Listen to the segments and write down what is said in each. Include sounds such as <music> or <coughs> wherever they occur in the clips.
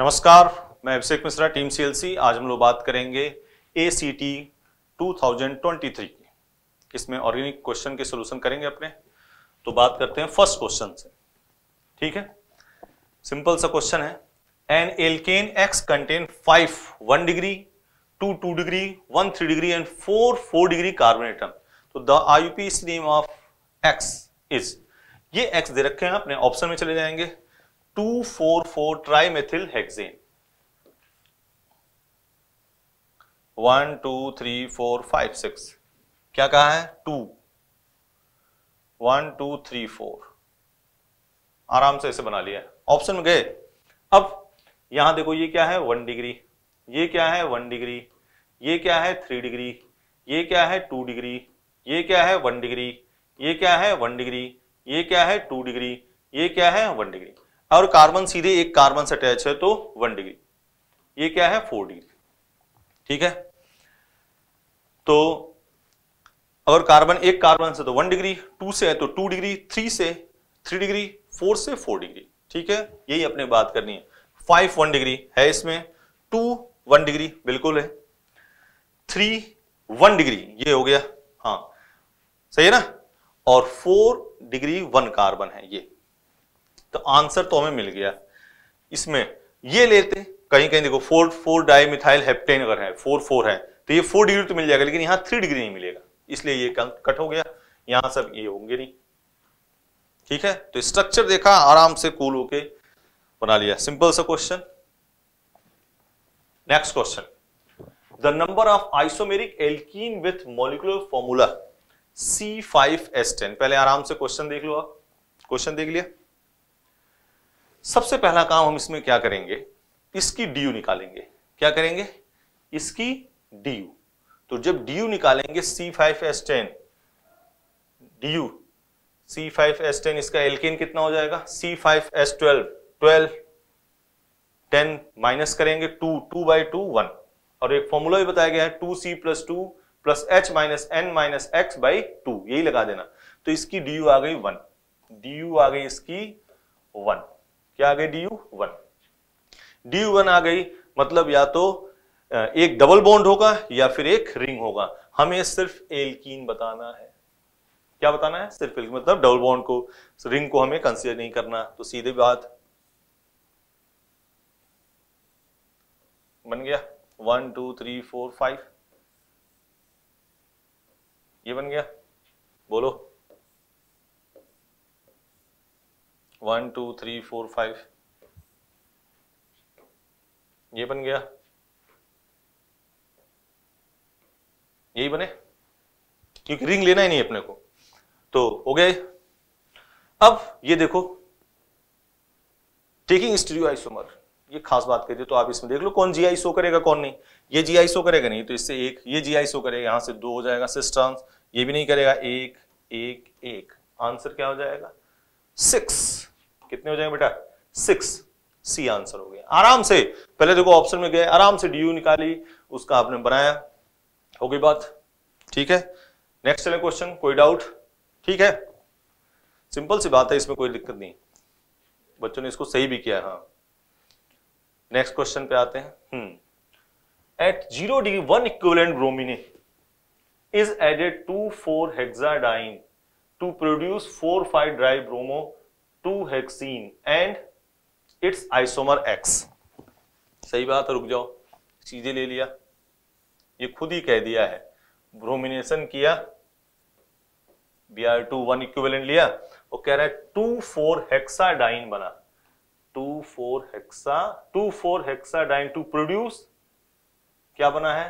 नमस्कार मैं अभिषेक Mishra team CLC आज हम लोग बात करेंगे ए सी टी टू की इसमें ऑर्गेनिक क्वेश्चन के सोल्यूशन करेंगे अपने तो बात करते हैं फर्स्ट क्वेश्चन से ठीक है सिंपल सा क्वेश्चन है an alkane X contain five one degree two two degree one three degree and four four degree carbon atom तो the I name of X is ये एक्स दे रखे हैं अपने ऑप्शन में चले जाएंगे 244 trimethyl hexane one two three four five six क्या कहा है two one two three four आराम से इसे बना लिया ऑप्शन में गए अब यहां देखो ये क्या है वन डिग्री ये क्या है वन डिग्री ये क्या है थ्री डिग्री ये क्या है टू डिग्री ये क्या है वन डिग्री ये क्या है वन डिग्री ये क्या है टू डिग्री ये क्या है वन डिग्री और कार्बन सीधे एक कार्बन से अटैच है तो वन डिग्री ये क्या है फोर डिग्री ठीक है तो अगर कार्बन एक कार्बन से तो वन डिग्री टू से है तो टू डिग्री थ्री से थ्री डिग्री फोर से फोर डिग्री ठीक है यही अपने बात करनी है फाइव वन डिग्री है इसमें टू वन डिग्री बिल्कुल है थ्री वन डिग्री ये हो गया हाँ सही है ना और फोर डिग्री वन कार्बन है ये तो आंसर तो हमें मिल गया इसमें ये लेते कहीं कहीं देखो four four dimethyl heptane अगर है फोर फोर है तो ये फोर डिग्री तो मिल जाएगा लेकिन यहां थ्री डिग्री नहीं मिलेगा इसलिए ये कट हो गया यहां सब ये होंगे नहीं ठीक है तो स्ट्रक्चर देखा आराम से कूल होके बना लिया सिंपल सा question next question the number of isomeric alkene with molecular formula C5S10 पहले आराम से क्वेश्चन देख लो आप क्वेश्चन देख लिया सबसे पहला काम हम इसमें क्या करेंगे इसकी डी निकालेंगे क्या करेंगे इसकी डी तो जब डी निकालेंगे C five S ten D C five S ten इसका एल्केन कितना हो जाएगा C five S twelve twelve ten minus करेंगे two two by two one और एक फॉर्मूला भी बताया गया है two C plus two plus H minus N minus X by two यही लगा देना तो इसकी डी आ गई वन डी आ गई इसकी वन क्या आ गई D U one D U one आ गई मतलब या तो एक डबल बॉन्ड होगा या फिर एक रिंग होगा हमें सिर्फ एल्कीन बताना है क्या बताना है सिर्फ एल्कीन मतलब डबल बॉन्ड को रिंग को हमें कंसिडर नहीं करना तो सीधे बात बन गया one two three four five ये बन गया बोलो one two three four five ये बन गया यही बने क्योंकि रिंग लेना ही नहीं अपने को तो हो गए अब ये देखो टेकिंग स्टीरियो आइसोमर ये खास बात है तो आप इसमें देख लो कौन जी आई शो करेगा कौन नहीं ये जी आई शो करेगा नहीं तो इससे एक ये जी आई शो करेगा यहां से दो हो जाएगा सिस्टम ये भी नहीं करेगा एक एक एक आंसर क्या हो जाएगा सिक्स कितने हो जाएंगे बेटा सिक्स सी आंसर हो गया आराम से पहले देखो ऑप्शन में गए आराम से डी निकाली उसका आपने बनाया हो गई बात ठीक है नेक्स्ट चले क्वेश्चन कोई डाउट ठीक है सिंपल सी बात है इसमें कोई दिक्कत नहीं बच्चों ने इसको सही भी किया हाँ नेक्स्ट क्वेश्चन पे आते हैं at zero degree one equivalent two four hexadiene to produce four five 4,5 bromo two hexene and its isomer X सही बात रुक जाओ चीजें ले लिया ये खुद ही कह दिया है ब्रोमिनेशन किया B R two one equivalent लिया वो कह रहा है टू फोर हेक्साडाइन बना two four hexa two four hexadiene to produce क्या बना है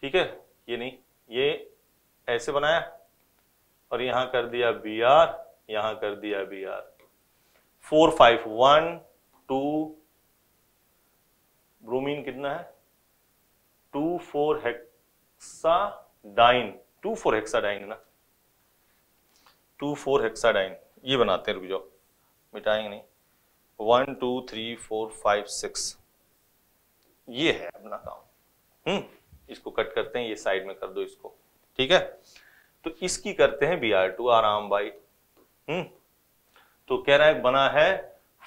ठीक है ये नहीं ये ऐसे बनाया और यहां कर दिया बी आर यहां कर दिया B R four five one two bromine कितना है two four hexadiene two four hexadiene है ना टू फोर हेक्सा डाइन ये बनाते हैं रुक जाओ मिटाएंगे नहीं one two three four five six ये है अपना काम हम्म इसको कट करते हैं ये साइड में कर दो इसको ठीक है तो इसकी करते हैं बी आर टू आराम बाई हम्म तो कह रहा है बना है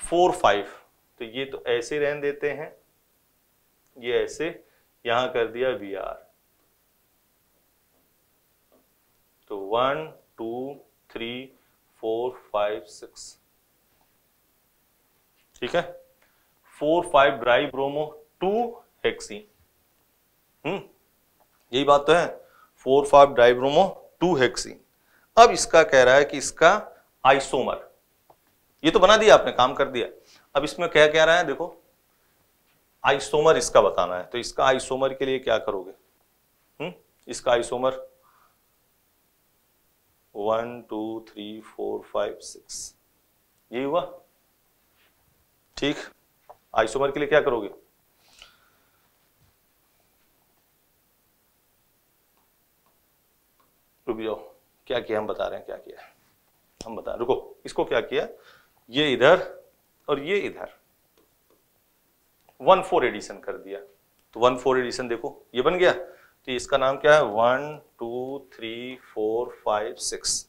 फोर फाइव तो ये तो ऐसे रहने देते हैं ये ऐसे यहां कर दिया वी आर तो one two three four five six ठीक है four five dibromo two हेक्सी हम्म यही बात तो है four five dibromo two हेक्सी अब इसका कह रहा है कि इसका आइसोमर ये तो बना दिया आपने काम कर दिया अब इसमें क्या कह रहा है देखो आइसोमर इसका बताना है तो इसका आइसोमर के लिए क्या करोगे हम्म इसका isomer one two three four five six ये हुआ ठीक आइसोमर के लिए क्या करोगे रुक जाओ क्या किया हम बता रहे हैं क्या किया है हम बता रुको इसको क्या किया ये इधर और ये इधर वन फोर एडिशन कर दिया तो वन फोर एडिशन देखो ये बन गया तो इसका नाम क्या है one two three four five six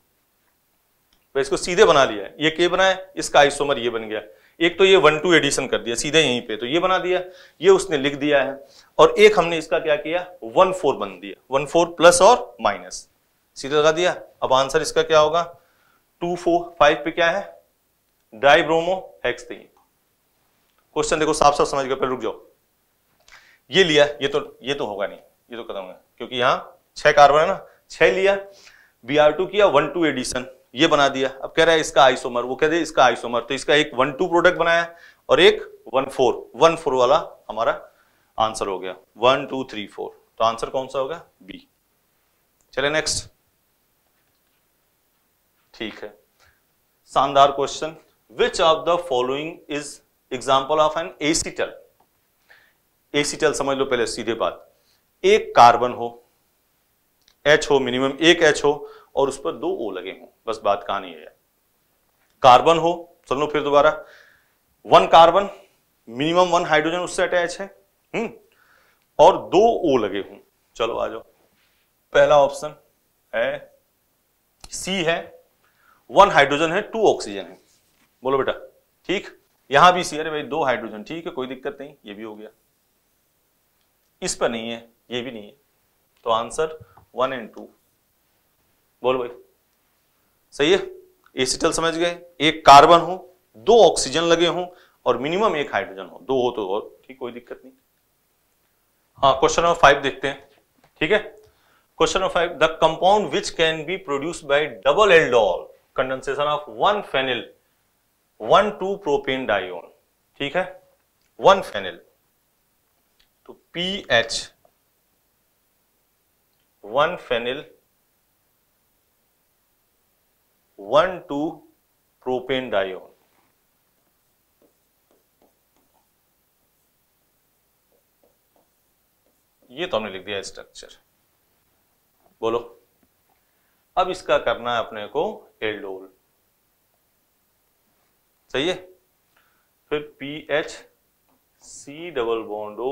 तो इसको सीधे बना लिया है ये के है इसका आइसोमर ये बन गया एक तो ये वन टू एडिशन कर दिया सीधे यहीं पे तो ये बना दिया ये उसने लिख दिया है और एक हमने इसका क्या किया वन फोर बन दिया वन फोर प्लस और माइनस सीधे लगा दिया अब आंसर इसका क्या होगा टू फोर फाइव पे क्या है ड्राई ब्रोमो हेक्सथीन क्वेश्चन देखो साफ साफ समझ गए पहले रुक जाओ ये लिया ये तो ये तो होगा नहीं ये तो खत्म होगा क्योंकि यहां छह कार्बन है ना छह लिया बी आर टू किया वन टू एडिशन ये बना दिया अब कह रहा है इसका आइसोमर वो कह दे इसका आइसोमर तो इसका एक वन टू प्रोडक्ट बनाया और एक वन फोर वन फोर वाला हमारा आंसर हो गया वन टू थ्री फोर तो आंसर कौन सा होगा बी चले नेक्स्ट ठीक है शानदार question which of the following is example of an acetal acetal समझ लो पहले सीधे बात एक कार्बन हो एच हो मिनिमम एक एच हो और उस पर दो ओ लगे हो बस बात कहानी है कार्बन हो चलो फिर दोबारा one carbon minimum one hydrogen उससे अटैच है हम्म और दो ओ लगे हों चलो आ जाओ पहला ऑप्शन है सी है वन हाइड्रोजन है टू ऑक्सीजन है बोलो बेटा ठीक यहां भी सी अरे भाई दो हाइड्रोजन ठीक है कोई दिक्कत नहीं ये भी हो गया इस पर नहीं है ये भी नहीं है तो आंसर वन एंड टू बोलो भाई सही है एसिटल समझ गए एक कार्बन हो दो ऑक्सीजन लगे हों और मिनिमम एक हाइड्रोजन हो दो हो तो और ठीक कोई दिक्कत नहीं हाँ क्वेश्चन नंबर फाइव देखते हैं ठीक है question number five the compound which can be produce by double aldol condensation of one phenyl one two propane dione ठीक है वन फेनिल तो P H one phenyl one two propane dione ये तो हमने लिख दिया स्ट्रक्चर बोलो अब इसका करना है अपने को एल्डोल सही है फिर P H C double bond O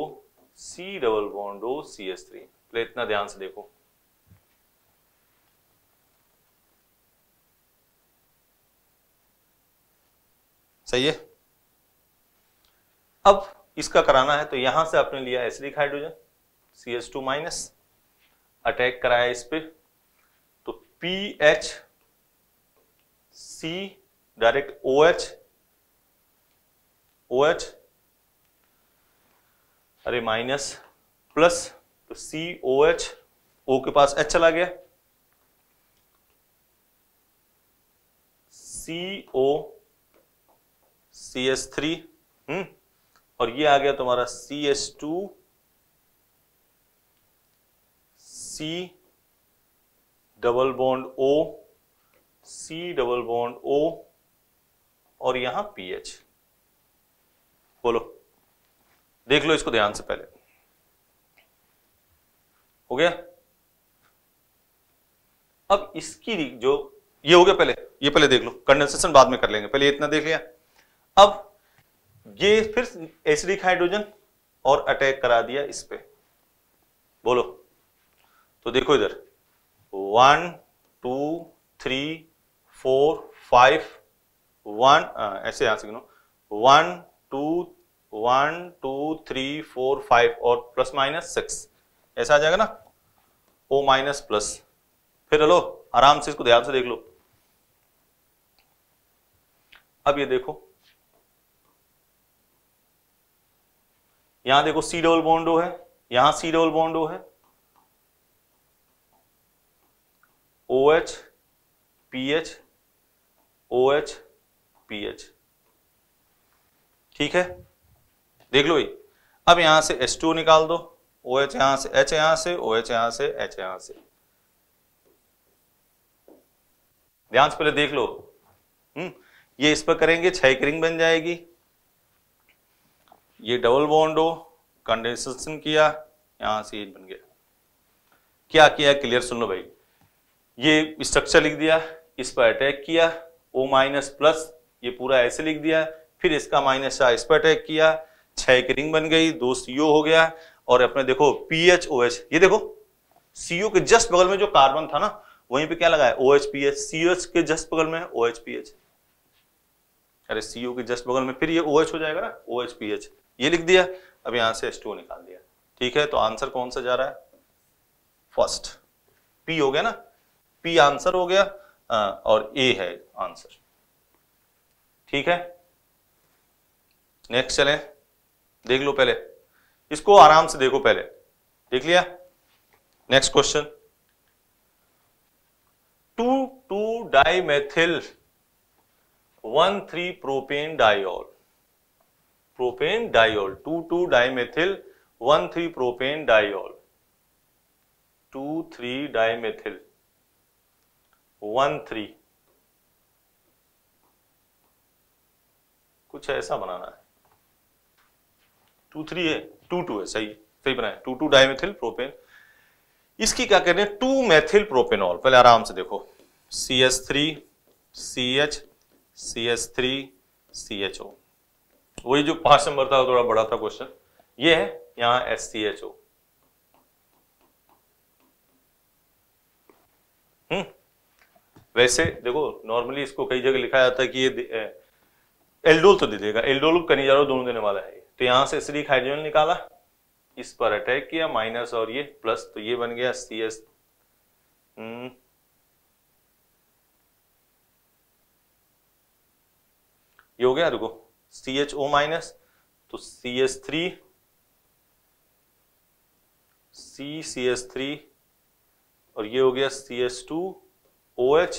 C double bond O C S three पहले इतना ध्यान से देखो सही है अब इसका कराना है तो यहां से आपने लिया acidic hydrogen C S two minus attack कराया इस पर तो P H C direct O H O H अरे माइनस प्लस तो सी ओ एच ओ के पास एच चला गया सी ओ सी एस थ्री हम्म और ये आ गया तुम्हारा C S two C double bond O C double bond O और यहां PH बोलो देख लो इसको ध्यान से पहले हो गया अब इसकी जो ये हो गया पहले ये पहले देख लो कंडेंसेशन बाद में कर लेंगे पहले इतना देख लिया अब ये फिर एसिडिक हाइड्रोजन और अटैक करा दिया इस पे बोलो तो देखो इधर one two three four five one ऐसे यहां से गिनो one two one two three four five और प्लस माइनस सिक्स ऐसा आ जाएगा ना ओ माइनस प्लस फिर हेलो आराम से इसको ध्यान से देख लो अब ये देखो यहां देखो सी डबल बॉन्डो है यहां सी डबल बॉन्डो है O H P H O H P H ठीक है देख लो भाई अब यहां से एस टू निकाल दो ओ एच यहां से एच यहां से ओ एच यहां से एच यहां से ध्यान से पहले देख लो हम्म ये इस पर करेंगे छह की रिंग बन जाएगी ये डबल बॉन्ड हो कंडेंसेशन किया यहां से बन गया क्या किया क्लियर सुन लो भाई ये स्ट्रक्चर लिख दिया इस पर अटैक किया ओ माइनस प्लस ये पूरा ऐसे लिख दिया फिर इसका माइनस चार इस पर अटैक किया छह की रिंग बन गई दो सीओ हो गया और अपने देखो पी एच ओ एच ये देखो सीओ के जस्ट बगल में जो कार्बन था ना वहीं पे क्या है O H P H C O H के जस्ट बगल में ओ एच पी एच अरे सीओ के जस्ट बगल में फिर ये ओ एच हो जाएगा ना ओ एच पी एच ये लिख दिया अब यहां से एस टू निकाल दिया ठीक है तो आंसर कौन सा जा रहा है फर्स्ट पी हो गया ना पी आंसर हो गया और ए है आंसर ठीक है नेक्स्ट चलें देख लो पहले इसको आराम से देखो पहले देख लिया next question two two dimethyl one three propane diol propane diol two two methyl one three propane diol two three methyl one three कुछ ऐसा बनाना है टू थ्री है टू टू है सही सही बनाया टू टू डाइमेथिल प्रोपेन इसकी क्या करें टू मैथिल प्रोपेनॉल पहले आराम से देखो C S three C H C S three C H O वही जो पांच नंबर था थोड़ा बड़ा था क्वेश्चन ये है यहां एस सी एच ओ हम्म वैसे देखो नॉर्मली इसको कई जगह लिखा जाता है कि ये एल्डोल तो दे देगा एल्डोल कनिजारो दोनों देने वाला है तो यहां से एसिडिक हाइड्रोजन निकाला इस पर अटैक किया माइनस और ये प्लस तो ये बन गया सी एस हम्म। ये हो गया रुको सी एच ओ माइनस तो C S three C C S three और ये हो गया C S two O H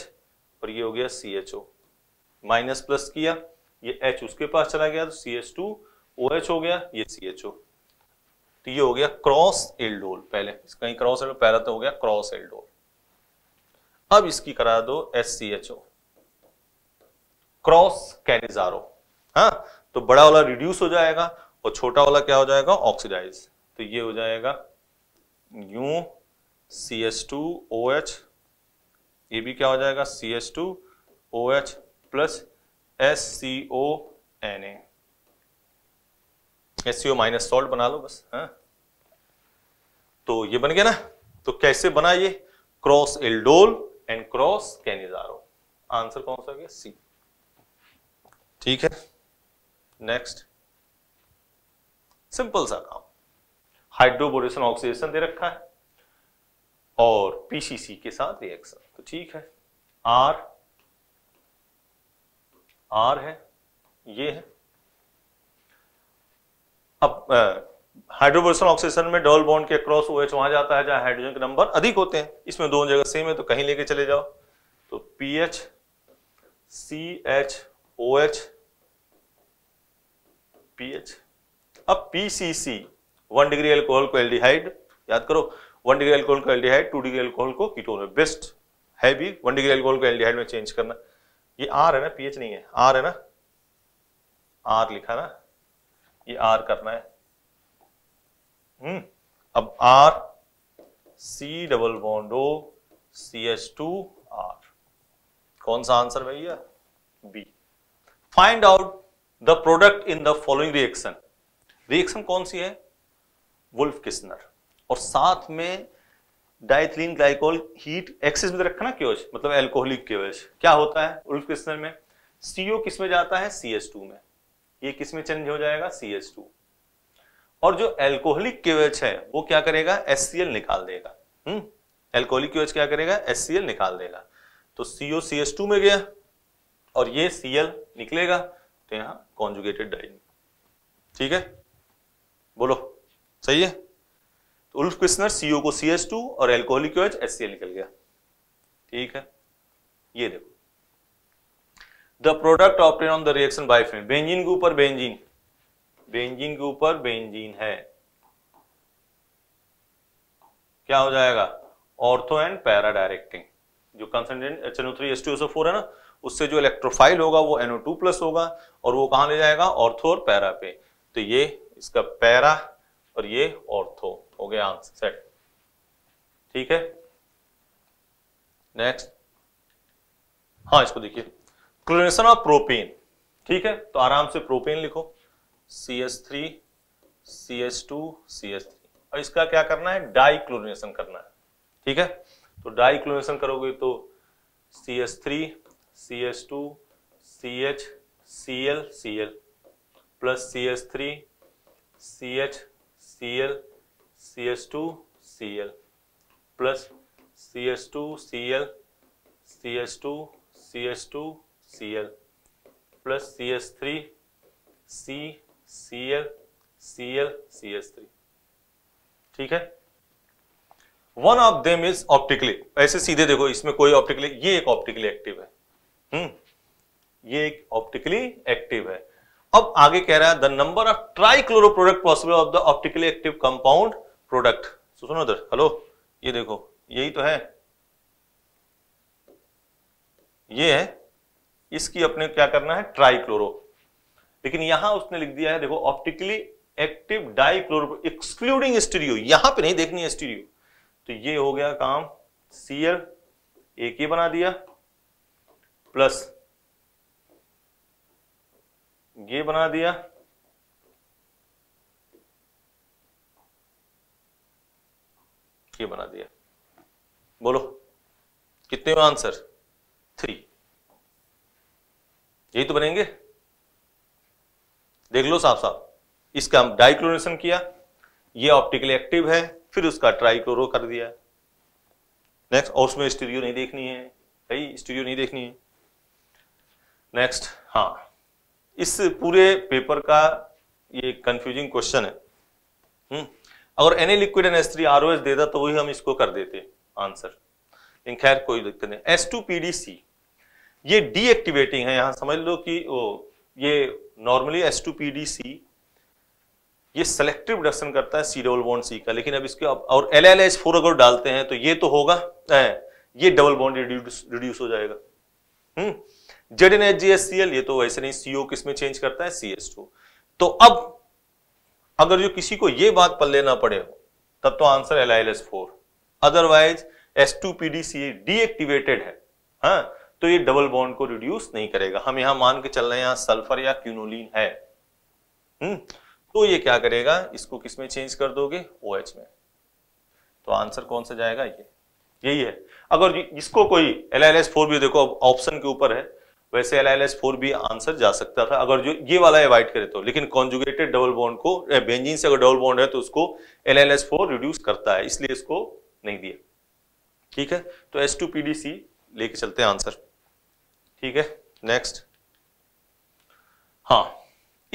और ये हो गया C H O minus plus किया ये एच उसके पास चला गया तो C H two O H हो गया ये सी एच ओ तो ये हो गया क्रॉस एल्डोल पहले कहीं क्रॉस एल्डोल पहला तो हो गया क्रॉस एल्डोल अब इसकी करा दो S C H O cross Cannizzaro हाँ तो बड़ा वाला रिड्यूस हो जाएगा और छोटा वाला क्या हो जाएगा ऑक्सीडाइज तो ये हो जाएगा यू C H two O H ये भी क्या हो जाएगा C S two O H plus S C O N S C O minus salt बना लो बस हाँ तो ये बन गया ना तो कैसे बना ये cross aldol and cross Cannizzaro answer कौन सा गया सी ठीक है नेक्स्ट सिंपल सा काम हाइड्रोबोरेशन ऑक्सीजन दे रखा है और पीसीसी के साथ रिएक्शन तो ठीक है आर आर है ये है अब हाइड्रोवर्सल ऑक्सीजन में डबल बॉन्ड के क्रॉस ओएच वहां जाता है जहां हाइड्रोजन के नंबर अधिक होते हैं इसमें दोनों जगह सेम है तो कहीं लेके चले जाओ तो P H C H O H P H अब पीसीसी वन डिग्री एल्कोहल को एल्डिहाइड याद करो वन डिग्री एल्कोहल को एल्डिहाइड टू डिग्री एल्कोहल को कीटोन में बेस्ट है भी वन डिग्री एल्कोहल को एल्डिहाइड में चेंज करना ये आर है ना पीएच नहीं है आर है ना आर लिखा ना ये आर करना है हम्म अब R C double bond O C H two R कौन सा आंसर भैया B find out the product in the following reaction reaction कौन सी है वुल्फ किस्नर और साथ में डाइथिलीन ग्लाइकोल हीट एक्सेस में तो रखना क्योज मतलब एल्कोहलिक क्योज क्या होता है उल्फ क्रिस्टल में सीओ किस में जाता है सी एस टू में ये किस में चेंज हो जाएगा सी एस टू और जो एल्कोहलिक क्योज है वो क्या करेगा एस सी एल निकाल देगा हम्म एल्कोहलिक क्योज क्या करेगा एस सी एल निकाल देगा तो सीओ सी एस टू में गया और ये सी एल निकलेगा तो यहाँ कॉन्जुगेटेड डाइन ठीक है बोलो सही है उल्फ क्रिस्नर सीओ को सी एच टू और एल्कोहलिक क्योज एच निकल गया ठीक है ये देखो the product obtain on the reaction biphenyl benzene के ऊपर बेंजीन बेंजीन के ऊपर बेंजीन है क्या हो जाएगा ऑर्थो एंड पैरा डायरेक्टिंग जो concentrate H N O three S two S four है ना उससे जो इलेक्ट्रोफाइल होगा वो एनओ टू प्लस होगा और वो कहां ले जाएगा ऑर्थो और पैरा पे तो ये इसका पैरा और ये ऑर्थो हो गया आंसर सेट ठीक है नेक्स्ट हाँ इसको देखिए क्लोरिनेशन ऑफ प्रोपेन ठीक है तो आराम से प्रोपेन लिखो C S three C S two C S three और इसका क्या करना है डाइक्लोरिनेशन करना है ठीक है तो डाइक्लोरिनेशन करोगे तो C S three C S two C H C L C L plus C S three C H C L C S two C L plus C S two C L C S two C S two C L plus C S three C C L C L C S three ठीक है one of them is optically ऐसे सीधे देखो इसमें कोई optically ये एक optically active है हम्म ये एक ऑप्टिकली एक्टिव है अब आगे कह रहा है the number of trichloro product possible of the optically active compound product सुनो उधर हेलो ये देखो यही तो है ये है इसकी अपने क्या करना है ट्राईक्लोरो लेकिन यहां उसने लिख दिया है देखो optically active dichloro excluding stereo यहां पे नहीं देखनी है स्टीरियो तो ये हो गया काम सीएल एक ये बना दिया प्लस ये बना दिया ये बना दिया बोलो कितने आंसर थ्री यही तो बनेंगे देख लो साफ साफ इसका हम डाइक्लोरेशन किया ये ऑप्टिकली एक्टिव है फिर उसका ट्राइक्लोरो कर दिया नेक्स्ट और उसमें स्टूडियो नहीं देखनी है भाई स्टूडियो नहीं देखनी है नेक्स्ट हाँ इस पूरे पेपर का ये कंफ्यूजिंग क्वेश्चन है हुँ? हम्म। अगर N A liquid N S three R O S देता तो वही हम इसको कर देते आंसर लेकिन खैर कोई दिक्कत नहीं S two P D C ये डीएक्टिवेटिंग है यहां समझ लो कि वो ये normally S two P D C ये सेलेक्टिव रिडक्शन करता है सी डबल बॉन्ड सी का लेकिन अब इसके अब और एल एल एस फोर अगर डालते हैं तो ये तो होगा ए, ये डबल बॉन्ड रिड्यूस हो जाएगा हम्म Z N H G S C L ये तो वैसे नहीं सीओ किस में चेंज करता है सी एस टू तो अब अगर जो किसी को ये बात पर लेना पड़े तब तो answer L I S four otherwise S two P D C deactivated है हाँ तो ये डबल बॉन्ड को रिड्यूस नहीं करेगा हम यहां मान के चल रहे हैं यहां सल्फर या क्यूनोलिन है हुँ? हम्म, तो ये क्या करेगा इसको किस में चेंज कर दोगे ओ OH में तो आंसर कौन सा जाएगा ये यही है अगर इसको कोई एल एल एस फोर भी देखो ऑप्शन के ऊपर है वैसे एल एल एस फोर भी आंसर जा सकता था अगर जो ये वाला एवॉइड करे तो लेकिन कॉन्जुगेटेड डबल बॉन्ड को बेंजीन से अगर डबल बॉन्ड है तो उसको L L S four reduce करता है इसलिए इसको नहीं दिया ठीक है तो S two P D C लेके चलते हैं आंसर ठीक है नेक्स्ट हाँ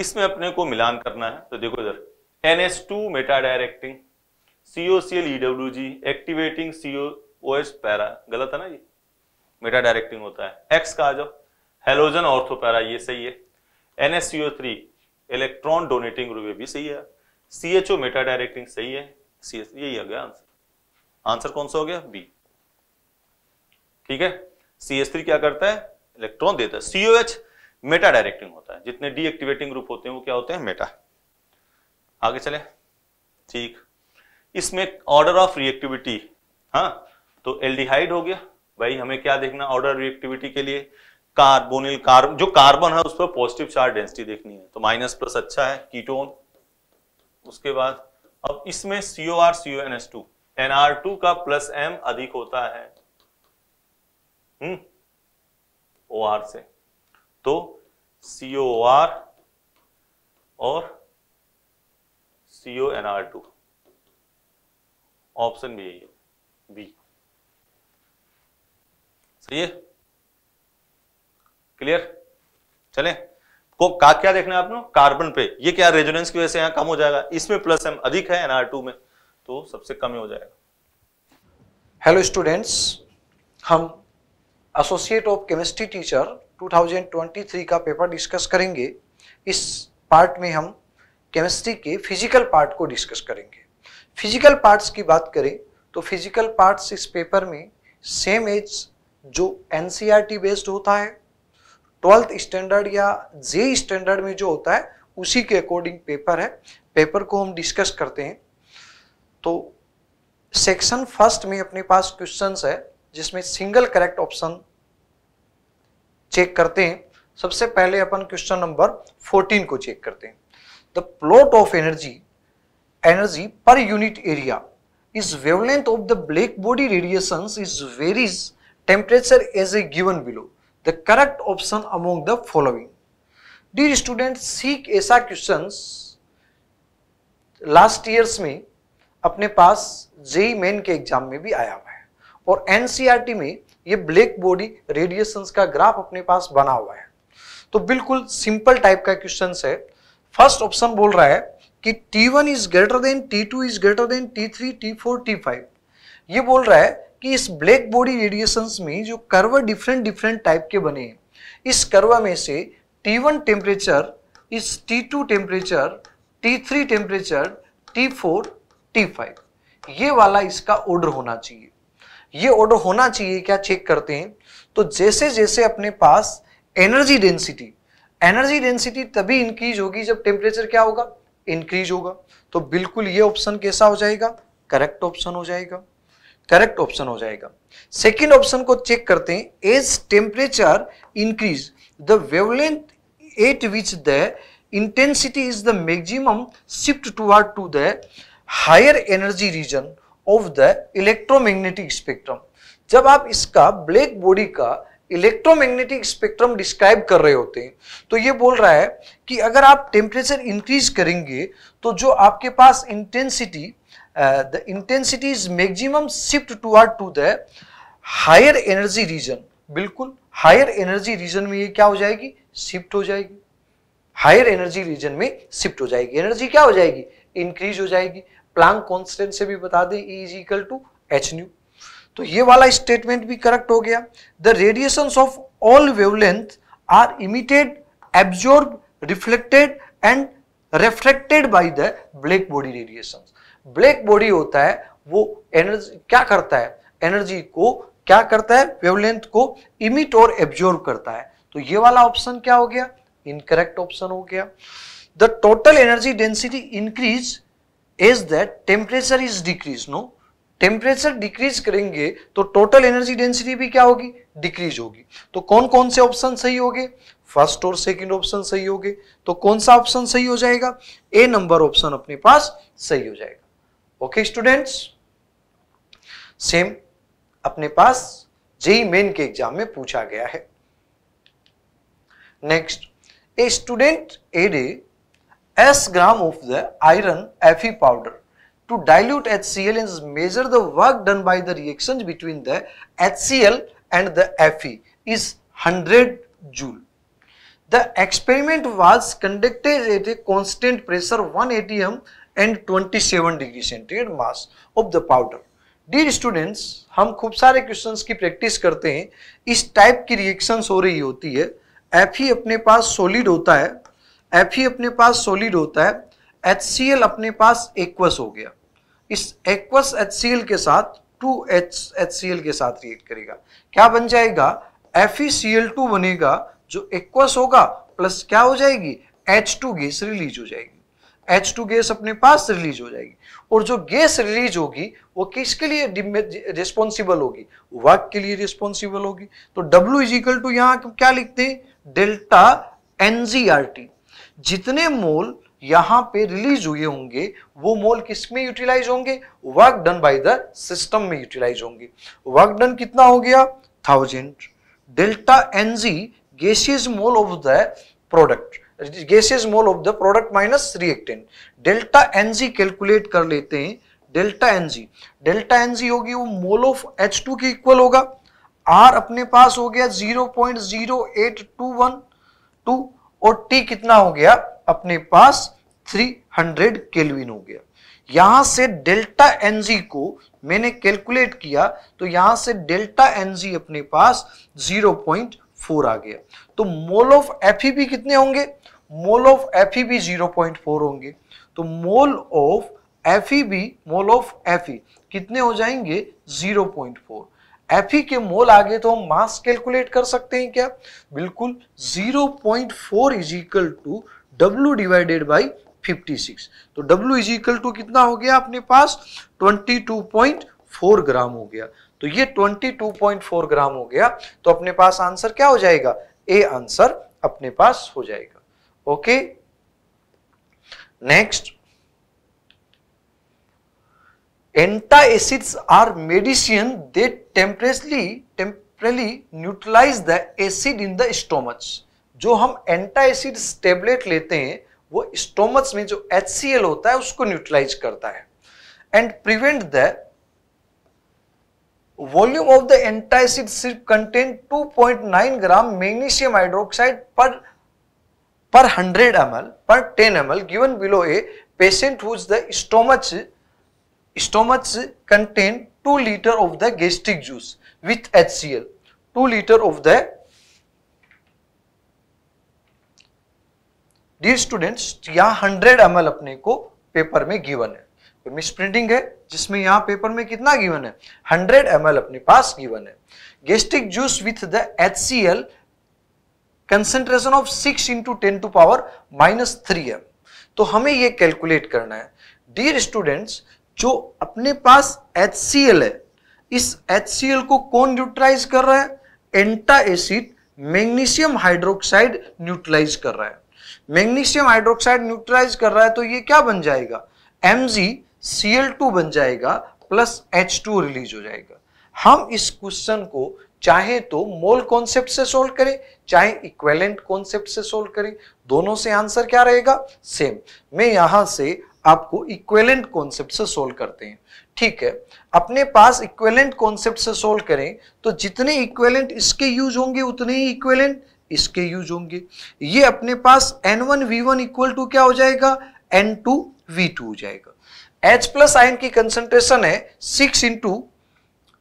इसमें अपने को मिलान करना है तो देखो इधर N S two meta directing C O C L E W G activating C O O S para गलत है ना ये मेटा डायरेक्टिंग होता है एक्स का आ जाओ हेलोजन ऑर्थोपैरा ये सही है N S C O three electron donating group ये भी सही है C H O meta directing सही है सी एस यही आ गया आंसर आंसर कौन सा हो गया बी ठीक है सी एस थ्री क्या करता है इलेक्ट्रॉन देता है सीओ एच मेटा डायरेक्टिंग होता है जितने डीएक्टिवेटिंग ग्रुप होते हैं वो क्या होते हैं मेटा आगे चले ठीक इसमें ऑर्डर ऑफ रिएक्टिविटी हाँ तो एल्डिहाइड हो गया भाई हमें क्या देखना ऑर्डर रिएक्टिविटी के लिए कार्बोनिल कार्बन जो कार्बन है उस पर पॉजिटिव चार्ज डेंसिटी देखनी है तो माइनस प्लस अच्छा है कीटोन उसके बाद अब इसमें C O R C O N S two N R two का प्लस एम अधिक होता है ओ हम्म, आर से तो सीओ आर और C O N R two option भी यही है बी सही है क्लियर चले को का क्या देखना है आपने कार्बन पे ये क्या रेजोनेंस की वजह से यहां कम हो जाएगा इसमें प्लस एम अधिक है एनआर टू में तो सबसे कम ही हो जाएगा हेलो स्टूडेंट्स हम एसोसिएट ऑफ केमिस्ट्री टीचर 2023 का पेपर डिस्कस करेंगे इस पार्ट में हम केमिस्ट्री के फिजिकल पार्ट को डिस्कस करेंगे फिजिकल पार्ट्स की बात करें तो फिजिकल पार्ट्स इस पेपर में सेम एज जो एन बेस्ड e होता है ट्वेल्थ स्टैंडर्ड या जे स्टैंडर्ड में जो होता है उसी के अकॉर्डिंग पेपर है पेपर को हम डिस्कस करते हैं तो सेक्शन फर्स्ट में अपने पास क्वेश्चंस है जिसमें सिंगल करेक्ट ऑप्शन चेक करते हैं सबसे पहले अपन क्वेश्चन नंबर 14 को चेक करते हैं the plot of energy energy per unit area is wavelength of the black body radiations is varies temperature as a given below the correct option among the following. Dear students, seek ऐसा questions last years में अपने पास JEE Main e के exam में भी आया हुआ है और एनसीईआरटी e में ये ब्लैक बॉडी रेडिएशंस का ग्राफ अपने पास बना हुआ है तो बिल्कुल सिंपल टाइप का क्वेश्चन है फर्स्ट ऑप्शन बोल रहा है कि T1 one is greater than T2 two is greater than T3, T4, T5 ये बोल रहा है कि इस ब्लैक बॉडी रेडिएशंस में जो कर्व डिफरेंट डिफरेंट टाइप के बने हैं इस कर्व में से T1 टेम्परेचर इस T2 temperature T three temperature T five ये वाला इसका ऑर्डर होना चाहिए ये ऑर्डर होना चाहिए क्या चेक करते हैं तो जैसे जैसे अपने पास एनर्जी डेंसिटी एनर्जी डेंसिटी तभी इंक्रीज होगी जब टेम्परेचर क्या होगा इंक्रीज होगा तो बिल्कुल ये ऑप्शन कैसा हो जाएगा करेक्ट ऑप्शन हो जाएगा करेक्ट ऑप्शन हो जाएगा सेकेंड ऑप्शन को चेक करते हैं as temperature increase the wavelength at which the intensity is the maximum shift toward to the higher energy region of the electromagnetic spectrum जब आप इसका ब्लैक बॉडी का इलेक्ट्रोमैग्नेटिक स्पेक्ट्रम डिस्क्राइब कर रहे होते हैं तो ये बोल रहा है कि अगर आप टेम्परेचर इंक्रीज करेंगे तो जो आपके पास intensity the uh, the intensity is maximum shift toward to the higher energy region बिल्कुल हायर एनर्जी रीजन में ये क्या हो जाएगी शिफ्ट हो जाएगी हायर एनर्जी रीजन में शिफ्ट हो जाएगी एनर्जी क्या हो जाएगी इंक्रीज हो जाएगी प्लांग कॉन्स्टेंट से भी बता दें E is equal to h nu तो ये वाला स्टेटमेंट भी करेक्ट हो गया the radiation of all wavelength are emitted absorb reflected and reflected by the black body radiation black body होता है वो एनर्जी क्या करता है एनर्जी को क्या करता है वेवलेंथ को इमिट और एब्जॉर्व करता है तो ये वाला ऑप्शन क्या हो गया इनकरेक्ट ऑप्शन हो गया the total energy density increase is that temperature is decrease no temperature decrease करेंगे तो टोटल एनर्जी डेंसिटी भी क्या होगी डिक्रीज होगी तो कौन कौन से ऑप्शन सही हो गए फर्स्ट और सेकंड ऑप्शन सही हो गए तो कौन सा ऑप्शन सही हो जाएगा ए नंबर ऑप्शन अपने पास सही हो जाएगा ओके स्टूडेंट्स सेम अपने पास जेई मेन e के एग्जाम में पूछा गया है next a student a S gram of the iron F powder to dilute H C L is measure the work done by the reaction between the H C L and the F is hundred joule the experiment was conducted at a constant pressure one A and 27 degree centigrade mass of the powder dear students हम खूब सारे question की practice करते हैं इस type की reaction हो रही होती है एफ ही अपने पास सॉलिड होता है एफ ही अपने पास सॉलिड होता है एच सी एल अपने पास एक्वस हो गया इस एक्वस एच सी एल के साथ two H H C L के साथ रिएक्ट करेगा क्या बन जाएगा F E C L two बनेगा जो एक्वस होगा प्लस क्या हो जाएगी एच टू गैस रिलीज हो जाएगी एच टू गैस अपने पास रिलीज हो जाएगी और जो गैस रिलीज होगी वो किसके लिए रिस्पॉन्सिबल होगी वर्क के लिए रिस्पॉन्सिबल होगी तो डब्ल्यू इज इक्वल टू यहाँ क्या लिखते हैं डेल्टा एनजीआरटी जितने मोल यहाँ पे रिलीज हुए होंगे वो मोल किस में यूटिलाइज होंगे work done by the system में यूटिलाइज होंगे वर्क डन कितना हो गया thousand delta n g gaseous mole of the product gases mole of the product minus reactant delta n g calculate कर लेते हैं डेल्टा एनजी डेल्टा एनजी होगी वो मोल ऑफ एच टू के इक्वल होगा आर अपने पास हो गया zero point zero eight two one two और टी कितना हो गया अपने पास थ्री हंड्रेड केलविन हो गया यहां से डेल्टा एनजी को मैंने कैलकुलेट किया तो यहां से डेल्टा एनजी अपने पास जीरो पॉइंट फोर आ गया तो मोल ऑफ एफ कितने होंगे mole of F E B zero point four होंगे तो mole of F E B mole of F E e कितने हो जाएंगे zero point four F E e के मोल आगे तो हम मास कैलकुलेट कर सकते हैं क्या बिल्कुल zero point four is equal to W divided by fifty six तो डब्ल्यू इज इक्वल टू कितना हो गया अपने पास twenty two point four gram हो गया तो ये twenty two point four gram हो गया तो अपने पास आंसर क्या हो जाएगा ए आंसर अपने पास हो जाएगा okay next antacids are medicine they temporarily temporarily neutralize the acid in the stomach जो हम एसिड टेबलेट लेते हैं वो स्टोमक्स में जो एच होता है उसको न्यूट्रलाइज करता है and prevent the volume of the acid सिर्फ पॉइंट 2.9 ग्राम मैग्नीशियम हाइड्रोक्साइड पर per 100 ml per 10 ml given below a patient whose the stomach stomachs contain 2 liter of the gastric juice with HCl 2 liter of the dear students यहाँ 100 M अपने को paper में given है तो miss printing है जिसमें यहाँ पेपर में कितना गिवन है 100 एम अपने पास गिवन है gastric juice with the H C L concentration of six into ten to power minus three M तो हमें ये कैलकुलेट करना है डियर स्टूडेंट्स जो अपने पास एच सी एल है इस एच सी एल को कौन न्यूट्राइज कर रहा है antacid magnesium hydroxide neutralize कर रहा है मैग्नीशियम हाइड्रोक्साइड न्यूट्रलाइज कर रहा है तो ये क्या बन जाएगा एम जी बन जाएगा प्लस एच रिलीज हो जाएगा हम इस क्वेश्चन को चाहे तो मोल कॉन्सेप्ट से सोल्व करें चाहे इक्वेलेंट कॉन्सेप्ट से सोल्व करें दोनों से आंसर क्या रहेगा सेम मैं यहां से आपको इक्वेलेंट कॉन्सेप्ट से सोल्व करते हैं ठीक है अपने पास इक्वेलेंट कॉन्सेप्ट से सोल्व करें तो जितने इक्वेलेंट इसके यूज होंगे उतने ही इक्वेलेंट इसके यूज होंगे ये अपने पास N one V one equal to क्या हो जाएगा एन टू वी टू हो जाएगा एच प्लस आयन की कंसेंट्रेशन है six into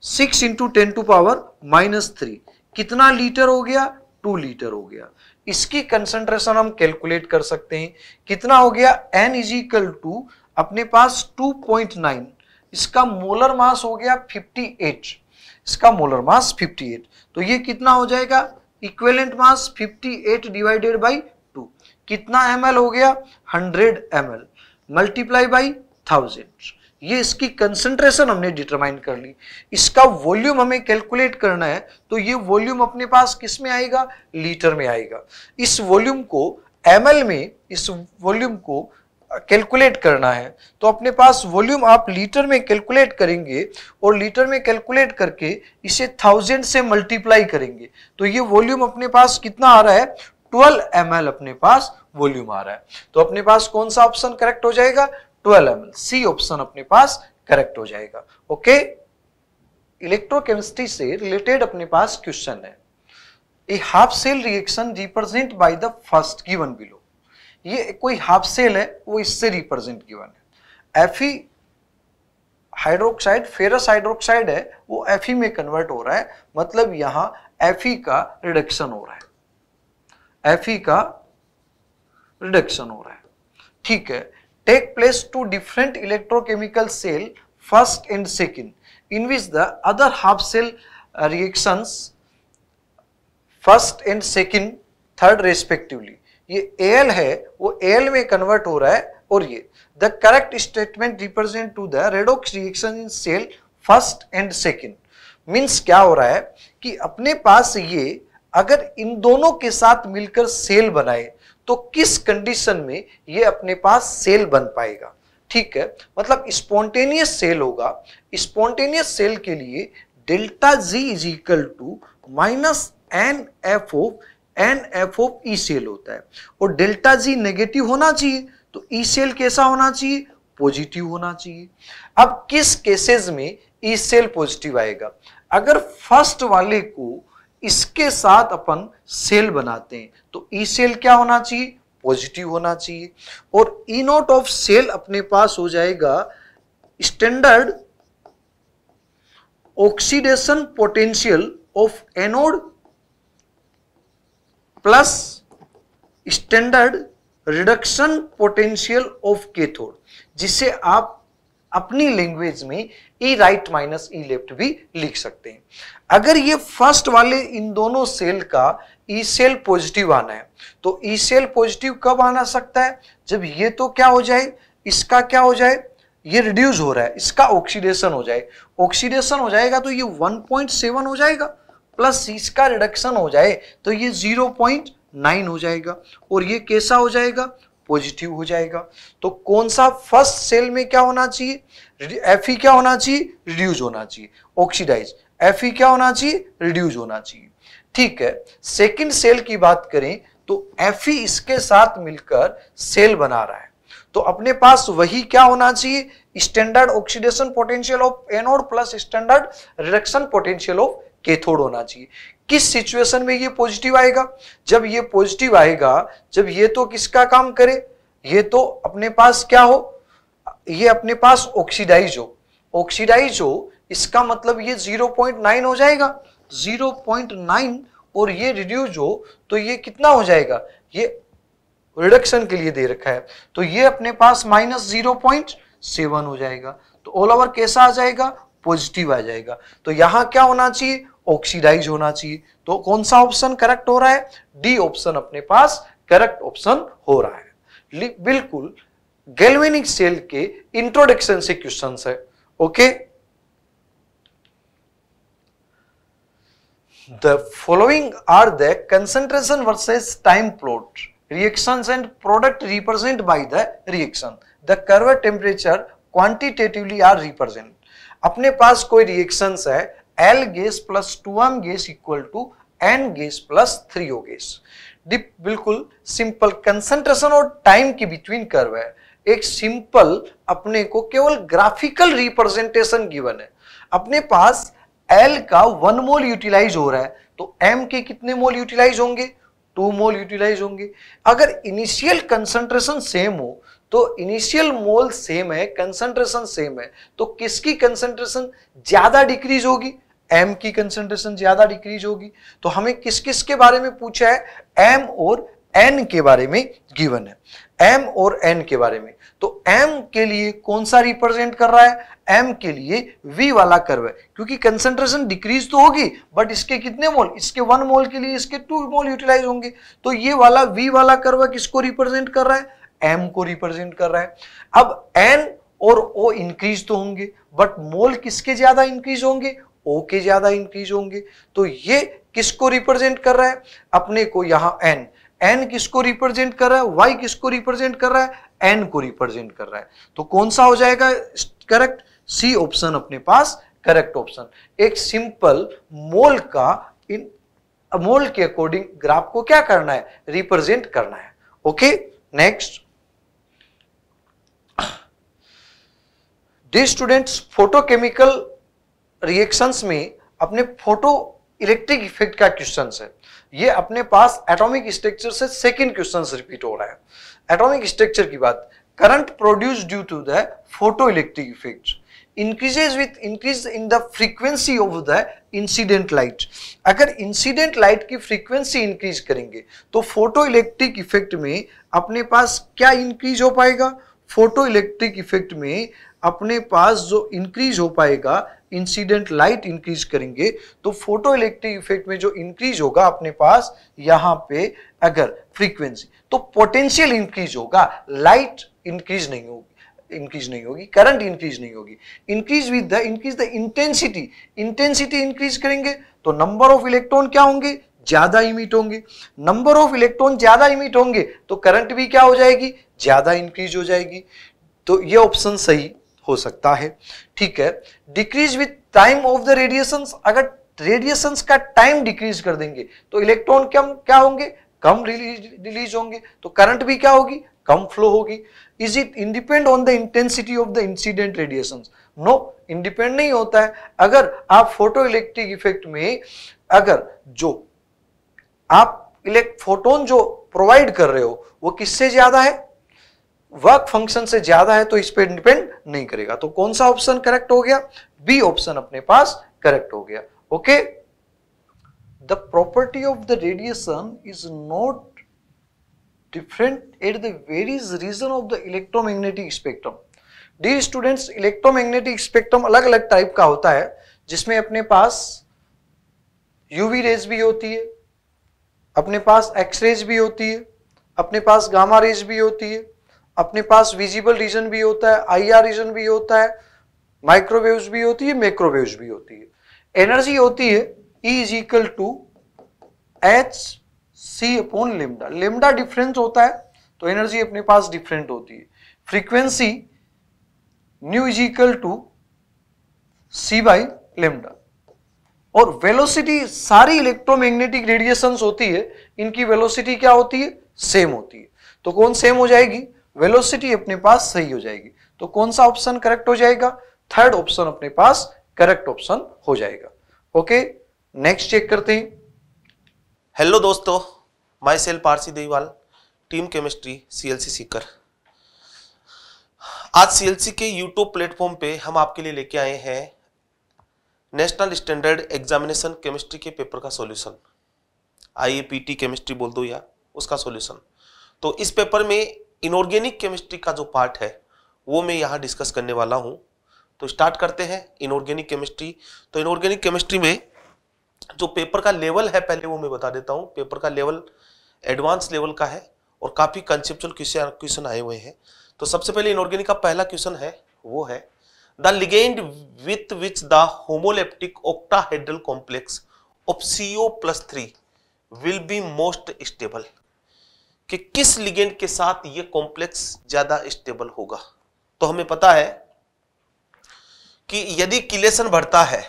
six into ten to power minus three कितना लीटर हो गया टू लीटर हो गया इसकी कंसंट्रेशन हम कैलकुलेट कर सकते हैं कितना हो गया एन इज इक्वल टू अपने पास टू पॉइंट नाइन इसका मोलर मास हो गया फिफ्टी एट इसका मोलर मास फिफ्टी एट तो ये कितना हो जाएगा equivalent mass fifty eight divided by two कितना एम हो गया hundred M L multiply by thousand ये इसकी कंसंट्रेशन हमने डिटरमाइन कर ली इसका वॉल्यूम हमें कैलकुलेट करना है तो ये वॉल्यूम अपने पास किस में आएगा लीटर में आएगा इस वॉल्यूम को एम में इस वॉल्यूम को कैलकुलेट करना है तो अपने पास वॉल्यूम आप लीटर में कैलकुलेट करेंगे और लीटर में कैलकुलेट करके इसे थाउजेंड से मल्टीप्लाई करेंगे तो ये वॉल्यूम अपने पास कितना आ रहा है 12 ml अपने पास वॉल्यूम आ रहा है तो अपने पास कौन सा ऑप्शन करेक्ट हो जाएगा 12 ml सी ऑप्शन अपने पास करेक्ट हो जाएगा ओके इलेक्ट्रोकेमिस्ट्री से रिलेटेड अपने पास क्वेश्चन है a half cell reaction represent by the first given below ये कोई हाफ सेल है वो इससे रिप्रेजेंट गिवन है एफी हाइड्रोक्साइड फेरस हाइड्रोक्साइड है वो एफ में कन्वर्ट हो रहा है मतलब यहां एफ का रिडक्शन हो रहा है एफ का रिडक्शन हो रहा है ठीक है take place two different electrochemical cell first and second in which the other half cell uh, reactions first and second third respectively ये AL है वो AL में कन्वर्ट हो रहा है और ये the correct statement represent to the redox reaction in cell first and second means क्या हो रहा है कि अपने पास ये अगर इन दोनों के साथ मिलकर सेल बनाए तो किस कंडीशन में ये अपने पास सेल बन पाएगा ठीक है मतलब स्पॉन्टेनियस सेल होगा स्पॉन्टेनियस सेल के लिए delta G is equal to minus N F O N F O E cell होता है और डेल्टा जी नेगेटिव होना चाहिए तो ई सेल कैसा होना चाहिए पॉजिटिव होना चाहिए अब किस केसेस में ई सेल पॉजिटिव आएगा अगर फर्स्ट वाले को इसके साथ अपन सेल बनाते हैं तो ई सेल क्या होना चाहिए पॉजिटिव होना चाहिए और ई नोट ऑफ सेल अपने पास हो जाएगा standard oxidation potential of anode plus standard reduction potential of cathode जिसे आप अपनी लैंग्वेज में E right minus E left भी लिख सकते हैं अगर ये फर्स्ट वाले इन दोनों सेल का ई सेल पॉजिटिव आना है तो ई सेल पॉजिटिव कब आना सकता है जब ये तो क्या हो जाए इसका क्या हो जाए ये रिड्यूस हो रहा है इसका ऑक्सीडेशन हो जाए ऑक्सीडेशन हो जाएगा तो ये 1.7 हो जाएगा प्लस इसका रिडक्शन हो जाए तो ये 0.9 हो जाएगा और ये कैसा हो जाएगा पॉजिटिव हो जाएगा तो कौन सा फर्स्ट सेल में क्या होना चाहिए एफ क्या होना चाहिए रिड्यूज होना चाहिए ऑक्सीडाइज एफ क्या होना चाहिए रिड्यूज होना चाहिए ठीक है सेकंड सेल की बात करें तो एफ इसके साथ मिलकर सेल बना रहा है तो अपने पास वही क्या होना चाहिए standard oxidation potential of anode plus standard reduction potential of cathode होना चाहिए किस सिचुएशन में ये पॉजिटिव आएगा जब ये पॉजिटिव आएगा जब ये तो किसका काम करे ये तो अपने पास क्या हो ये अपने पास ऑक्सीडाइज हो ऑक्सीडाइज हो इसका मतलब ये 0.9 हो जाएगा 0.9 और ये रिड्यूज हो तो ये कितना हो जाएगा ये रिडक्शन के लिए दे रखा है तो ये अपने पास माइनस जीरो पॉइंट सेवन हो जाएगा तो ऑल ओवर कैसा आ जाएगा पॉजिटिव आ जाएगा तो यहां क्या होना चाहिए ऑक्सीडाइज होना चाहिए तो कौन सा ऑप्शन करेक्ट हो रहा है डी ऑप्शन अपने पास करेक्ट ऑप्शन हो रहा है बिल्कुल गैल्वेनिक सेल के इंट्रोडक्शन से क्वेश्चन है okay the following are the concentration versus time plot reaction and product represent by the reaction the curve temperature quantitatively are represent अपने पास कोई रिएक्शंस है L gas plus two M gas equal to N gas plus three O gas डिप बिल्कुल simple concentration और time के बिटवीन curve है एक सिंपल अपने को केवल ग्राफिकल रिप्रेजेंटेशन गिवन है अपने पास एल का वन मोल यूटिलाइज हो रहा है तो एम के कितने मोल यूटिलाइज होंगे टू मोल यूटिलाइज होंगे अगर इनिशियल कंसंट्रेशन सेम हो तो इनिशियल मोल सेम है कंसंट्रेशन सेम है तो किसकी कंसंट्रेशन ज्यादा डिक्रीज होगी एम की कंसेंट्रेशन ज्यादा डिक्रीज होगी तो हमें किस किस के बारे में पूछा है एम और एन के बारे में गिवन है एम और एन के बारे में तो एम के लिए कौन सा रिप्रेजेंट कर रहा है एम के लिए वी वाला कर्व है क्योंकि कंसेंट्रेशन डिक्रीज तो होगी बट इसके कितने मोल इसके वन मोल के लिए इसके टू मोल यूटिलाइज होंगे तो ये वाला वी वाला कर्व किसको रिप्रेजेंट कर रहा है एम को रिप्रेजेंट कर रहा है अब एन और ओ इंक्रीज तो होंगे बट मोल किसके ज्यादा इंक्रीज होंगे ओ के ज़्यादा इंक्रीज होंगे तो ये किसको रिप्रेजेंट कर रहा है अपने को यहां एन एन किसको रिप्रेजेंट कर रहा है वाई किसको रिप्रेजेंट कर रहा है एन को रिप्रेजेंट कर रहा है तो कौन सा हो जाएगा करेक्ट सी ऑप्शन अपने पास करेक्ट ऑप्शन एक सिंपल मोल का इन मोल के अकॉर्डिंग ग्राफ को क्या करना है रिप्रेजेंट करना है okay next D students photochemical reactions में अपने फोटो इलेक्ट्रिक इफेक्ट का क्वेश्चन है ये अपने पास एटॉमिक स्ट्रक्चर से सेकंड क्वेश्चन रिपीट हो रहा है एटॉमिक स्ट्रक्चर की बात current produce due to the photo electric effect increases with increase in the frequency of the incident light अगर इंसिडेंट लाइट की फ्रीक्वेंसी इंक्रीज करेंगे तो फोटो इलेक्ट्रिक इफेक्ट में अपने पास क्या इंक्रीज हो पाएगा फोटो इलेक्ट्रिक इफेक्ट में अपने पास जो इंक्रीज हो पाएगा इंसिडेंट लाइट इंक्रीज करेंगे तो फोटो इलेक्ट्रिक इफेक्ट में जो इंक्रीज होगा अपने पास यहाँ पे अगर फ्रीक्वेंसी तो पोटेंशियल इंक्रीज होगा लाइट इंक्रीज नहीं होगी इंक्रीज नहीं होगी करंट इंक्रीज नहीं होगी increase with the increase the intensity intensity increase करेंगे तो नंबर ऑफ इलेक्ट्रॉन क्या होंगे ज्यादा इमिट होंगे नंबर ऑफ इलेक्ट्रॉन ज्यादा इमिट होंगे तो करंट भी क्या हो जाएगी ज्यादा इंक्रीज हो जाएगी तो ये ऑप्शन सही हो सकता है ठीक है decrease with time of the radiation अगर रेडिएशन का टाइम डिक्रीज कर देंगे तो इलेक्ट्रॉन कम क्या होंगे कम रिलीज रिलीज होंगे तो करंट भी क्या होगी कम फ्लो होगी is it independent on the intensity of the incident radiation no independent नहीं होता है अगर आप फोटो इलेक्ट्रिक इफेक्ट में अगर जो आप इलेक्ट फोटोन जो प्रोवाइड कर रहे हो वो किससे ज्यादा है वर्क फंक्शन से ज्यादा है तो इस पर डिपेंड नहीं करेगा तो कौन सा ऑप्शन करेक्ट हो गया बी ऑप्शन अपने पास करेक्ट हो गया okay the property of the radiation is not different at the various region of the electromagnetic spectrum. Dear students, spectrum अलग अलग टाइप का होता है जिसमें अपने पास यूवी रेज भी होती है अपने पास एक्स रेज भी होती है अपने पास गामा रेज भी होती है अपने पास विजिबल रीजन भी होता है आई आर रीजन भी होता है माइक्रोवेव्स भी होती है माइक्रोवेव्स भी होती है एनर्जी होती है E is equal to h c upon lambda lambda difference होता है तो एनर्जी अपने पास डिफरेंट होती है frequency nu is equal to c by lambda और वेलोसिटी सारी इलेक्ट्रोमैग्नेटिक रेडिएशंस होती है इनकी वेलोसिटी क्या होती है सेम होती है तो कौन सेम हो जाएगी वेलोसिटी अपने पास सही हो जाएगी तो कौन सा ऑप्शन करेक्ट हो जाएगा थर्ड ऑप्शन अपने पास करेक्ट ऑप्शन हो जाएगा ओके नेक्स्ट चेक करते हैं हेलो दोस्तों माई सेल पारसी देवाल टीम केमिस्ट्री सीएलसी सीकर आज सीएलसी के यूट्यूब प्लेटफॉर्म पे हम आपके लिए लेके आए हैं नेशनल स्टैंडर्ड एग्जामिनेशन केमिस्ट्री के पेपर का सॉल्यूशन आईएपीटी केमिस्ट्री बोल दो या उसका सॉल्यूशन तो इस पेपर में इनऑर्गेनिक केमिस्ट्री का जो पार्ट है वो मैं यहाँ डिस्कस करने वाला हूँ तो स्टार्ट करते हैं इनऑर्गेनिक केमिस्ट्री तो इनऑर्गेनिक केमिस्ट्री में जो पेपर का लेवल है पहले वो मैं बता देता हूँ पेपर का लेवल एडवांस लेवल का है और काफ़ी कंसेप्चुअल क्वेश्चन आए हुए हैं तो सबसे पहले इनऑर्गेनिक का पहला क्वेश्चन है वो है the ligand with which the homoleptic octahedral complex of C O plus three will be most stable कि किस लिगेंड के साथ ये कॉम्प्लेक्स ज्यादा स्टेबल होगा तो हमें पता है कि यदि किलेसन बढ़ता है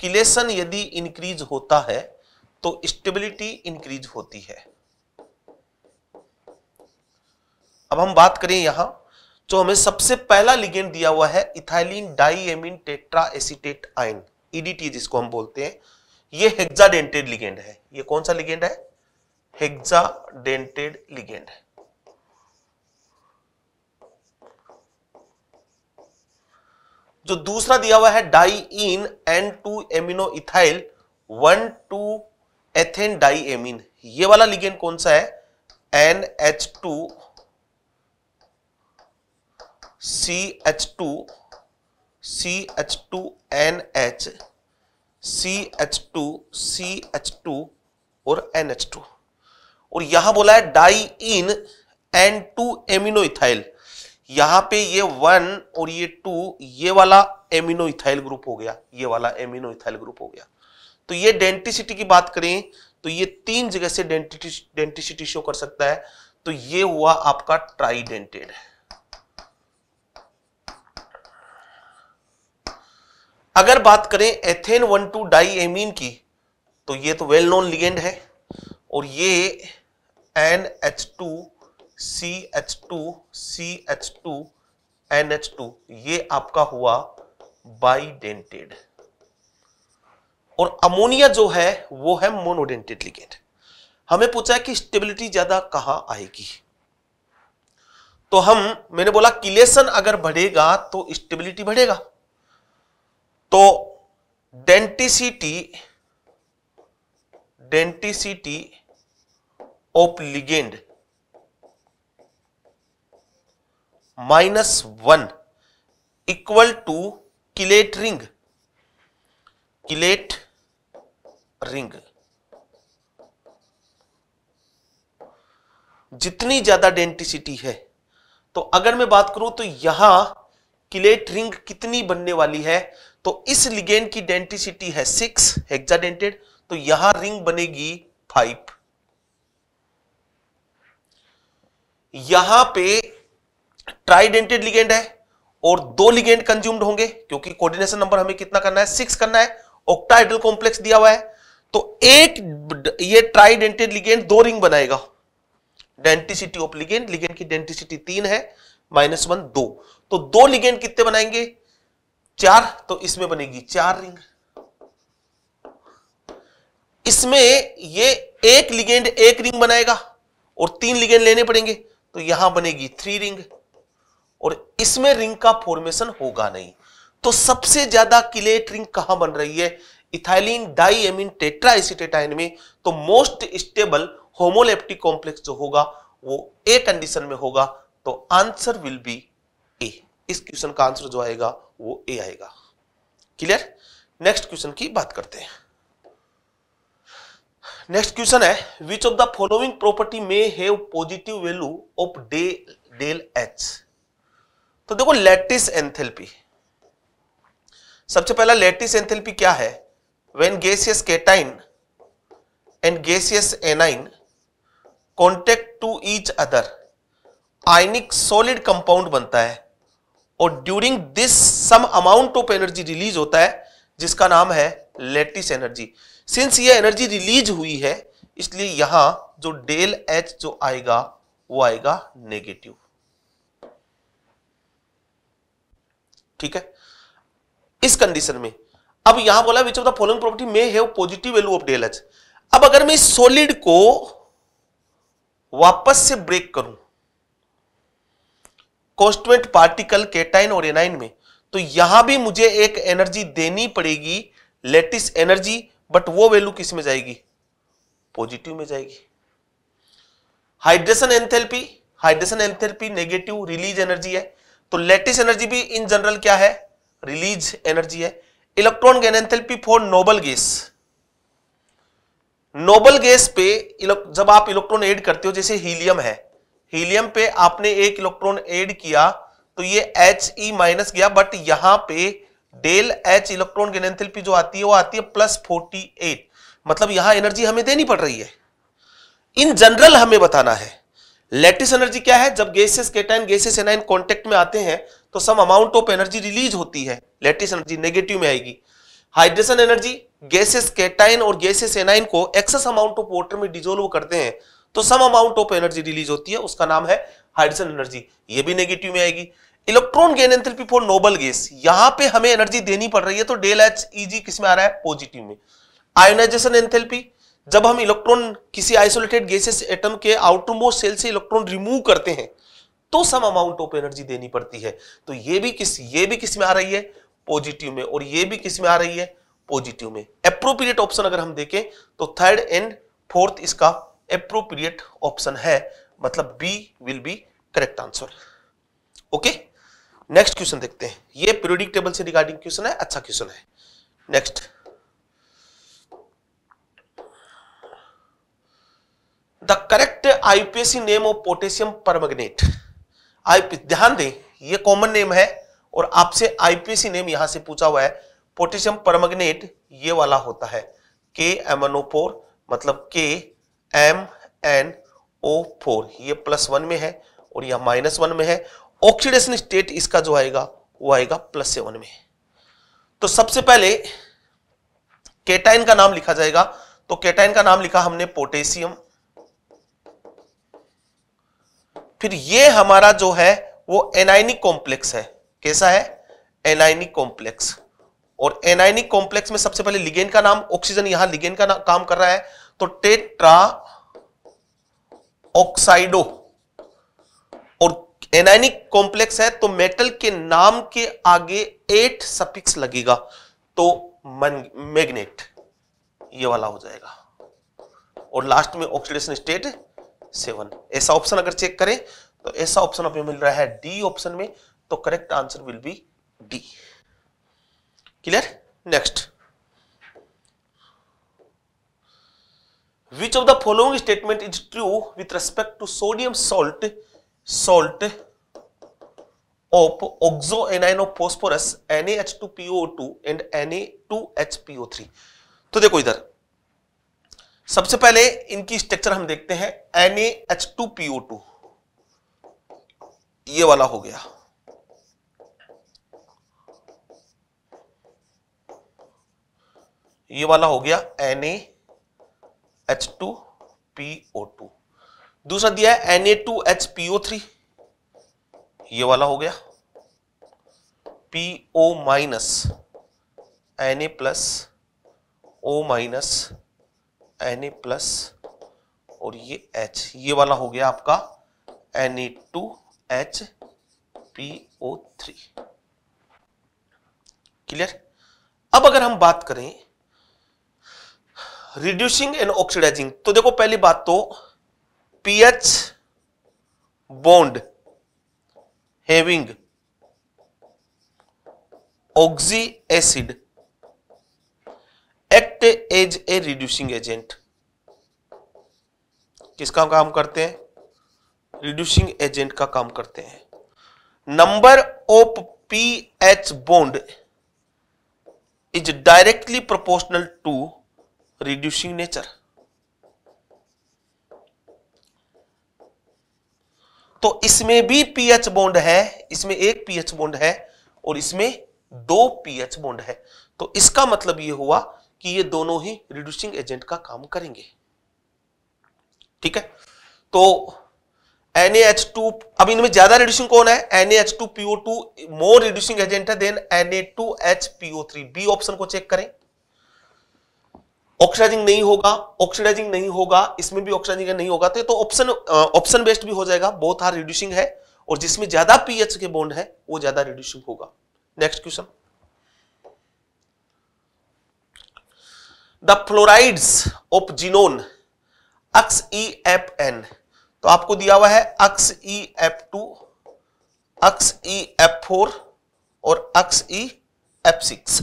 किलेशन यदि इंक्रीज होता है तो स्टेबिलिटी इंक्रीज होती है अब हम बात करें यहां जो हमें सबसे पहला लिगेंड दिया हुआ है ethylene diamine tetra acetate ion EDT e जिसको हम बोलते हैं ये हेक्साडेंटेड लिगेंड है ये कौन सा लिगेंड है डेंटेड लिगेंड है जो दूसरा दिया हुआ है dien N two amino ethyl one two ethane diamine ये वाला लिगेंड कौन सा है N H two C H two C H two N H C H two C H two और NH2 और यहां बोला है dien N two amino ethyl यहां पे ये वन और ये टू ये वाला एमिनो इथाइल ग्रुप हो गया ये वाला एमिनो इथाइल ग्रुप हो गया तो ये डेंटिसिटी की बात करें तो ये तीन जगह से डेंटिसिटी शो कर सकता है तो ये हुआ आपका ट्राइडेंटेड अगर बात करें ethane one two diamine की तो ये तो वेल नोन लिगेंड है और ये N H two C H two C H two N H two ये आपका हुआ बाईडेंटेड और अमोनिया जो है वो है मोनोडेंटेड लिगेंड हमें पूछा है कि स्टेबिलिटी ज्यादा कहां आएगी तो हम मैंने बोला किलेशन अगर बढ़ेगा तो स्टेबिलिटी बढ़ेगा तो denticity denticity of ligand minus one equal to chelate ring chelate ring जितनी ज्यादा डेंटिसिटी है तो अगर मैं बात करूं तो यहां किलेट रिंग कितनी बनने वाली है तो इस लिगेंड की डेंटिसिटी है सिक्स हेक्साडेंटेड तो यहां रिंग बनेगी फाइव यहां पे ट्राइडेंटेड लिगेंड है और दो लिगेंड कंज्यूम्ड होंगे क्योंकि कोऑर्डिनेशन नंबर हमें कितना करना है सिक्स करना है ऑक्टाइडल कॉम्प्लेक्स दिया हुआ है तो एक ये ट्राइडेंटेड लिगेंड दो रिंग बनाएगा डेंटिसिटी ऑफ लिगेंड लिगेंड की डेंटिसिटी तीन है माइनस वन दो तो दो लिगेंड कितने बनाएंगे चार तो इसमें बनेगी चार रिंग इसमें ये एक लिगेंड एक रिंग बनाएगा और तीन लिगेंड लेने पड़ेंगे तो यहां बनेगी थ्री रिंग और इसमें रिंग का फॉर्मेशन होगा नहीं तो सबसे ज्यादा किलेट रिंग कहां बन रही है इथाइलिन डाईएमिन टेट्राइसिटेटाइन में तो मोस्ट स्टेबल होमोलेप्टिक कॉम्प्लेक्स जो होगा वो ए कंडीशन में होगा तो आंसर विल बी ए इस क्वेश्चन का आंसर जो आएगा वो ए आएगा क्लियर नेक्स्ट क्वेश्चन की बात करते हैं नेक्स्ट क्वेश्चन है which of the following property में हैव पॉजिटिव वैल्यू ऑफ डे डेल एच तो देखो लेटिस एंथेल्पी सबसे पहला लेटिस एंथेल्पी क्या है when gaseous cation and gaseous anion contact to each other ionic solid compound बनता है और during this some amount of energy release होता है जिसका नाम है लेटिस एनर्जी सिंस ये एनर्जी रिलीज हुई है इसलिए यहां जो डेल एच जो आएगा वो आएगा नेगेटिव ठीक है इस कंडीशन में अब यहां बोला which of the following property may have positive value of del H अब अगर मैं सॉलिड को वापस से ब्रेक करूं कॉन्स्टेंट पार्टिकल केटाइन और एनाइन में तो यहां भी मुझे एक एनर्जी देनी पड़ेगी लेटिस एनर्जी बट वो वैल्यू किस में जाएगी पॉजिटिव में जाएगी hydration enthalpy hydration enthalpy negative release energy है तो लेटिस एनर्जी भी इन जनरल क्या है रिलीज एनर्जी है electron gain enthalpy for noble gas noble gas पे जब आप इलेक्ट्रॉन ऐड करते हो जैसे हीलियम है हीलियम पे आपने एक इलेक्ट्रॉन ऐड किया तो ये एच ई माइनस गया बट यहां पे डेल एच इलेक्ट्रॉन की एनथेल्पी जो आती है वो आती है प्लस फोर्टी एट मतलब यहां एनर्जी हमें देनी पड़ रही है इन जनरल हमें बताना है लेटिस एनर्जी क्या है जब gaseous cation gaseous anion contact में आते हैं तो some amount of energy release होती है लेटिस एनर्जी नेगेटिव में आएगी हाइड्रेशन एनर्जी गैसेस केटाइन और गैसेस एनाइन को एक्सेस अमाउंट ऑफ वाटर में डिजोल्व करते हैं तो some amount of energy release होती है उसका नाम है हाइड्रेशन एनर्जी ये भी नेगेटिव में आएगी electron gain enthalpy for noble gas यहां पे हमें एनर्जी देनी पड़ रही है तो डेल एच ईजी किस में आ रहा है पॉजिटिव में आयोनाइजेशन एंथैल्पी जब हम इलेक्ट्रॉन किसी आइसोलेटेड गैसेस एटम के आउटर मोस्ट सेल से इलेक्ट्रॉन रिमूव करते हैं तो सम अमाउंट ऑफ एनर्जी देनी पड़ती है तो ये भी किस ये भी किस में आ रही है पॉजिटिव में और ये भी किस में आ रही है पॉजिटिव में अप्रोप्रिएट ऑप्शन अगर हम देखें तो थर्ड एंड फोर्थ इसका अप्रोप्रिएट ऑप्शन है मतलब B will be correct answer okay okay? Next question देखते हैं ये पीरियोडिक टेबल से रिगार्डिंग क्वेश्चन है अच्छा क्वेश्चन है next the correct IUPAC name of potassium permanganate IP ध्यान दें ये कॉमन नेम है और आपसे आईपीएससी नेम यहां से पूछा हुआ है पोटेशियम परमैग्नेट ये वाला होता है के एम एन ओ फोर मतलब K M N O four ये प्लस वन में है और यह माइनस वन में है ऑक्सीडेशन स्टेट इसका जो आएगा वो आएगा प्लस सेवन में तो सबसे पहले केटाइन का नाम लिखा जाएगा तो केटाइन का नाम लिखा हमने पोटेशियम फिर ये हमारा जो है वो एनाइनिक कॉम्प्लेक्स है कैसा है एनाइनिक कॉम्प्लेक्स और एनाइनिक कॉम्प्लेक्स में सबसे पहले लिगेन का नाम ऑक्सीजन यहां लिगेन का काम कर रहा है तो टेट्रा ऑक्साइडो एनाइनिक कॉम्प्लेक्स है तो मेटल के नाम के आगे एट सपिक्स लगेगा तो मैग्नेट ये वाला हो जाएगा और लास्ट में ऑक्सीडेशन स्टेट सेवन ऐसा ऑप्शन अगर चेक करें तो ऐसा ऑप्शन आपको मिल रहा है डी ऑप्शन में तो correct answer will be D clear next which of the following statement is true with respect to sodium salt salt op oxoanion of phosphorus NaH2PO2 and Na2HPO3 तो देखो इधर सबसे पहले इनकी स्ट्रक्चर हम देखते हैं NaH2PO2 ये वाला हो गया ये वाला हो गया Na H2PO2 दूसरा दिया है Na2HPO3 ये वाला हो गया PO minus Na plus O minus Na plus और ये H ये वाला हो गया आपका Na2HPO3 क्लियर अब अगर हम बात करें रिड्यूसिंग एंड ऑक्सीडाइजिंग तो देखो पहली बात तो PH bond having oxy acid act as a reducing agent किसका काम करते हैं रिड्यूसिंग एजेंट का काम करते हैं number of P H bond is directly proportional to reducing nature तो इसमें भी पीएच बॉन्ड है इसमें एक पीएच बॉन्ड है और इसमें दो पीएच बॉन्ड है तो इसका मतलब यह हुआ कि ये दोनों ही रिड्यूसिंग एजेंट का काम करेंगे ठीक है तो NaH2 अब इनमें ज्यादा रिड्यूसिंग कौन है NaH2PO2 मोर रिड्यूसिंग एजेंट है देन Na2HPO3 बी ऑप्शन को चेक करें ऑक्सीडाइजिंग नहीं होगा ऑक्सीडाइजिंग नहीं होगा इसमें भी ऑक्सीडाइजिंग नहीं होगा तो ऑप्शन ऑप्शन बेस्ड भी हो जाएगा बहुत हार रिड्यूसिंग है और जिसमें ज्यादा पीएच के बॉन्ड है वो ज्यादा रिड्यूसिंग होगा next question the fluorides of xenon X E F N तो आपको दिया हुआ है X E F two X E F four और X E F six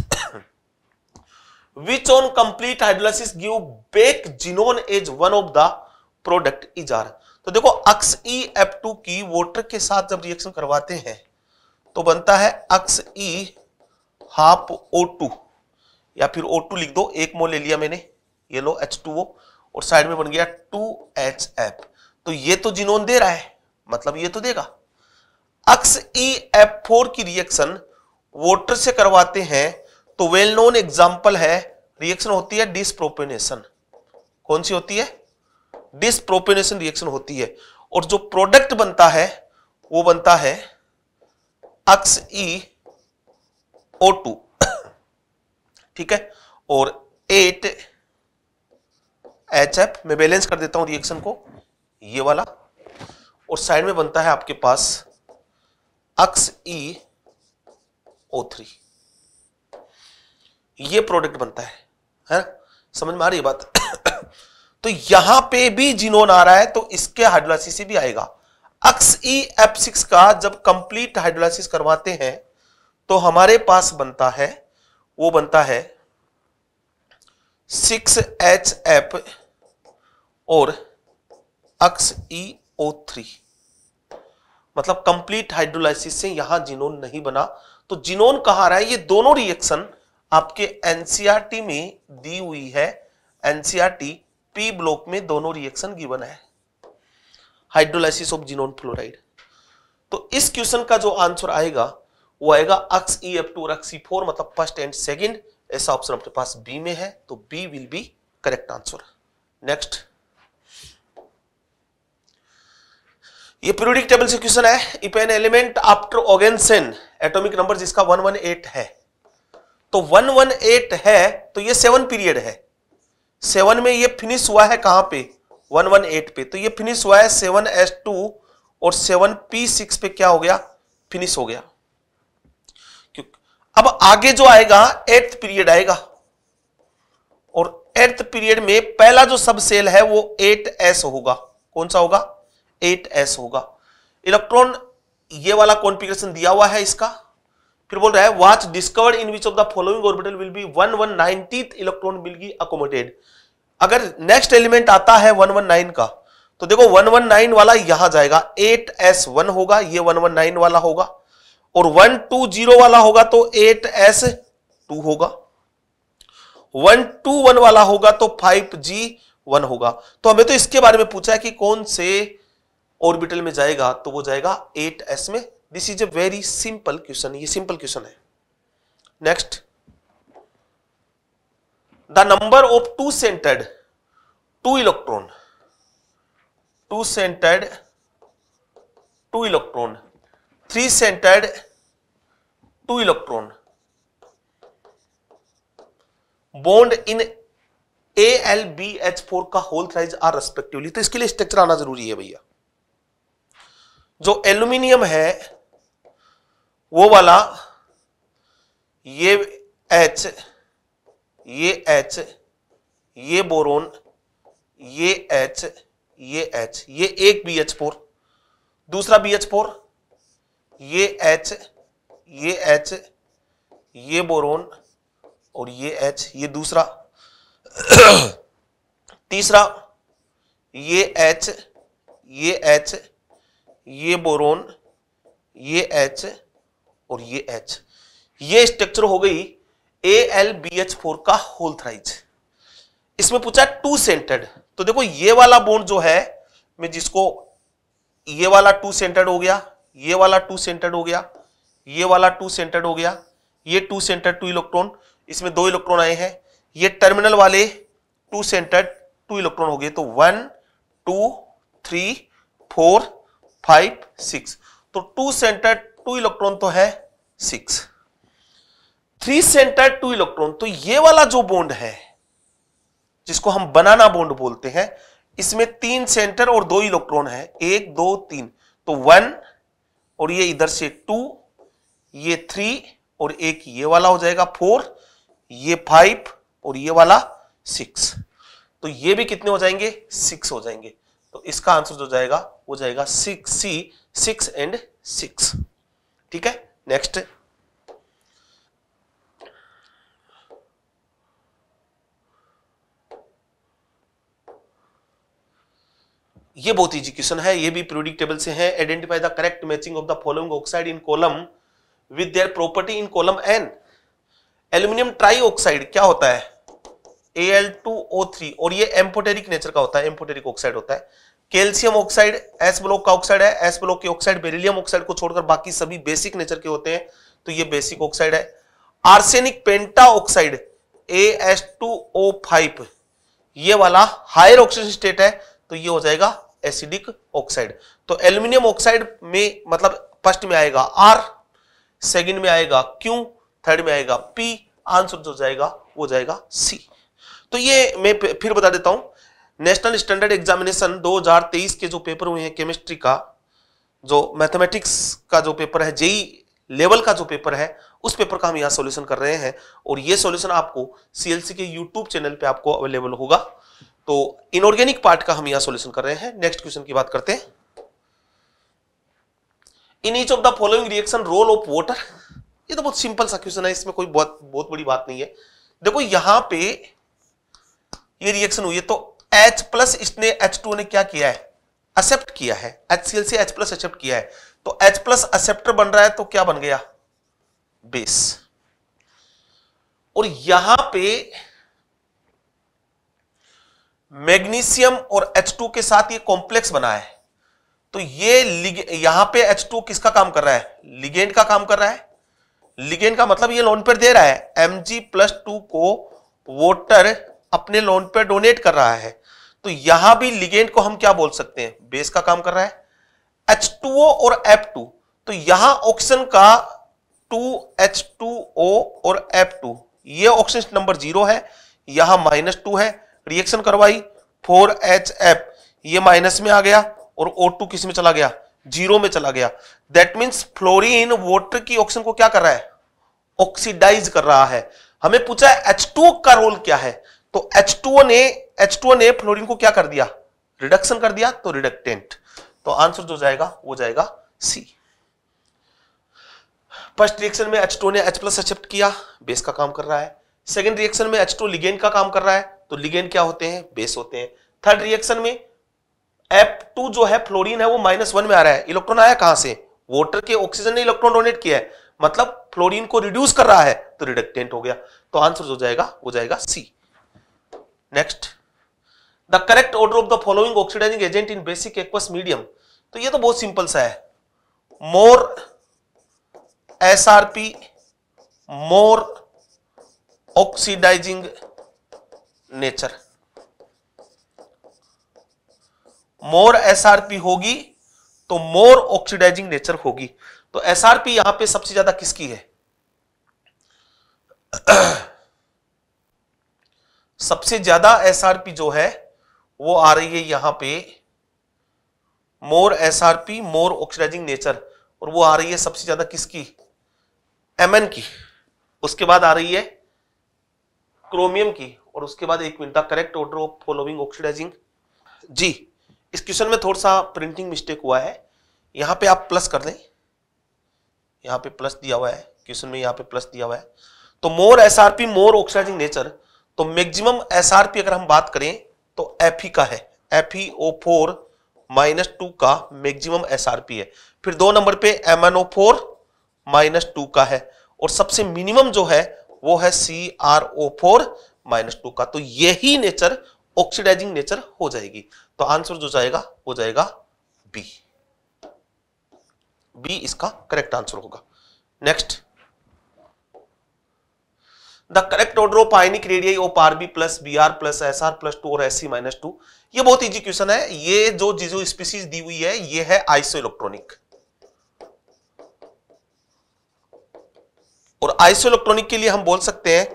which on complete hydrolysis give back xenon as one of the product is are तो देखो X E F two की water के साथ जब reaction करवाते हैं तो बनता है अक्स ई हाफ ओ टू या फिर ओ टू लिख दो एक मोल ले लिया मैंने ये लो एच टू ओ और साइड में बन गया टू एच एफ तो ये तो जिनोन दे रहा है मतलब ये तो देगा अक्स ई एफ फोर की रिएक्शन वोटर से करवाते हैं तो वेल नोन एग्जाम्पल है रिएक्शन होती है डिसप्रोपेनेशन कौन सी होती है डिसप्रोपेनेशन रिएक्शन होती है और जो प्रोडक्ट बनता है वो बनता है अक्स ई ओ टू ठीक है और एट एच एफ मैं बैलेंस कर देता हूं रिएक्शन को ये वाला और साइड में बनता है आपके पास अक्स ई ओ थ्री ये प्रोडक्ट बनता है है ना समझ में आ रही है बात <coughs> तो यहां पे भी जीनोन आ रहा है तो इसके हाइड्रोलाइसिस भी आएगा अक्स ई एफ सिक्स का जब कंप्लीट हाइड्रोलाइसिस करवाते हैं तो हमारे पास बनता है वो बनता है सिक्स एच एफ और अक्स ई ओ थ्री मतलब कंप्लीट हाइड्रोलाइसिस से यहां जीनोन नहीं बना तो जीनोन कहा रहा है ये दोनों रिएक्शन आपके एनसीआरटी e में दी हुई है एनसीआरटी पी ब्लॉक में दोनों रिएक्शन गिवन है हाइड्रोलाइसिस ऑफ जीनोन फ्लोराइड तो इस क्वेश्चन का जो आंसर आएगा वो आएगा अक्स ई एफ टू और अक्स ई फोर मतलब फर्स्ट एंड सेकंड ऐसा ऑप्शन आपके पास बी में है तो B will be correct answer next ये पीरियोडिक टेबल से क्वेश्चन है if an element after oganesson atomic number जिसका 118 है तो 118 है तो ये सेवन पीरियड है सेवन में ये फिनिश हुआ है कहां पे 118 पे तो ये फिनिश हुआ है सेवन एस टू और सेवन पी सिक्स पे क्या हो गया फिनिश हो गया अब आगे जो आएगा एट्थ पीरियड आएगा और एट्थ पीरियड में पहला जो सब सेल है वो एट एस होगा कौन सा होगा एट एस होगा इलेक्ट्रॉन ये वाला कॉन्फ़िगरेशन दिया हुआ है इसका फिर बोल रहा है was discovered in which of the following orbital will be one one nineteenth electron will be accommodated अगर नेक्स्ट एलिमेंट आता है वन वन नाइन का तो देखो वन वन नाइन वाला यहां जाएगा एट एस वन होगा ये वन वन नाइन वाला होगा और वन टू जीरो वाला होगा तो एट एस टू होगा वन टू वन वाला होगा तो फाइव जी वन होगा तो हमें तो इसके बारे में पूछा है कि कौन से ऑर्बिटल में जाएगा तो वो जाएगा एट एस में this is a very simple question ये सिंपल क्वेश्चन है next the number of two centered two electron two centered two electron three centered two electron bond in A L B H four का whole साइज are respectively तो इसके लिए structure आना जरूरी है भैया जो एल्यूमिनियम है वो वाला ये एच ये एच ये बोरोन ये एच ये एच ये एक बी एच फोर दूसरा बी एच फोर ये एच ये एच ये बोरोन और ये एच ये दूसरा तीसरा ये एच ये एच ये बोरोन ये एच और ये H ये स्ट्रक्चर हो गई A L B H four का होल थ्राइज इसमें पूछा टू सेंटर्ड तो देखो ये वाला बोन जो है मैं जिसको ये वाला टू सेंटर्ड हो गया ये वाला टू सेंटर्ड हो गया ये वाला टू सेंटर्ड हो गया ये टू सेंटर्ड टू इलेक्ट्रॉन इसमें दो इलेक्ट्रॉन आए हैं ये टर्मिनल वाले टू सेंटर्ड टू इलेक्ट्रॉन हो गए तो one two three four five six तो टू सेंटर्ड टू इलेक्ट्रॉन तो है six three center two electron तो ये वाला जो बॉन्ड है जिसको हम बनाना बॉन्ड बोलते हैं इसमें तीन सेंटर और दो इलेक्ट्रॉन है एक दो तीन तो वन और ये इधर से टू ये थ्री और एक ये वाला हो जाएगा फोर ये फाइव और ये वाला सिक्स तो ये भी कितने हो जाएंगे सिक्स हो जाएंगे तो इसका आंसर जो जाएगा वो जाएगा six C six and six ठीक है नेक्स्ट ये बहुत इजी क्वेश्चन है ये भी प्रोडिक्टेबल से है identify the correct matching of the following oxide in column with their property in column N aluminium trioxide क्या होता है Al2O3 और ये एम्फोटेरिक नेचर का होता है एम्फोटेरिक ऑक्साइड होता है कैल्शियम ऑक्साइड एस ब्लॉक का ऑक्साइड है एस ब्लॉक के ऑक्साइड बेरिलियम ऑक्साइड को छोड़कर बाकी सभी बेसिक नेचर के होते हैं तो ये बेसिक ऑक्साइड है arsenic pentoxide A S two O five ये वाला हायर ऑक्सीजन स्टेट है तो ये हो जाएगा एसिडिक ऑक्साइड तो एल्यूमिनियम ऑक्साइड में मतलब फर्स्ट में आएगा आर सेकेंड में आएगा क्यू थर्ड में आएगा पी आंसर जो जाएगा वो जाएगा सी तो ये मैं फिर बता देता हूं नेशनल स्टैंडर्ड एग्जामिनेशन 2023 के जो पेपर हुए हैं केमिस्ट्री का जो मैथमेटिक्स का जो पेपर है जेई लेवल का जो पेपर है उस पेपर का हम यहाँ सोल्यूशन कर रहे हैं और ये सोल्यूशन आपको सीएलसी के यूट्यूब चैनल पे आपको अवेलेबल होगा तो इनऑर्गेनिक पार्ट का हम यहाँ सोल्यूशन कर रहे हैं नेक्स्ट क्वेश्चन की बात करते हैं in each of the following reaction role of water ये तो बहुत सिंपल सा क्वेश्चन है इसमें कोई बहुत बहुत बड़ी बात नहीं है देखो यहां पे ये रिएक्शन हुई है तो एच प्लस इसने एच टू ने क्या किया है एक्सेप्ट किया है एच सी एल से एच प्लस एक्सेप्ट किया है तो एच प्लस एक्सेप्टर बन रहा है तो क्या बन गया बेस और यहां पे मैग्नीशियम और एच टू के साथ ये कॉम्प्लेक्स बना है तो ये यहां पे टू किसका काम कर रहा है लिगेंड का काम कर रहा है लिगेंड का मतलब ये लोन पर दे रहा है जी प्लस टू को वोटर अपने लोन पर डोनेट कर रहा है तो यहां भी लिगेंड को हम क्या बोल सकते हैं बेस का काम कर रहा है ओ और टू तो यहां ऑक्सीजन का टू ओ और F2 ये ऑक्सीजन नंबर जीरो है यहां माइनस टू है रिएक्शन करवाई फोर एच एफ ये माइनस में आ गया और ओ टू किस में चला गया जीरो में चला गया दैट मीन्स फ्लोरीन वॉटर की ऑक्सीजन को क्या कर रहा है ऑक्सीडाइज कर रहा है हमें पूछा है टू का रोल क्या है तो H2O ने एच टू ने फ्लोरिन को क्या कर दिया रिडक्शन कर दिया तो रिडक्टेंट तो आंसर जो जाएगा वो जाएगा सी फर्स्ट रिएक्शन में एच टू ने एच प्लस एक्सेप्ट किया बेस का काम कर रहा है सेकेंड रिएक्शन में एच टू का काम कर रहा है तो लिगेन क्या होते हैं बेस होते हैं थर्ड रिएक्शन में एफ टू जो है फ्लोरीन है वो माइनस वन में आ रहा है इलेक्ट्रॉन आया कहां से वॉटर के ऑक्सीजन ने इलेक्ट्रॉन डोनेट किया है मतलब फ्लोरीन को रिड्यूस कर रहा है तो रिडक्टेंट हो गया तो आंसर जो जाएगा वो जाएगा C next the correct order of the following oxidizing agent in basic aqueous medium तो ये तो बहुत सिंपल सा है more S R P more oxidizing nature more S R P होगी तो मोर ऑक्सीडाइजिंग नेचर होगी तो एस आर पी यहां पर सबसे ज्यादा किसकी है <clears throat> सबसे ज्यादा एस आर पी जो है वो आ रही है यहां पे more S R P more oxidizing nature और वो आ रही है सबसे ज्यादा किसकी एम एन की उसके बाद आ रही है क्रोमियम की और उसके बाद एक minute correct order of following oxidizing जी इस क्वेश्चन में थोड़ा सा प्रिंटिंग मिस्टेक हुआ है यहां पे आप प्लस कर दें यहां पे प्लस दिया हुआ है क्वेश्चन में यहां पे प्लस दिया हुआ है तो more S R P more oxidizing nature तो मैक्सिमम एस आर पी अगर हम बात करें तो एफ का है F O four minus two का मैक्सिमम एस पी है फिर दो नंबर पे M N O four minus two का है और सबसे मिनिमम जो है वो है C R O four minus two का तो यही नेचर ऑक्सीडाइजिंग नेचर हो जाएगी तो आंसर जो जाएगा वो जाएगा बी बी इसका करेक्ट आंसर होगा next the correct order of ionic radii of RB plus B R plus S R plus two और एस सी माइनस टू ये बहुत इजी क्वेश्चन है ये जो जीजो स्पीसीज दी हुई है ये है आइसो इलेक्ट्रॉनिक और आइसो इलेक्ट्रॉनिक के लिए हम बोल सकते हैं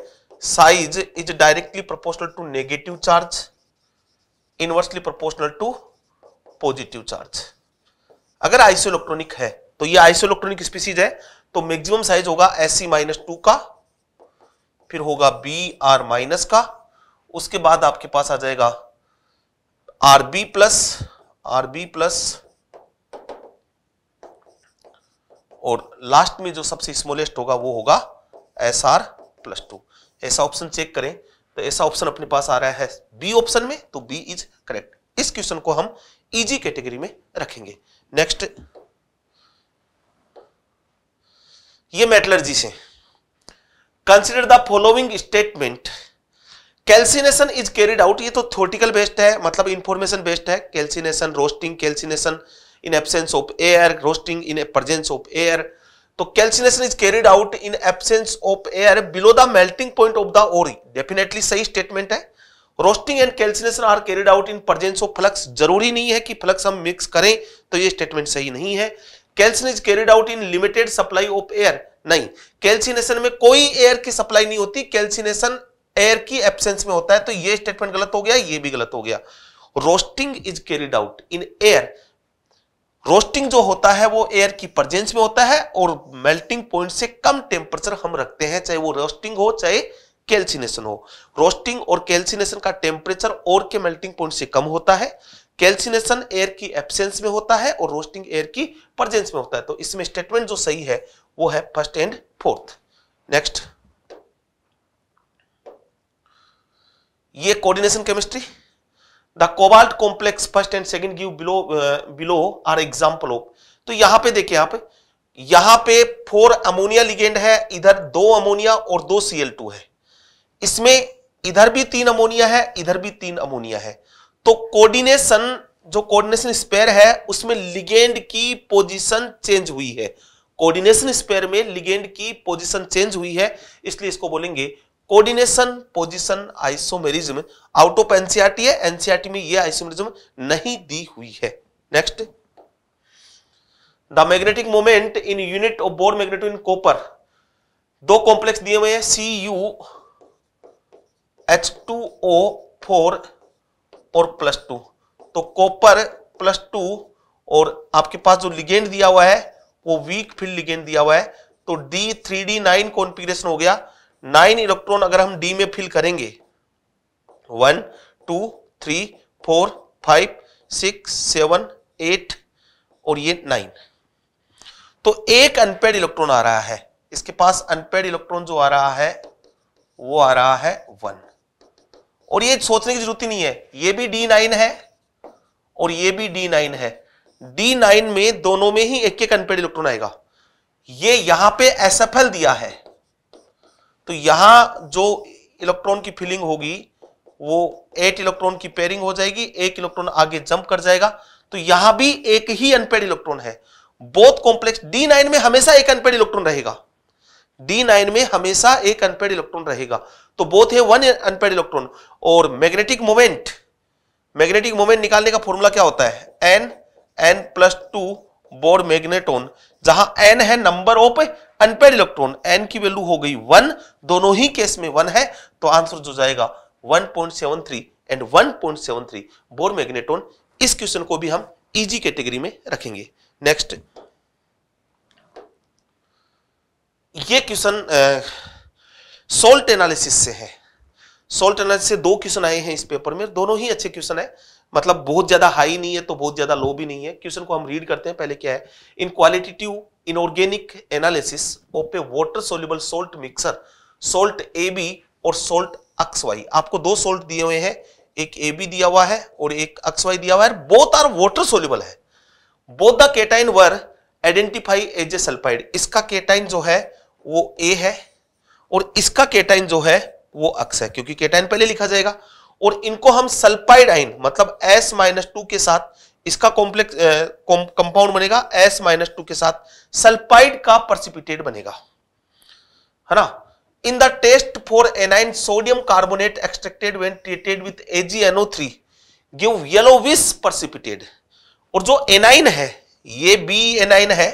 size is directly proportional to negative charge inversely proportional to positive charge अगर आइसो इलेक्ट्रॉनिक है तो ये आइसो इलेक्ट्रॉनिक स्पीसीज है तो मैक्सिमम साइज होगा एस सी माइनस टू का फिर होगा बी आर माइनस का उसके बाद आपके पास आ जाएगा R B plus R B plus और लास्ट में जो सबसे स्मॉलेस्ट होगा वो होगा एस आर प्लस टू ऐसा ऑप्शन चेक करें तो ऐसा ऑप्शन अपने पास आ रहा है बी ऑप्शन में तो बी इज करेक्ट इस क्वेश्चन को हम इजी e कैटेगरी में रखेंगे नेक्स्ट ये मेटलर्जी से consider the following statement calcination is carried out ये तो थोटिकल बेस्ड है मतलब इंफॉर्मेशन बेस्ड है calcination roasting calcination in absence of air roasting in presence of air तो calcination is carried out in absence of air below the melting point of the ore definitely सही statement है roasting and calcination are carried out in presence of flux जरूरी नहीं है कि flux हम mix करें तो ये स्टेटमेंट सही नहीं है calcine is carried out in limited supply of air नहीं कैल्सिनेशन में कोई एयर की सप्लाई नहीं होती कैल्सिनेशन एयर की एब्सेंस में होता है तो यह स्टेटमेंट गलत हो गया यह भी गलत हो गया roasting is carried out in air roasting जो होता है वो एयर की प्रजेंस में होता है और मेल्टिंग पॉइंट से कम टेम्परेचर हम रखते हैं चाहे वो रोस्टिंग हो चाहे कैल्सिनेशन हो रोस्टिंग और कैल्सिनेशन का टेम्परेचर और के मेल्टिंग पॉइंट से कम होता है कैल्सिनेशन एयर की एब्सेंस में होता है और रोस्टिंग एयर की प्रजेंस में होता है तो इसमें स्टेटमेंट जो सही है वो है फर्स्ट एंड फोर्थ नेक्स्ट ये coordination chemistry the cobalt complex first and second give below below are example of तो यहां पे देखिए आप यहां पे फोर अमोनिया लिगेंड है इधर दो अमोनिया और दो टू है इसमें इधर भी तीन अमोनिया है इधर भी तीन अमोनिया है तो कोऑर्डिनेशन जो कोऑर्डिनेशन स्पेयर है उसमें लिगेंड की पोजीशन चेंज हुई है कोऑर्डिनेशन स्पेयर में लिगेंड की पोजीशन चेंज हुई है इसलिए इसको बोलेंगे coordination position isomerism out of NCERT है एनसीआरटी में यह आइसोमेरिज्म नहीं दी हुई है next the magnetic moment in unit of Bohr magnet in copper दो कॉम्प्लेक्स दिए हुए हैं C U H two O four और प्लस टू तो कॉपर प्लस टू और आपके पास जो लिगेंड दिया हुआ है वो वीक फील्ड लिगेंड दिया हुआ है तो D three D nine configuration हो गया नाइन इलेक्ट्रॉन अगर हम डी में फिल करेंगे one two three four five six seven eight और ये नाइन तो एक अनपेड इलेक्ट्रॉन आ रहा है इसके पास अनपेड इलेक्ट्रॉन जो आ रहा है वो आ रहा है वन और ये सोचने की जरूरत ही नहीं है ये भी डी नाइन है और ये भी डी नाइन है D9 में दोनों में ही एक एक अनपेड इलेक्ट्रॉन आएगा ये यहां पे एसएफएल दिया है तो यहां जो इलेक्ट्रॉन की फिलिंग होगी वो एट इलेक्ट्रॉन की पेयरिंग हो जाएगी एक इलेक्ट्रॉन आगे जंप कर जाएगा तो यहां भी एक ही अनपेड इलेक्ट्रॉन है बोथ कॉम्प्लेक्स D9 में हमेशा एक अनपेड इलेक्ट्रॉन रहेगा D9 में हमेशा एक अनपेड इलेक्ट्रॉन रहेगा तो बोथ है वन अनपेड इलेक्ट्रॉन और मैग्नेटिक मोमेंट मैग्नेटिक मोमेंट निकालने का फॉर्मूला क्या होता है N N plus two Bohr magneton जहां एन है number of unpaired electron N की वैल्यू हो गई वन दोनों ही केस में वन है तो आंसर जो जाएगा three and three Bohr magneton इस क्वेश्चन को भी हम इजी e कैटेगरी में रखेंगे नेक्स्ट ये क्वेश्चन सोल्ट एनालिसिस से है सोल्ट एनालिसिस से दो क्वेश्चन आए हैं इस पेपर में दोनों ही अच्छे क्वेश्चन है मतलब बहुत ज्यादा हाई नहीं है तो बहुत ज्यादा लो भी नहीं है क्वेश्चन को हम रीड करते हैं पहले क्या है in qualitative inorganic analysis of a water soluble salt mixture salt A B और सोल्ट अक्स वाई आपको दो सोल्ट दिए हुए हैं एक ए बी दिया हुआ है और एक अक्स वाई दिया हुआ है बोथ आर वाटर सोल्यूबल है both the cation were identify as a sulphide इसका केटाइन जो है वो ए है और इसका केटाइन जो है वो अक्स है क्योंकि केटाइन पहले लिखा जाएगा और इनको हम सल्फाइड आइन मतलब एस माइनस टू के साथ इसका कॉम्प्लेक्स कंपाउंड बनेगा एस माइनस टू के साथ सल्फाइड का प्रसिपिटेट बनेगा है ना इन in the test for anion sodium carbonate extracted when treated with AgNO3 give yellowish प्रसिपिटेड और जो एनाइन है ये बी एनाइन है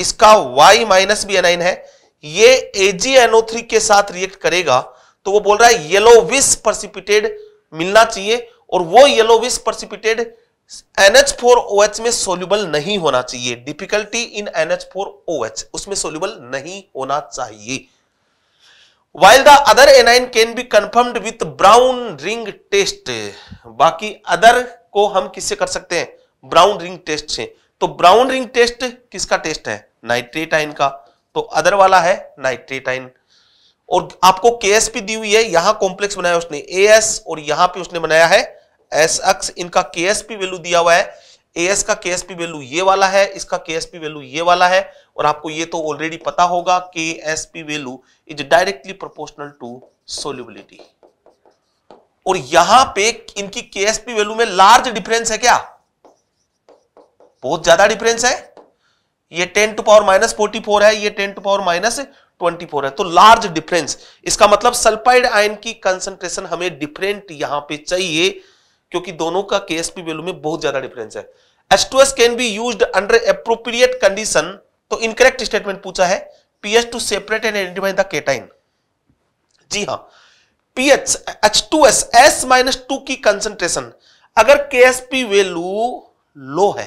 इसका वाई माइनस बी एनाइन है ये थ्री के साथ रिएक्ट करेगा तो वो बोल रहा है येलो विस प्रसिपिटेड मिलना चाहिए और वो येलो विस प्रसिपिटेड NH4OH में सोल्यूबल नहीं होना चाहिए डिफिकल्टी इन NH4OH उसमें सोल्यूबल नहीं होना चाहिए while the other anion can be confirm with brown ring test बाकी अदर को हम किससे कर सकते हैं ब्राउन रिंग टेस्ट से तो ब्राउन रिंग टेस्ट किसका टेस्ट है नाइट्रेट आइन का तो अदर वाला है नाइट्रेट आइन और आपको के एस पी दी हुई है यहां कॉम्प्लेक्स बनाया उसने ए एस और यहां पे उसने बनाया है एस अक्स इनका के एस पी वैल्यू दिया हुआ है ए एस का के एस पी वैल्यू ये वाला है इसका के एस पी वैल्यू ये वाला है और आपको ये तो ऑलरेडी पता होगा के S P value is directly proportional to solubility और यहां पे इनकी के एस पी वैल्यू में लार्ज डिफरेंस है क्या बहुत ज्यादा डिफरेंस है ये 10 to power minus forty four है ये 10 to power minus twenty four है तो लार्ज डिफरेंस इसका मतलब सल्फाइड आयन की कंसेंट्रेशन हमें डिफरेंट यहां पे चाहिए क्योंकि दोनों का केएसपी वैल्यू में बहुत ज्यादा डिफरेंस है H2S can be used under appropriate condition तो इनकरेक्ट स्टेटमेंट पूछा है pH to separate and identify the जी हाँ pH H2S S minus two की कंसेंट्रेशन अगर केएसपी वैल्यू लो है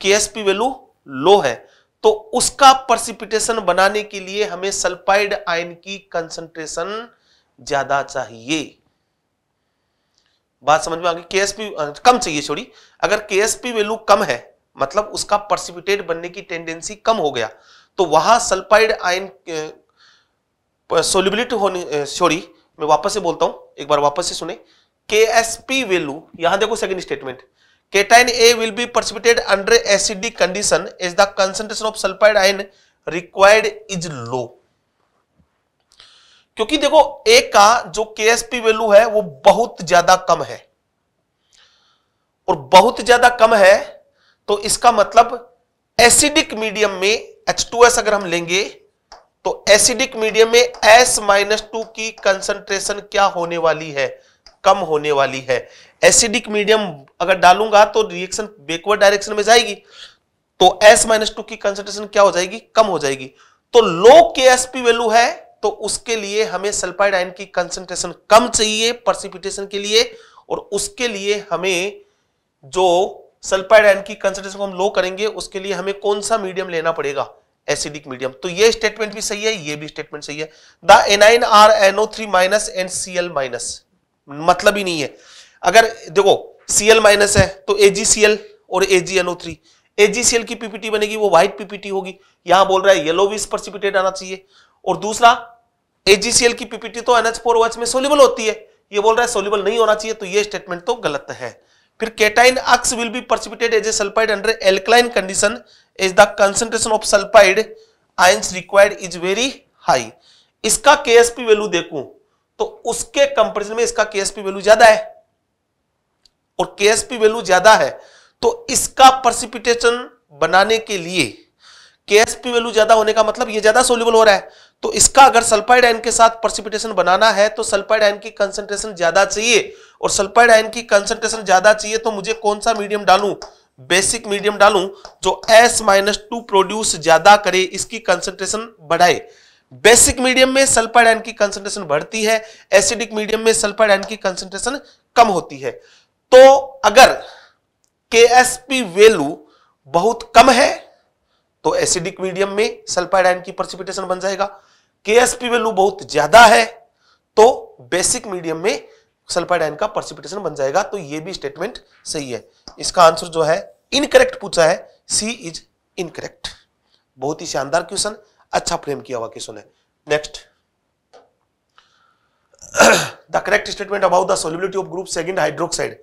केएसपी वैल्यू लो है तो उसका परसिपिटेशन बनाने के लिए हमें सल्फाइड आयन की कंसंट्रेशन ज्यादा चाहिए बात समझ में आ गई केएसपी कम चाहिए सॉरी अगर केएसपी वैल्यू कम है मतलब उसका परसिपिटेट बनने की टेंडेंसी कम हो गया तो वहां सल्फाइड आयन सोलिबिलिटी होने सॉरी मैं वापस से बोलता हूं एक बार वापस से सुने के एस पी वैल्यू यहां देखो second statement Cation A will be precipitated under acidic condition as the concentration of sulfide ion required is low. क्योंकि देखो A का जो KSP वैल्यू है वो बहुत ज्यादा कम है और बहुत ज्यादा कम है तो इसका मतलब एसिडिक मीडियम में H2S अगर हम लेंगे तो एसिडिक मीडियम में S माइनस टू की कंसंट्रेशन क्या होने वाली है कम होने वाली है एसिडिक मीडियम अगर डालूंगा तो रिएक्शन बैकवर्ड डायरेक्शन में जाएगी तो एस माइनस टू की कंसेंट्रेशन क्या हो जाएगी कम हो जाएगी तो लो के एस पी वैल्यू है तो उसके लिए हमें सल्फाइड आयन की कंसेंट्रेशन कम चाहिए परसिपिटेशन के लिए और उसके लिए हमें जो सल्फाइड आयन की कंसेंट्रेशन को हम लो करेंगे उसके लिए हमें कौन सा मीडियम लेना पड़ेगा एसिडिक मीडियम तो ये स्टेटमेंट भी सही है ये भी स्टेटमेंट सही है the anion are NO three minus and C L minus मतलब ही नहीं है अगर देखो सीएल माइनस है तो एजीसीएल और एजीएनओ थ्री एजीसीएल की पीपीटी बनेगी वो व्हाइट पीपीटी होगी यहां बोल रहा है येलो भी इस आना चाहिए और दूसरा एजीसीएल की पीपीटी तो एनएच फोर में सोल्यूबल होती है ये बोल रहा है सोल्यूबल नहीं होना चाहिए तो ये स्टेटमेंट तो गलत है फिर cation X will be precipitate as a sulphide under alkaline condition as the concentration of sulphide ions required is very high इसका के एस पी वैल्यू देखू तो उसके कंपेरिजन में इसका केएसपी वैल्यू ज्यादा है और केएसपी वैल्यू ज्यादा है तो इसका प्रसिपिटेशन बनाने के लिए केएसपी वैल्यू ज्यादा होने का मतलब ये ज्यादा सोल्यूबल हो रहा है तो इसका अगर सल्फाइड आयन के साथ प्रसिपिटेशन बनाना है तो सल्फाइड आयन की कंसेंट्रेशन ज्यादा चाहिए और सल्फाइड आयन की कंसेंट्रेशन ज्यादा चाहिए तो मुझे कौन सा मीडियम डालू बेसिक मीडियम डालू जो एस माइनस टू प्रोड्यूस ज्यादा करे इसकी कंसेंट्रेशन बढ़ाए बेसिक मीडियम में सल्फर एन की कंसेंट्रेशन बढ़ती है एसिडिक मीडियम में सल्फर एन की कंसेंट्रेशन कम होती है तो अगर के एस पी वैल्यू बहुत कम है तो एसिडिक मीडियम में सल्फाइड आयन की प्रसिपिटेशन बन जाएगा के एस पी वैल्यू बहुत ज्यादा है तो बेसिक मीडियम में सल्फाइड आयन का प्रसिपिटेशन बन जाएगा तो यह भी स्टेटमेंट सही है इसका आंसर जो है इनकरेक्ट पूछा है सी इज इनकरेक्ट बहुत ही शानदार क्वेश्चन अच्छा प्रेम किया हुआ क्वेश्चन है next the correct statement about the solubility of group second hydroxide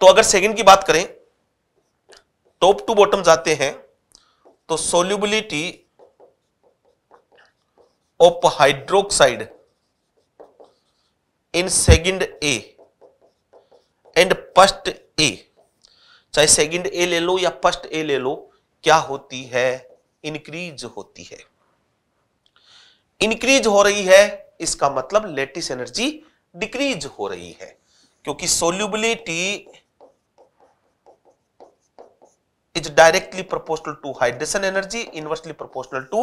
तो अगर सेकेंड की बात करें टॉप टू बॉटम जाते हैं तो solubility of hydroxide in second A and first A चाहे सेकेंड ए ले लो या फर्स्ट ए ले लो क्या होती है इंक्रीज होती है इंक्रीज हो रही है इसका मतलब लेटिस एनर्जी डिक्रीज हो रही है क्योंकि solubility is directly proportional to hydration energy inversely proportional to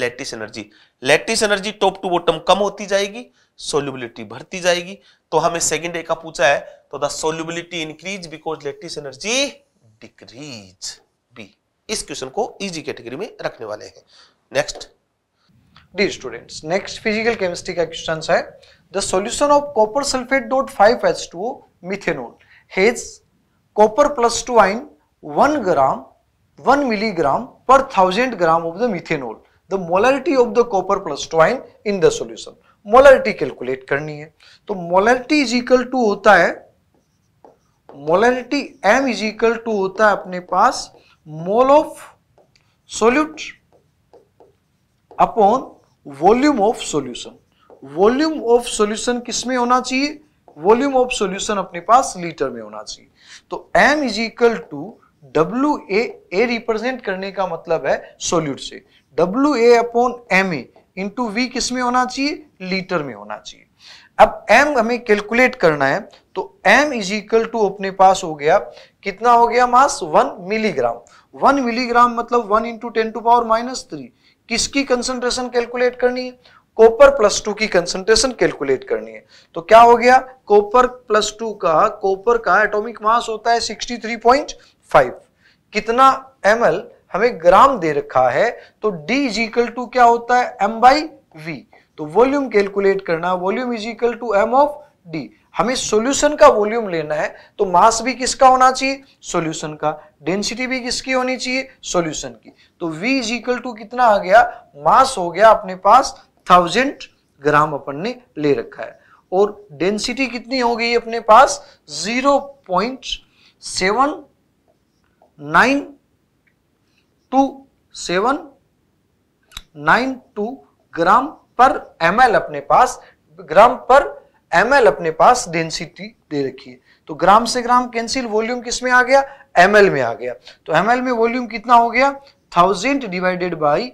lattice energy lattice energy top to bottom कम होती जाएगी सोल्यूबिलिटी बढ़ती जाएगी तो हमें सेकेंड ए का पूछा है तो the solubility increase because lattice energy decrease इस क्वेश्चन को इजी कैटेगरी में रखने वाले हैं next D students next physical chemistry का क्वेश्चन है the solution of copper sulphate dot five H two methanol has copper plus two ion one gram one milligram per thousand gram of the methanol the molarity of the copper plus two ion in the solution molarity calculate करनी है तो molarity is equal to होता है molarity M is equal to होता है अपने पास mole of solute upon volume of solution volume of solution किसमें होना चाहिए वॉल्यूम ऑफ सॉल्यूशन अपने पास लीटर में होना चाहिए तो M is equal to W A A represent करने का मतलब है सोल्यूट से W A upon M A into V किस में होना चाहिए लीटर में होना चाहिए अब m हमें कैलकुलेट करना है तो m इज इक्वल टू अपने पास हो गया कितना हो गया mass one milligram one milligram मतलब one into ten to power minus three किसकी कंसंट्रेशन कैलकुलेट करनी है कॉपर प्लस टू की कंसंट्रेशन कैलकुलेट करनी है तो क्या हो गया कॉपर प्लस टू का कॉपर का एटॉमिक मास होता है 63.5 कितना एम हमें ग्राम दे रखा है तो डी इज इक्वल टू क्या होता है एम बाई वी तो वॉल्यूम कैलकुलेट करना volume is equal to M of D हमें सॉल्यूशन का वॉल्यूम लेना है तो मास भी किसका होना चाहिए सॉल्यूशन का डेंसिटी भी किसकी होनी चाहिए सॉल्यूशन की तो v इज इक्वल टू कितना आ गया मास हो गया अपने पास थाउजेंड ग्राम अपन ने ले रखा है और डेंसिटी कितनी हो गई अपने पास zero point seven nine two seven nine two gram per M अपने पास ग्राम पर एम अपने पास डेंसिटी दे रखी है तो ग्राम से ग्राम कैंसिल वॉल्यूम किस में आ गया एम में आ गया तो एम में वॉल्यूम कितना हो गया thousand divided by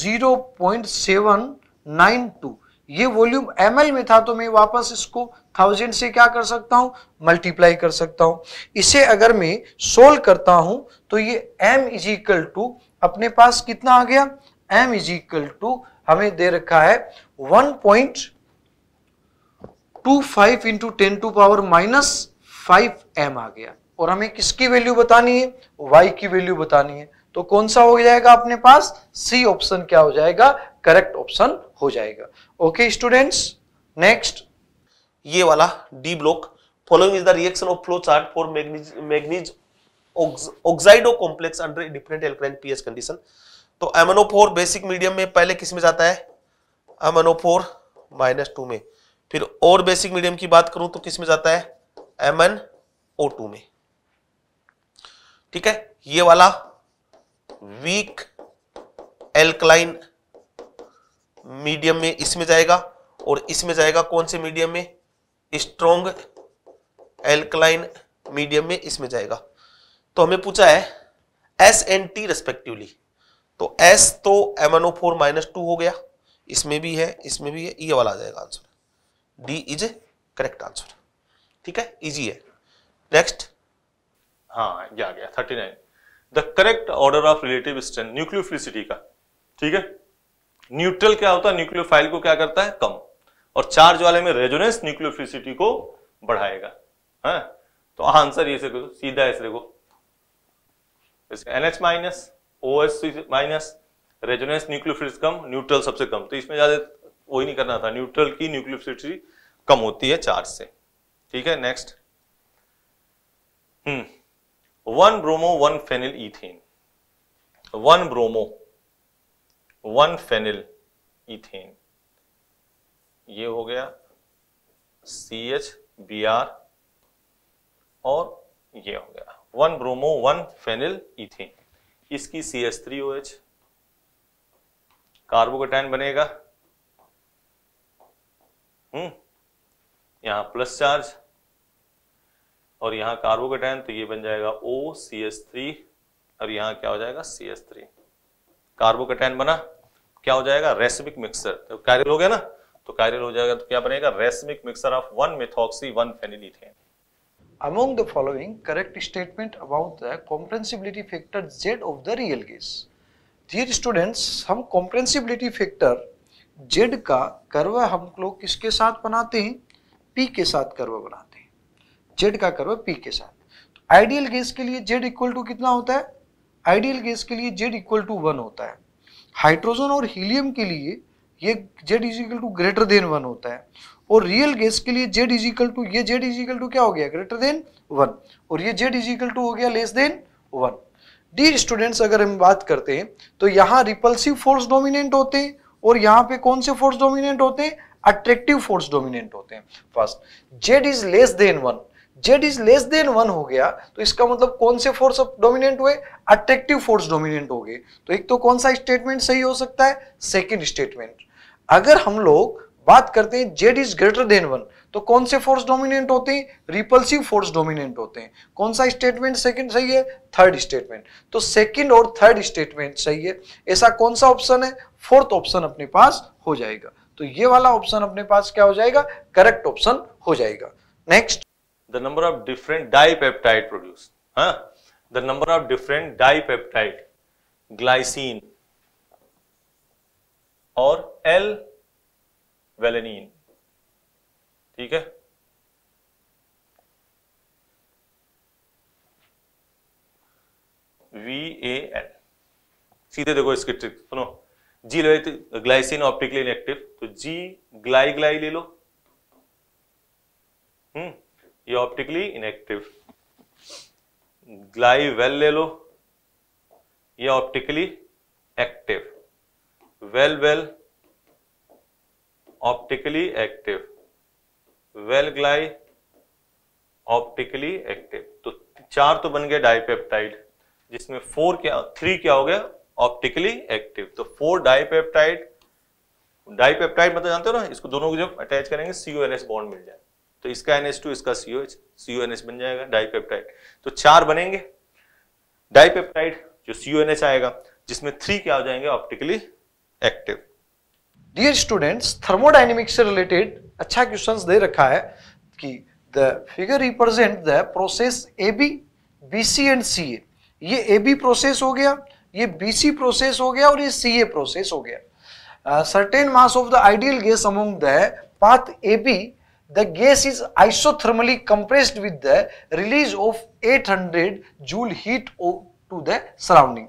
zero point seven nine two ये वॉल्यूम एम में था तो मैं वापस इसको थाउजेंड से क्या कर सकता हूं मल्टीप्लाई कर सकता हूं इसे अगर मैं सोल्व करता हूं तो ये एम इज इक्वल टू अपने पास कितना आ गया एम इज इक्वल टू हमें दे रखा है 1.25 point two five into ten to power minus five M आ गया और हमें किसकी वैल्यू बतानी है वाई की वैल्यू बतानी है तो कौन सा हो जाएगा अपने पास सी ऑप्शन क्या हो जाएगा करेक्ट ऑप्शन हो जाएगा ओके स्टूडेंट्स नेक्स्ट ये वाला D block following is the reaction of flow chart for manganese manganese oxido complex under different alkaline pH condition तो फोर बेसिक मीडियम में पहले किस में जाता है फोर माइनस टू में फिर और बेसिक मीडियम की बात करूं तो किस में जाता है एम एन ओ टू में ठीक है ये वाला वीक एल्कलाइन मीडियम में इसमें जाएगा और इसमें जाएगा कौन से मीडियम में स्ट्रॉन्ग एल्कलाइन मीडियम में इसमें जाएगा तो हमें पूछा है एस एंड टी रेस्पेक्टिवली तो S तो एमएनओ फोर माइनस टू हो गया इसमें भी है इसमें भी है ये वाला आ जाएगा answer D is correct answer ठीक है इजी है नेक्स्ट हाँ ये आ गया thirty nine the correct order of relative strength nucleophilicity का ठीक है न्यूट्रल क्या होता है न्यूक्लियोफाइल को क्या करता है कम और चार्ज वाले में रेजोनेंस न्यूक्लियोफिलिसिटी को बढ़ाएगा है हाँ? तो आंसर ये से सीधा इस देखो NH minus OS S C minus resonance nucleophilics कम न्यूट्रल सबसे कम तो इसमें ज़्यादा वही नहीं करना था न्यूट्रल की न्यूक्लियोफिलिसिटी कम होती है चार्ज से ठीक है next hmm one bromo one phenyl ethane one bromo one phenyl ethane ये हो गया सी एच बी आर और ये हो गया one bromo one phenyl ethane इसकी C S three O H carbocation बनेगा हम्म यहां प्लस चार्ज और यहां कार्बोकोटाइन तो ये बन जाएगा ओ सी एस थ्री और यहां क्या हो जाएगा सी एस थ्री कार्बोकटैन बना क्या हो जाएगा रेसमिक मिक्सर तो कैरियल हो गया ना तो कैरियल हो जाएगा तो क्या बनेगा racemic mixture of one methoxy one phenylethane among the following correct statement about the compressibility factor Z of the real gas. Dear students, hum compressibility factor Z ka curve hum लोग kiske sath banate hain P ke sath curve banate hain Z ka curve P ke sath to ideal gas ke liye Z equal to kitna hota hai ideal gas ke liye Z equal to 1 hota hai hydrogen aur helium ke liye ये Z is equal to greater than one होता है और real gas के लिए Z is equal to ये Z is equal to क्या हो गया ग्रेटर देन वन और ये जेड इजिकल टू हो गया less than one the students अगर हम बात करते हैं तो यहाँ रिपल्सिव फोर्स डोमिनेंट होते हैं और यहाँ पे कौन से फोर्स डोमिनेंट होते हैं अट्रैक्टिव फोर्स डोमिनेंट होते हैं first Z is less than one Z is less than one हो गया तो इसका मतलब कौन से फोर्स डोमिनेंट हुए अट्रैक्टिव फोर्स डोमिनेंट हो गए तो एक तो कौन सा स्टेटमेंट सही हो सकता है सेकेंड स्टेटमेंट अगर हम लोग बात करते हैं Z is greater than one तो कौन से फोर्स डोमिनेंट होते हैं रिपल्सिव फोर्स डोमिनेंट होते हैं कौन सा स्टेटमेंट सेकंड सही है थर्ड स्टेटमेंट तो सेकंड और थर्ड स्टेटमेंट सही है ऐसा कौन सा ऑप्शन है फोर्थ ऑप्शन अपने पास हो जाएगा तो ये वाला ऑप्शन अपने पास क्या हो जाएगा करेक्ट ऑप्शन हो जाएगा next the number of different dipeptide produce the number of different dipeptide glycine और एल वेलेनिन ठीक है वी ए एन सीधे देखो इसके ट्रिक सुनो जी ले ग्लाइसिन ऑप्टिकली इनएक्टिव तो जी ग्लाई ग्लाई ले लो हम्म ये ऑप्टिकली इनएक्टिव ग्लाई वेल ले लो ये optically active val val optically active val gly optically active तो चार तो बन गए डाइपेप्टाइड जिसमें फोर क्या थ्री क्या हो गया ऑप्टिकली एक्टिव तो फोर डाइपेप्टाइड डाइपेप्टाइड मतलब जानते हो ना इसको दोनों को जब अटैच करेंगे सीओ एन एस बॉन्ड मिल जाए तो इसका एन एस टू इसका सीओ सीओ एन एस बन जाएगा डाइपेप्टाइड तो चार बनेंगे डाइपेप्टाइड जो सीओ एन एस आएगा जिसमें थ्री क्या हो जाएंगे optically active dear students thermodynamics से रिलेटेड अच्छा क्वेश्चन दे रखा है कि the figure represent the process A B B C and C A ये ए बी प्रोसेस हो गया ये बी सी प्रोसेस हो गया और ये सी ए प्रोसेस हो गया certain mass of the ideal gas among the path A B the gas is isothermally compressed with release of at 800 joule heat to the surrounding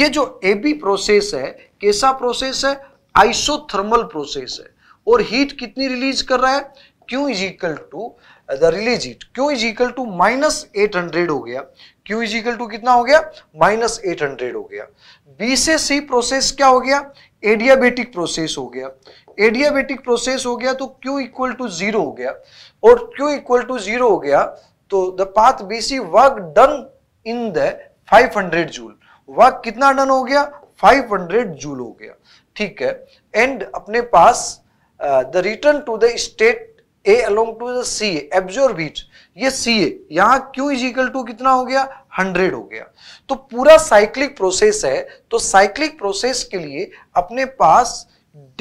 ये जो ए बी प्रोसेस है कैसा प्रोसेस है isothermal process है और heat कितनी release कर रहा है Q is equal to the release heat Q is equal to minus eight hundred हो गया क्यू इज इक्वल टू कितना हो गया माइनस एट हंड्रेड हो गया बी से सी प्रोसेस क्या हो गया एडियाबेटिक प्रोसेस हो गया एडियाबेटिक प्रोसेस हो गया तो क्यू इक्वल टू जीरो हो गया और क्यू इक्वल टू जीरो हो गया तो the path B C work done in the five hundred joule work कितना डन हो गया फाइव हंड्रेड जूल हो गया ठीक है एंड अपने पास the return to the state A along to the C absorb it ये सी ए यहां क्यू इज इक्वल टू कितना हो गया हंड्रेड हो गया तो पूरा साइक्लिक प्रोसेस है तो साइक्लिक प्रोसेस के लिए अपने पास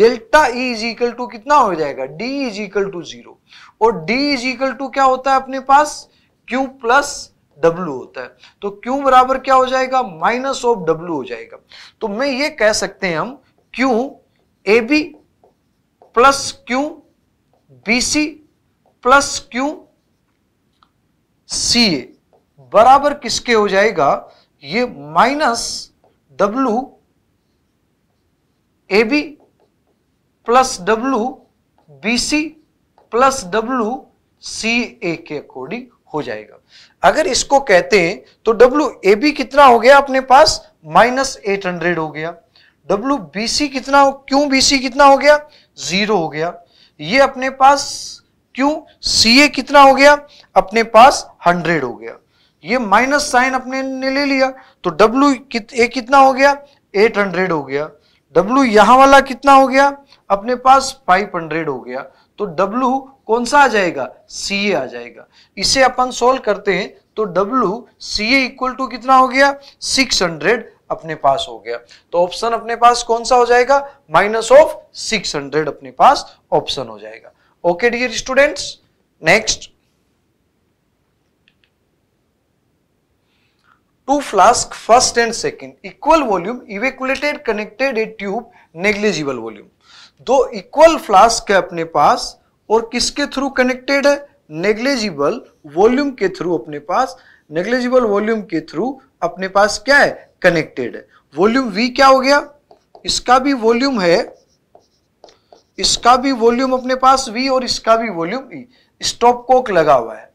delta E is equal to कितना हो जाएगा D is equal to zero और डी इज इक्वल टू क्या होता है अपने पास क्यू प्लस डब्ल्यू होता है तो क्यू बराबर क्या हो जाएगा माइनस ऑफ डब्ल्यू हो जाएगा तो मैं ये कह सकते हैं हम Q A B plus Q B C plus Q C A बराबर किसके हो जाएगा ये minus W A B plus W B C plus W C A के अकॉर्डिंग हो जाएगा अगर इसको कहते हैं तो डब्ल्यू ए बी कितना हो गया अपने पास माइनस एट हंड्रेड हो गया डब्ल्यू बी सी कितना हो क्यू बी सी कितना हो गया जीरो हो गया ये अपने पास क्यू सी ए कितना हो गया अपने पास हंड्रेड हो गया ये माइनस साइन अपने ने ले लिया तो डब्ल्यू कित, ए कितना हो गया एट हंड्रेड हो गया डब्ल्यू यहां वाला कितना हो गया अपने पास फाइव हंड्रेड हो गया तो डब्ल्यू कौन सा आ जाएगा सी ए आ जाएगा इसे अपन सोल्व करते हैं तो W C A equal to कितना हो गया सिक्स हंड्रेड अपने पास हो गया तो ऑप्शन अपने पास कौन सा हो जाएगा माइनस ऑफ सिक्स हंड्रेड अपने पास ऑप्शन हो जाएगा okay dear students next two flask first and second equal volume evacuated connected a tube negligible volume दो इक्वल फ्लास्क है अपने पास और किसके थ्रू कनेक्टेड है नेग्लेजिबल वॉल्यूम के थ्रू अपने पास नेग्लेजिबल वॉल्यूम के थ्रू अपने पास क्या है कनेक्टेड है वॉल्यूम वी क्या हो गया इसका भी वॉल्यूम है इसका भी वॉल्यूम अपने पास वी और इसका भी वॉल्यूम ई स्टॉप कोक लगा हुआ है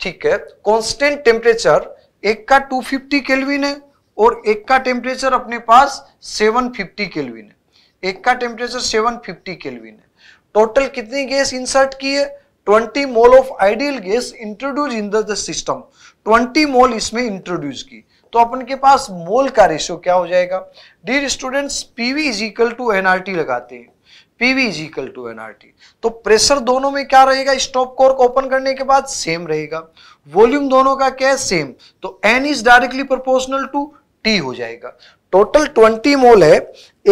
ठीक है कांस्टेंट टेम्परेचर एक का 250 फिफ्टी केलविन है और एक का टेम्परेचर अपने पास 750 फिफ्टी केलविन है एक का टेम्परेचर 750 फिफ्टी केलविन है टोटल कितनी गैस इंसर्ट की है 20 mole of ideal gas introduce in the system 20 mole इसमें इंट्रोड्यूस की तो अपन के पास मोल का रेशियो क्या हो जाएगा dear students PV is equal to NRT लगाते हैं PV is equal to NRT तो प्रेशर दोनों में क्या रहेगा स्टॉप कोर को ओपन करने के बाद सेम रहेगा वॉल्यूम दोनों का क्या है सेम तो N is directly proportional to T हो जाएगा टोटल 20 मोल है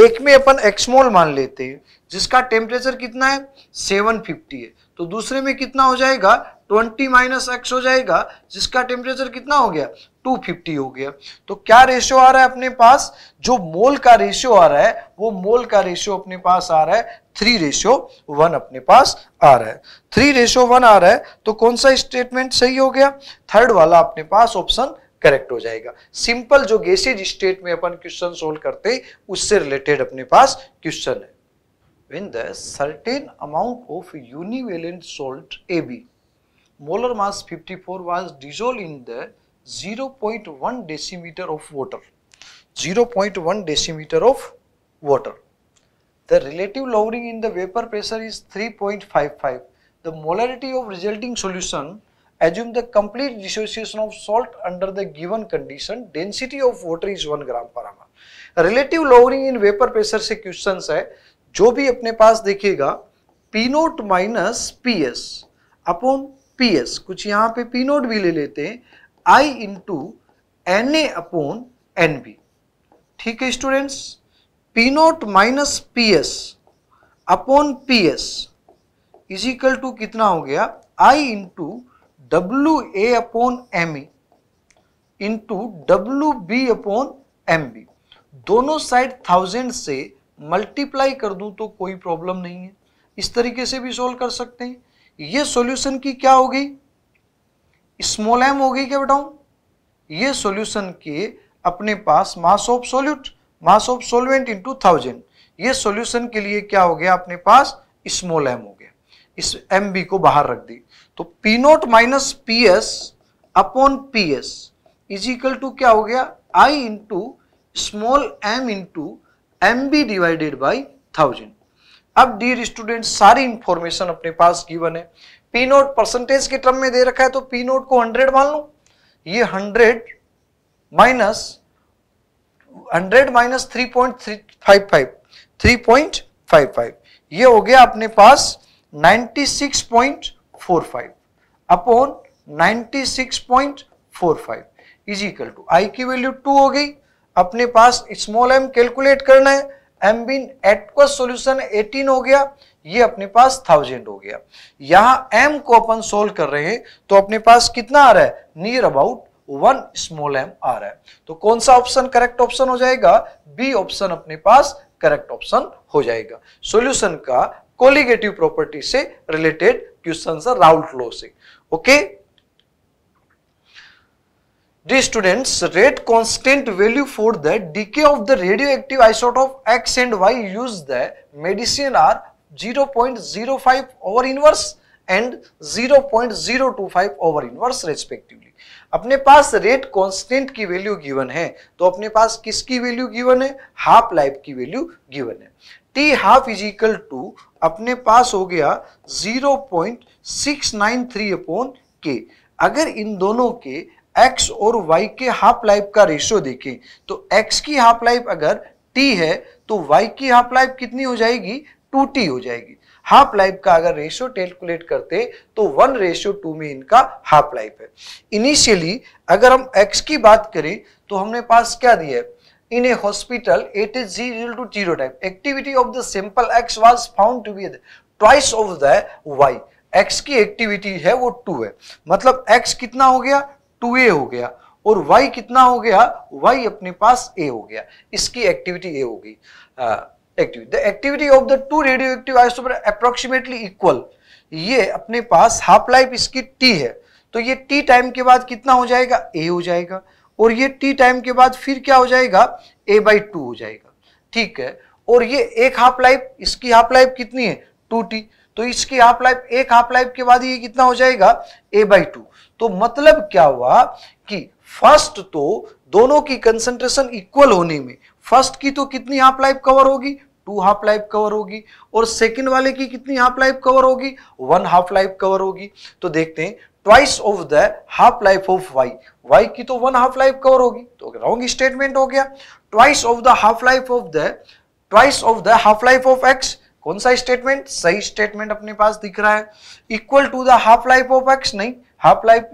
एक में अपन एक्स मोल मान लेते हैं जिसका टेम्परेचर कितना है 750 है तो दूसरे में कितना हो जाएगा 20 माइनस एक्स हो जाएगा जिसका टेम्परेचर कितना हो गया 250 हो गया तो क्या रेशियो आ रहा है अपने पास जो मोल का रेशियो आ रहा है वो मोल का रेशियो अपने पास आ रहा है थ्री रेशियो वन अपने पास आ रहा है थ्री रेशियो वन आ रहा है तो कौन सा स्टेटमेंट सही हो गया थर्ड वाला अपने पास ऑप्शन करेक्ट हो जाएगा सिंपल जो गेसिज स्टेट में अपन क्वेश्चन सोल्व करते उससे रिलेटेड अपने पास क्वेश्चन है when the certain amount of univalent salt AB molar mass 54 was dissolved in the 0.1 decimeter of water 0.1 decimeter of water the relative lowering in the vapor pressure is 3.55 the molarity of resulting solution assume the complete dissociation of salt under the given condition density of water is 1 gram per hour relative lowering in vapor pressure se questions hai jo bhi apne paas dekhega p naught minus P S upon P S कुछ यहाँ पे P naught भी ले लेते हैं I into N A upon N B ठीक है students P naught minus P S upon P S is equal to कितना हो गया I into W A upon M E into W B upon M B दोनों side thousand से multiply कर दूं तो कोई प्रॉब्लम नहीं है इस तरीके से भी सोल्व कर सकते हैं ये सॉल्यूशन की क्या होगी स्मॉल एम होगी क्या बेटा ये सॉल्यूशन के अपने पास mass of solute mass of solvent into thousand ये सॉल्यूशन के लिए क्या हो गया अपने पास स्मॉल एम हो गया इस एम बी को बाहर रख दी तो P naught minus P S upon P S is equal to क्या हो गया I into small M into M B divided by thousand अब डियर स्टूडेंट सारी इंफॉर्मेशन अपने पास गिवन है पी नोट परसेंटेज के टर्म में दे रखा है तो पी नोट को हंड्रेड मान लो ये hundred minus hundred minus three point three five five three point five five ये हो गया अपने पास ninety six point four five upon ninety six point four five is equal to I की वैल्यू टू हो गई अपने पास स्मॉल एम कैलकुलेट करना है एम्बिन एटक्वस सोल्यूशन 18 हो गया ये अपने पास थाउजेंड हो गया यहां एम को अपन सोल्व कर रहे हैं तो अपने पास कितना आ रहा है near about one small M आ रहा है तो कौन सा ऑप्शन करेक्ट ऑप्शन हो जाएगा बी ऑप्शन अपने पास करेक्ट ऑप्शन हो जाएगा सॉल्यूशन का कोलिगेटिव प्रॉपर्टी से रिलेटेड क्वेश्चन है राउल्ट लॉ से ओके जी students rate constant value for the decay of the radioactive isotope X and Y use the medicine are 0.05 point zero five over inverse and zero point zero two five over inverse respectively अपने पास rate constant की value given है तो अपने पास किसकी value given है half life की वैल्यू गिवन है T half is equal to अपने पास हो गया zero point six nine three upon K अगर इन दोनों के एक्स और वाई के हाफ लाइफ का रेशियो देखें तो एक्स की हाफ लाइफ अगर टी है तो वाई की हाफ लाइफ कितनी हो जाएगी टू टी हो जाएगी हाफ लाइफ का अगर रेशियो कैलकुलेट करते तो वन रेशियो टू में इनका हाफ लाइफ है इनिशियली अगर हम एक्स की बात करें तो हमने पास क्या दिया है in a hospital it is zero two zero time activity of the sample X was found to be twice of the Y X की एक्टिविटी है वो टू है मतलब एक्स कितना हो गया टू ए हो गया और वाई कितना हो गया वाई अपने पास ए हो गया इसकी एक्टिविटी a होगी activity the activity of the two radioactive isotope approximately equal ये अपने पास हाफ लाइफ इसकी टी है तो ये टी टाइम के बाद कितना हो जाएगा ए हो जाएगा और ये टी टाइम के बाद फिर क्या हो जाएगा ए बाई टू हो जाएगा ठीक है और ये एक हाफ लाइफ इसकी हाफ लाइफ कितनी है टू टी तो इसकी हाफ लाइफ एक हाफ लाइफ के बाद ये कितना हो जाएगा ए बाई टू तो मतलब क्या हुआ कि फर्स्ट तो दोनों की कंसंट्रेशन इक्वल होने में फर्स्ट की तो कितनी हाफ लाइफ कवर होगी टू हाफ लाइफ कवर होगी और सेकंड वाले की कितनी हाफ लाइफ कवर होगी वन हाफ लाइफ कवर होगी तो देखते हैं twice of the half life of Y Y की तो वन हाफ लाइफ कवर होगी तो रॉन्ग स्टेटमेंट हो गया twice of the half life of the twice of the half life of X कौन सा स्टेटमेंट सही स्टेटमेंट अपने पास दिख रहा है equal to the half life of X नहीं हाफ लाइफ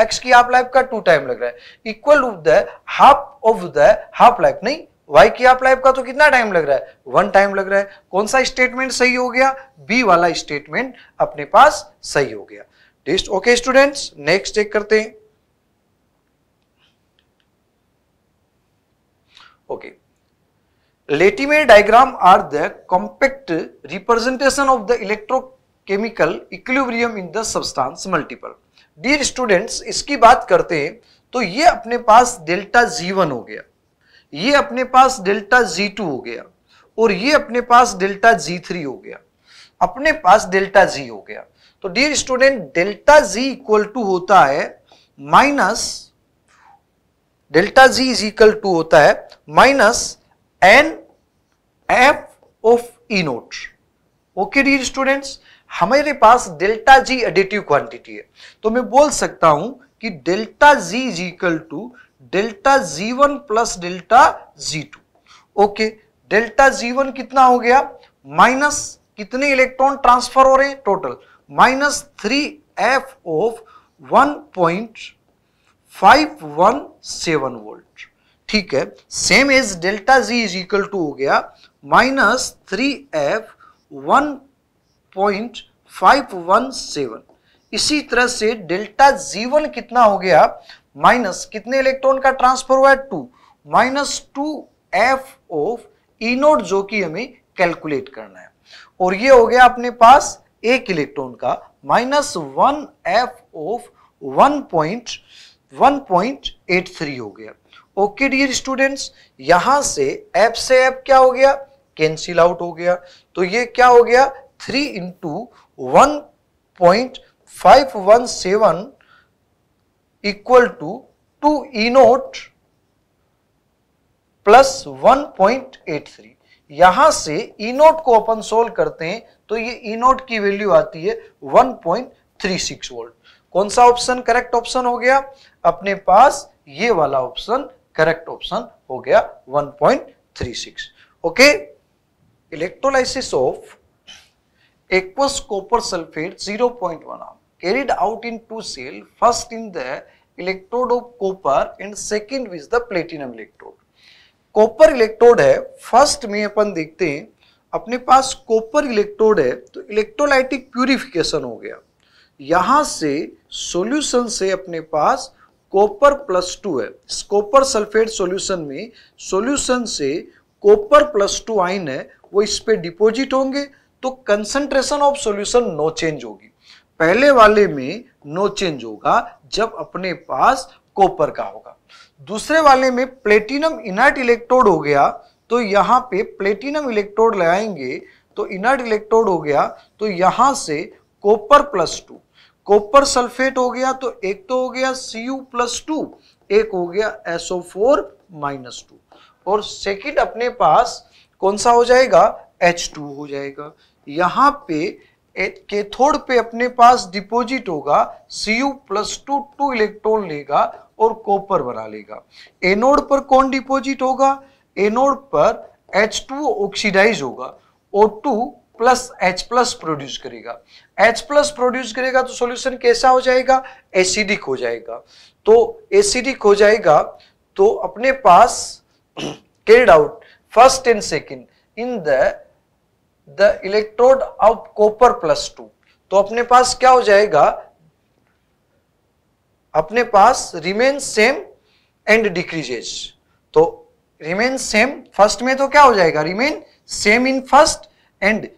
एक्स की हाफ लाइफ का टू टाइम लग रहा है equal of the half of the half life नहीं वाई की हाफ लाइफ का तो कितना टाइम लग रहा है वन टाइम लग रहा है कौन सा स्टेटमेंट सही हो गया बी वाला स्टेटमेंट अपने पास सही हो गया test okay students next check करते हैं okay okay. Latimer diagram are the compact representation of the electrochemical equilibrium in the substance multiple. Dear students इसकी बात करते तो ये अपने पास डेल्टा जी वन हो गया ये अपने पास डेल्टा जी टू हो गया और ये अपने पास डेल्टा जी थ्री हो गया अपने पास डेल्टा जी हो गया तो dear student delta G equal to होता है minus delta G is equal to होता है minus N F of E naught okay dear students हमारे पास डेल्टा जी एडिटिव क्वांटिटी है तो मैं बोल सकता हूं कि delta G is equal to delta G one plus delta G two okay delta G one कितना हो गया माइनस कितने इलेक्ट्रॉन ट्रांसफर हो रहे हैं total minus three F of one point five one seven volt ठीक है same as delta G is equal to हो गया minus three F one point five one seven इसी तरह से डेल्टा जी वन कितना हो गया माइनस कितने इलेक्ट्रॉन का ट्रांसफर हुआ है two minus two F of E e naught जो कि हमें कैलकुलेट करना है और ये हो गया अपने पास एक इलेक्ट्रॉन का minus one F of one point one point eight three हो गया ओके डियर स्टूडेंट्स यहां से एफ से एफ क्या हो गया कैंसिल आउट हो गया तो ये क्या हो गया 3 into 1.517 equal to 2 E note plus 1.83 यहां से ई e नोट को अपन सोल्व करते हैं तो ये ई e नोट की वैल्यू आती है 1.36 वोल्ट कौन सा ऑप्शन करेक्ट ऑप्शन हो गया अपने पास ये वाला ऑप्शन करेक्ट ऑप्शन हो गया 1.36 okay electrolysis of aqueous copper sulfate 0.1 carried out in two cell first in the electrode of copper and second with the platinum electrode copper electrode है first में अपन देखते हैं अपने पास कॉपर इलेक्ट्रोड है तो इलेक्ट्रोलाइटिक प्यूरिफिकेशन हो गया यहाँ से सोल्यूशन से अपने पास कॉपर प्लस टू है इस कॉपर सल्फेट सॉल्यूशन में सॉल्यूशन से कॉपर प्लस टू आइन है वो इस पर डिपोजिट होंगे तो concentration of solution no change होगी पहले वाले में नो चेंज होगा जब अपने पास कॉपर का होगा दूसरे वाले में प्लेटिनम इनर्ट इलेक्ट्रोड हो गया तो यहां पे प्लेटिनम इलेक्ट्रोड लगाएंगे तो इनर्ट इलेक्ट्रोड हो गया तो यहां से copper plus two copper sulphate हो गया तो एक तो हो गया सी यू प्लस टू एक हो गया एसओ फोर माइनस टू और सेकेंड अपने पास कौन सा हो जाएगा H2 हो जाएगा यहाँ पे कैथोड पे अपने पास डिपॉजिट होगा C U plus two two electron लेगा और कॉपर बना लेगा एनोड पर कौन डिपॉजिट होगा एनोड पर एच टू ऑक्सीडाइज होगा O two plus H plus produce करेगा एच प्लस प्रोड्यूस करेगा तो सॉल्यूशन कैसा हो जाएगा एसिडिक हो जाएगा तो एसिडिक हो जाएगा तो अपने पास केड out first and second in the the electrode of copper plus two तो अपने पास क्या हो जाएगा अपने पास रिमेन सेम एंड डिक्रीजेज तो रिमेन सेम फर्स्ट में तो क्या हो जाएगा remain same in first and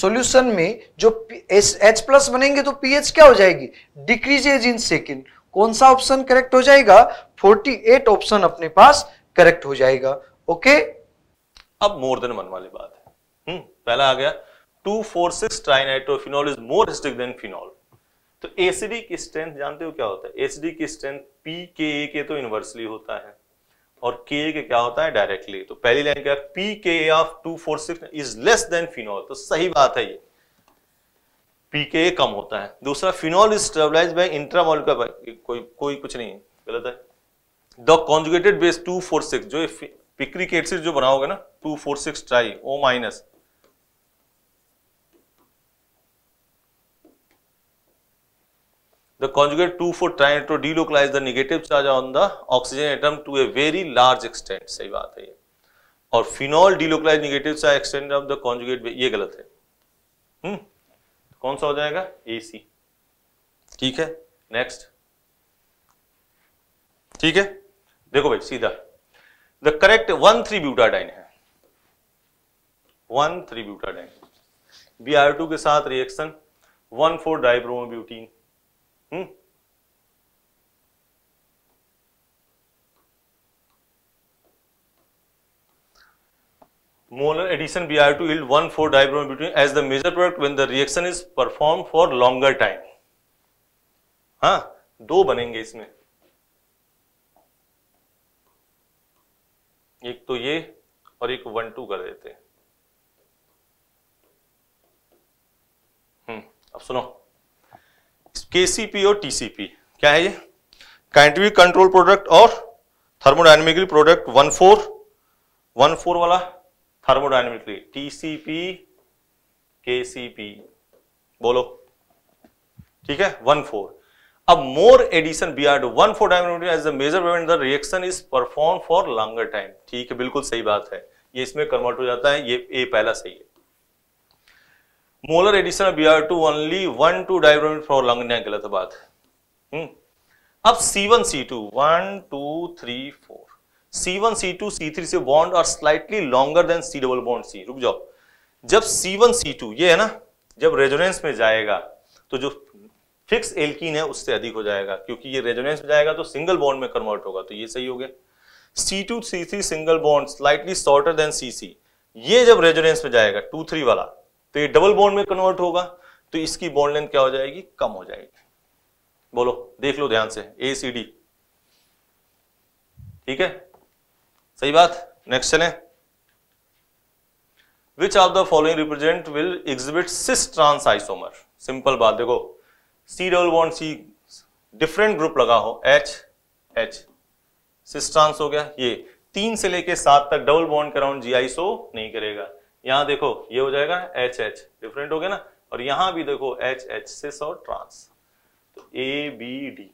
solution में जो एच प्लस बनेंगे तो पीएच क्या हो जाएगी डिक्रीजेज इन सेकेंड कौन सा ऑप्शन करेक्ट हो जाएगा 48 ऑप्शन अपने पास करेक्ट हो जाएगा ओके okay? अब मोर देन वन वाली बात है पहला आ गया two four six trinitrophenol is more acidic than phenol तो एसिडी की स्ट्रेंथ जानते हो क्या होता है एसिडी की स्ट्रेंथ पी के ए के तो इनवर्सली होता है और के ए के क्या होता है डायरेक्टली तो पहली लाइन क्या pKa of two four six is less than phenol तो सही बात है ये पी के ए कम होता है दूसरा phenol is stabilize by intramol कोई कोई कुछ नहीं गलत है the conjugated base two four six जो पिक्रिक एसिड जो बनाओगे ना two four six tri O minus the conjugate 2 for trying to delocalize the negative charge on the oxygen atom to a very large extent सही बात है ये और phenol delocalize negative charge extend of the conjugate ये गलत है हम्म तो कौन सा हो जाएगा ए सी ठीक है नेक्स्ट ठीक है देखो भाई सीधा the correct one three butadiene है one three butadiene B R two के साथ reaction one four dibromobutene hmm molar addition we have to yield 1 4 dibrom between as the major product when the reaction is performed for longer time हाँ दो बनेंगे इसमें एक तो ये और एक वन टू कर देते हैं अब सुनो केसीपी और टीसीपी क्या है ये कैंटवी कंट्रोल प्रोडक्ट और thermodynamically product one four one four वाला थर्मोडाइनमिकली टीसीपी केसीपी बोलो ठीक है वन फोर अब molar addition B R one four diamond as the major when the reaction is perform for longer time ठीक है बिल्कुल सही बात है ये इसमें कन्वर्ट हो जाता है ये ए पहला सही है molar addition of B R two only one two लंग ने गलत बात है हम्म। अब C one C two one two three four C one C two C three से बॉन्ड और slightly longer than C double bond C रुक जाओ जब सी वन सी टू ये है ना जब रेजोनेंस में जाएगा तो जो फिक्स एल्कीन है उससे अधिक हो जाएगा क्योंकि ये रेजोनेंस में जाएगा तो सिंगल बॉन्ड में कन्वर्ट होगा तो ये सही हो गया C two C three single bond slightly shorter than C C ये जब रेजोनेंस में जाएगा टू थ्री वाला तो ये डबल बॉन्ड में कन्वर्ट होगा तो इसकी बॉन्ड लेंथ क्या हो जाएगी कम हो जाएगी बोलो देख लो ध्यान से ए सी डी ठीक है सही बात नेक्स्ट चले which of the following represent will exhibit cis trans isomer simple बात देखो C double bond C different group लगा हो एच एच सिस ट्रांस हो गया ये तीन से लेके सात तक डबल बॉन्ड कराउंड जी सो नहीं करेगा यहां देखो ये हो जाएगा एच एच डिफरेंट हो गया ना और यहां भी देखो एच एच सिस और ट्रांस तो ए बी डी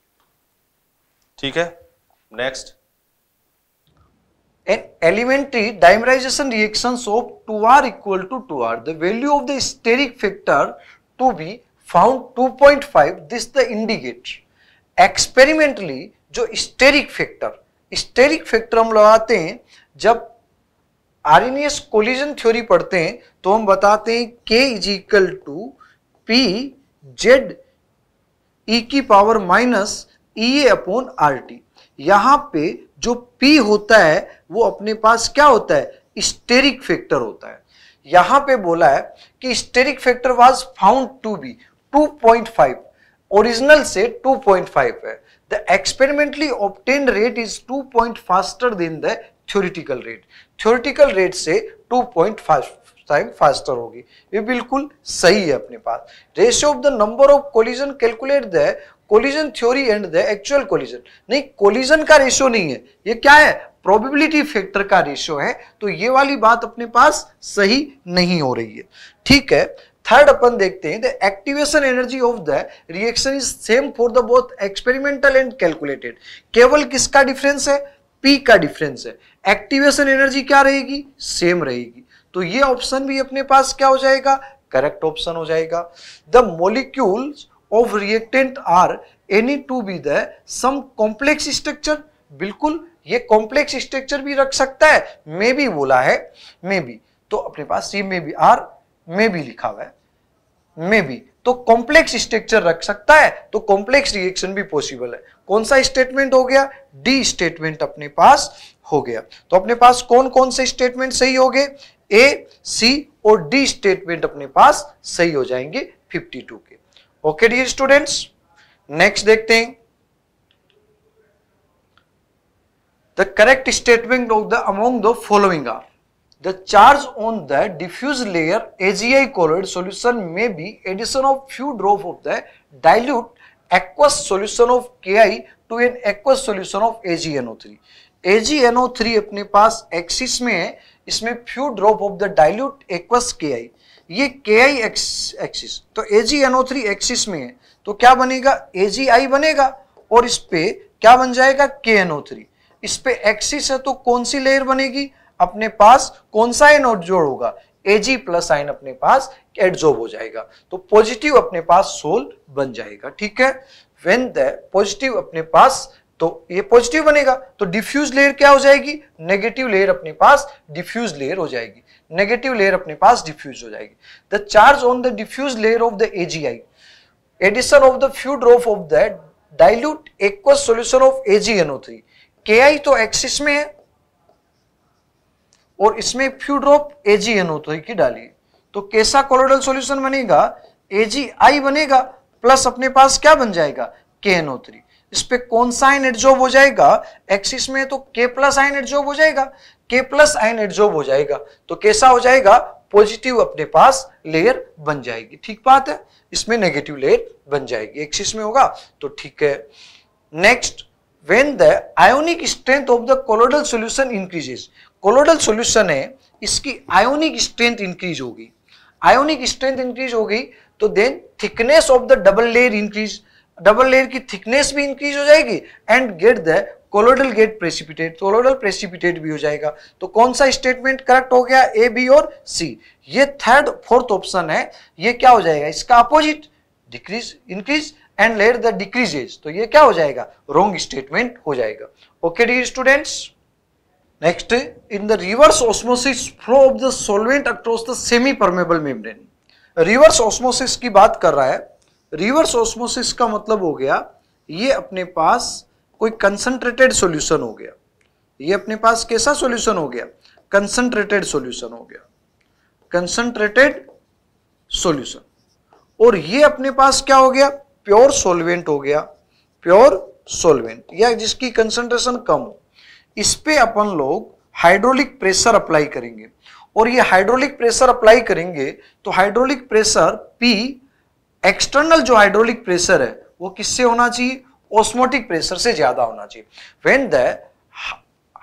ठीक है next an elementary dimerization reaction of two R equal to two R the value of the steric factor to be found to point five this the indicate experimentally जो steric factor steric factor हम लगाते हैं जब Arrhenius collision theory पढ़ते हैं तो हम बताते हैं K is equal to P Z E की power minus E A upon R T यहां पे जो पी होता है वो अपने पास क्या होता है स्टेरिक फैक्टर होता है यहां पे बोला है कि steric factor was found to be 2.5 original से 2.5 है the experimentally obtain rate is 2 point faster than the theoretical rate theoretical rate से 2.5 टाइम फास्टर होगी ये बिल्कुल सही है अपने पास ratio of the number of collision calculate the collision theory and the actual collision नहीं कोलिजन का रेशियो नहीं है ये क्या है प्रोबेबिलिटी फैक्टर का रेशियो है तो ये वाली बात अपने पास सही नहीं हो रही है ठीक है थर्ड अपन देखते हैं the activation energy of the reaction is same for the both experimental and calculated केवल किसका डिफरेंस है पी का डिफरेंस है एक्टिवेशन एनर्जी क्या रहेगी सेम रहेगी तो ये ऑप्शन भी अपने पास क्या हो जाएगा करेक्ट ऑप्शन हो जाएगा the molecule of reactant are any to be the some complex structure बिल्कुल ये कॉम्प्लेक्स स्ट्रक्चर भी रख सकता है मे बी बोला है मे बी तो अपने पास ये maybe or maybe लिखा हुआ है मे बी तो कॉम्प्लेक्स स्ट्रक्चर रख सकता है तो कॉम्प्लेक्स रिएक्शन भी पॉसिबल है कौन सा स्टेटमेंट हो गया डी स्टेटमेंट अपने पास हो गया तो अपने पास कौन कौन से स्टेटमेंट सही हो गए ए सी और डी स्टेटमेंट अपने पास सही हो जाएंगे 52 के ओके डी स्टूडेंट्स नेक्स्ट देखते हैं the correct statement of the among the following are the charge on the diffuse layer AgI colloidal solution में by addition of few drop of the dilute aqueous solution of Ki to an aqueous solution of AgNO3. AgNO3 अपने पास axis में है इसमें few drop of the dilute aqueous K I ये के आई axis तो AgNO3 axis में है तो क्या बनेगा AgI बनेगा और इस पे क्या बन जाएगा KNO3 इस पे एक्सिस है तो कौन सी लेयर बनेगी अपने पास कौन सा एनोड जोड़ होगा Ag प्लस साइन अपने पास एडजॉर्ब हो जाएगा तो पॉजिटिव अपने पास सोल बन जाएगा ठीक है वेन द पॉजिटिव अपने पास तो ये पॉजिटिव बनेगा तो डिफ्यूज लेयर क्या हो जाएगी नेगेटिव लेयर अपने पास डिफ्यूज लेयर हो जाएगी नेगेटिव लेयर अपने पास डिफ्यूज हो जाएगी the charge on the diffuse layer of the AgI addition of the few drop of the dilute aqueous solution of एजीएनओ3 थ्री के आई तो एक्सिस में है और इसमें फ्यू ड्रॉप एजीएन तो की डालिए तो कैसा कोलोडल सॉल्यूशन बनेगा आई बनेगा प्लस अपने पास क्या बन जाएगा के थ्री इस पे कौन सा आयन एडजॉर्ब हो जाएगा एक्सिस में तो के प्लस आयन एडजॉर्ब हो जाएगा के प्लस आयन एडजॉर्ब हो जाएगा तो कैसा हो जाएगा पॉजिटिव अपने पास लेयर बन जाएगी ठीक बात है इसमें नेगेटिव लेयर बन जाएगी एक्सिस में होगा तो ठीक है next when the ionic strength of the colloidal solution increases colloidal solution है इसकी आयोनिक स्ट्रेंथ इंक्रीज होगी आयोनिक स्ट्रेंथ इंक्रीज हो गई तो then thickness of the double layer increase double layer की थिकनेस भी इंक्रीज हो जाएगी and get the colloidal get precipitate तो कोलोडल प्रेसिपिटेट भी हो जाएगा तो कौन सा स्टेटमेंट करेक्ट हो गया ए बी और सी ये थर्ड फोर्थ ऑप्शन है ये क्या हो जाएगा इसका opposite decrease increase and layer the decreases तो ये क्या हो जाएगा रॉन्ग स्टेटमेंट हो जाएगा okay D students Next, in the reverse osmosis flow of the solvent across the semi-permeable membrane. Reverse osmosis की बात कर रहा है रिवर्स ऑस्मोसिस का मतलब हो गया ये अपने पास कोई कंसंट्रेटेड सॉल्यूशन हो गया ये अपने पास कैसा सोल्यूशन हो गया कंसंट्रेटेड सोल्यूशन हो गया कंसंट्रेटेड सोल्यूशन और ये अपने पास क्या हो गया प्योर सोलवेंट हो गया प्योर सोलवेंट या जिसकी कंसंट्रेशन कम हो इस पे अपन लोग हाइड्रोलिक प्रेशर अप्लाई करेंगे और ये हाइड्रोलिक प्रेशर अप्लाई करेंगे तो हाइड्रोलिक प्रेशर पी एक्सटर्नल जो हाइड्रोलिक प्रेशर है वो किससे होना चाहिए ऑस्मोटिक प्रेशर से ज्यादा होना चाहिए when the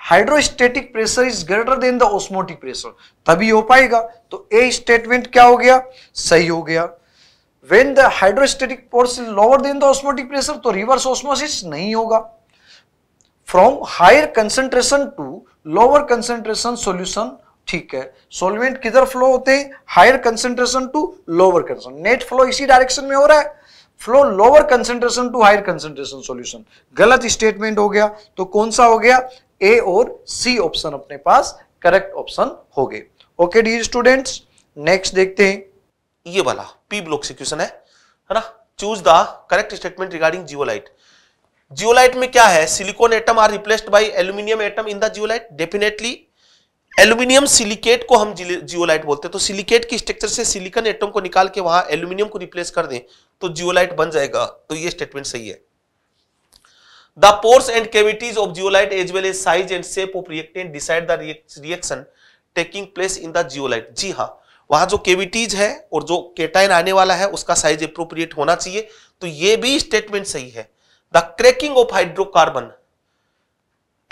hydrostatic pressure is greater than the osmotic pressure तभी हो पाएगा तो ए स्टेटमेंट क्या हो गया सही हो गया when the hydrostatic force is lower than the osmotic pressure तो रिवर्स ऑस्मोसिस नहीं होगा from higher concentration to lower concentration solution ठीक है सोलवेंट किधर फ्लो होते हैं higher concentration to lower concentration net flow इसी डायरेक्शन में हो रहा है flow lower concentration to higher concentration solution गलत स्टेटमेंट हो गया तो कौन सा हो गया ए और सी ऑप्शन अपने पास करेक्ट ऑप्शन हो गए ओके डी स्टूडेंट्स नेक्स्ट देखते हैं ये वाला पी ब्लॉक से क्वेश्चन है है ना choose the correct statement regarding zeolite zeolite में क्या है silicon atom are replaced by aluminium atom in the zeolite definitely aluminium silicate को हम जियोलाइट बोलते हैं तो सिलिकेट की स्ट्रक्चर से सिलिकॉन एटम को निकाल के वहां एल्यूमिनियम को रिप्लेस कर दें तो जियोलाइट बन जाएगा तो ये स्टेटमेंट सही है the pores and cavities of zeolite as well as size and shape of reactant decide the reaction taking place in the zeolite जी हाँ वहां जो केविटीज है और जो केटाइन आने वाला है उसका साइज अप्रोप्रिएट होना चाहिए तो ये भी स्टेटमेंट सही है the cracking of hydrocarbon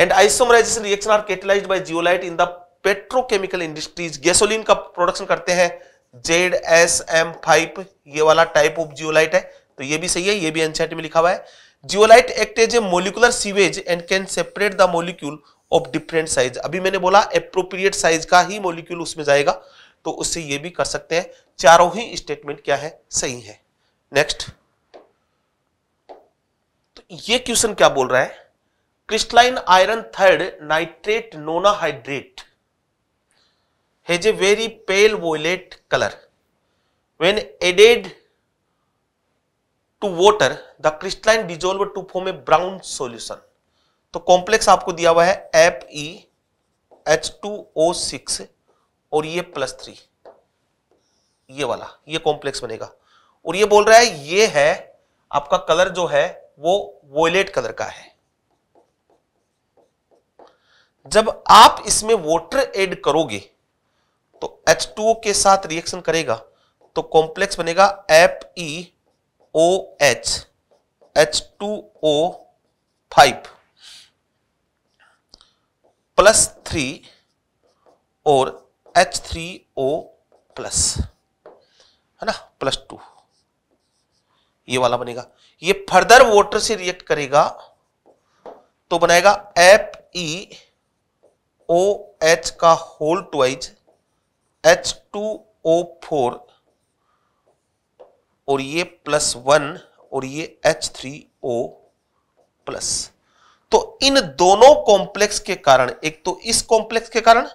and isomerization reaction are catalyzed by zeolite in the petrochemical industries gasoline का प्रोडक्शन करते हैं जेड एस एम फाइव ये वाला टाइप ऑफ जियोलाइट है तो ये भी सही है ये भी एनसीआरटी में लिखा हुआ है zeolite act as a molecular sieves and can separate the molecule of different size अभी मैंने बोला अप्रोप्रिएट साइज का ही मोलिक्यूल उसमें जाएगा तो उससे ये भी कर सकते हैं चारों ही स्टेटमेंट क्या है सही है नेक्स्ट ये क्वेश्चन क्या बोल रहा है crystalline iron third nitrate nonahydrate has a very pale violet colour when added to water the crystalline dissolve to form a brown solution तो कॉम्प्लेक्स आपको दिया हुआ है F E H two O six और ये plus three ये वाला ये कॉम्प्लेक्स बनेगा और ये बोल रहा है ये है आपका कलर जो है वो वोलेट कलर का है जब आप इसमें वोटर ऐड करोगे तो H2O के साथ रिएक्शन करेगा तो कॉम्प्लेक्स बनेगा F E O H H two O five plus three और एच थ्री ओ प्लस है ना प्लस टू ये वाला बनेगा ये फर्दर वोटर से रिएक्ट करेगा तो बनाएगा एप ई ओ एच का whole twice H two O four और ये प्लस वन और ये एच थ्री ओ प्लस तो इन दोनों कॉम्प्लेक्स के कारण एक तो इस कॉम्प्लेक्स के कारण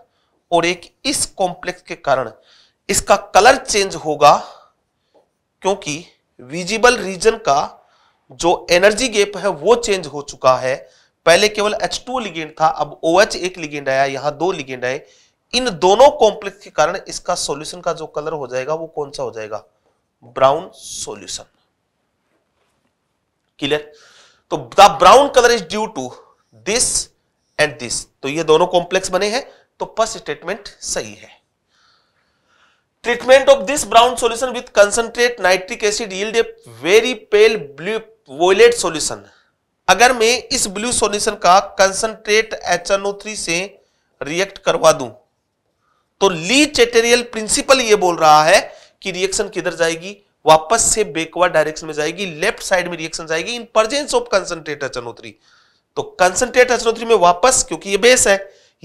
और एक इस कॉम्प्लेक्स के कारण इसका कलर चेंज होगा क्योंकि विजिबल रीजन का जो एनर्जी गैप है वो चेंज हो चुका है पहले केवल एच टू लिगेंड था अब ओ OH एक लिगेंड आया यहां दो लिगेंड आए इन दोनों कॉम्प्लेक्स के कारण इसका सॉल्यूशन का जो कलर हो जाएगा वो कौन सा हो जाएगा ब्राउन सॉल्यूशन क्लियर तो the brown colour is due to this and this तो ये दोनों कॉम्प्लेक्स बने हैं तो फर्स्ट स्टेटमेंट सही है treatment of this brown solution with concentrate nitric acid ये very pale blue violet solution अगर मैं इस ब्लू सॉल्यूशन का कंसंट्रेट HNO3 से रिएक्ट करवा दूं तो ली चेटेरियल प्रिंसिपल ये बोल रहा है कि रिएक्शन किधर जाएगी वापस से बेकवर्ड डायरेक्शन में जाएगी लेफ्ट साइड में रिएक्शन जाएगी in presence of concentrate HNO3 तो कंसंट्रेट HNO3 में वापस क्योंकि ये बेस है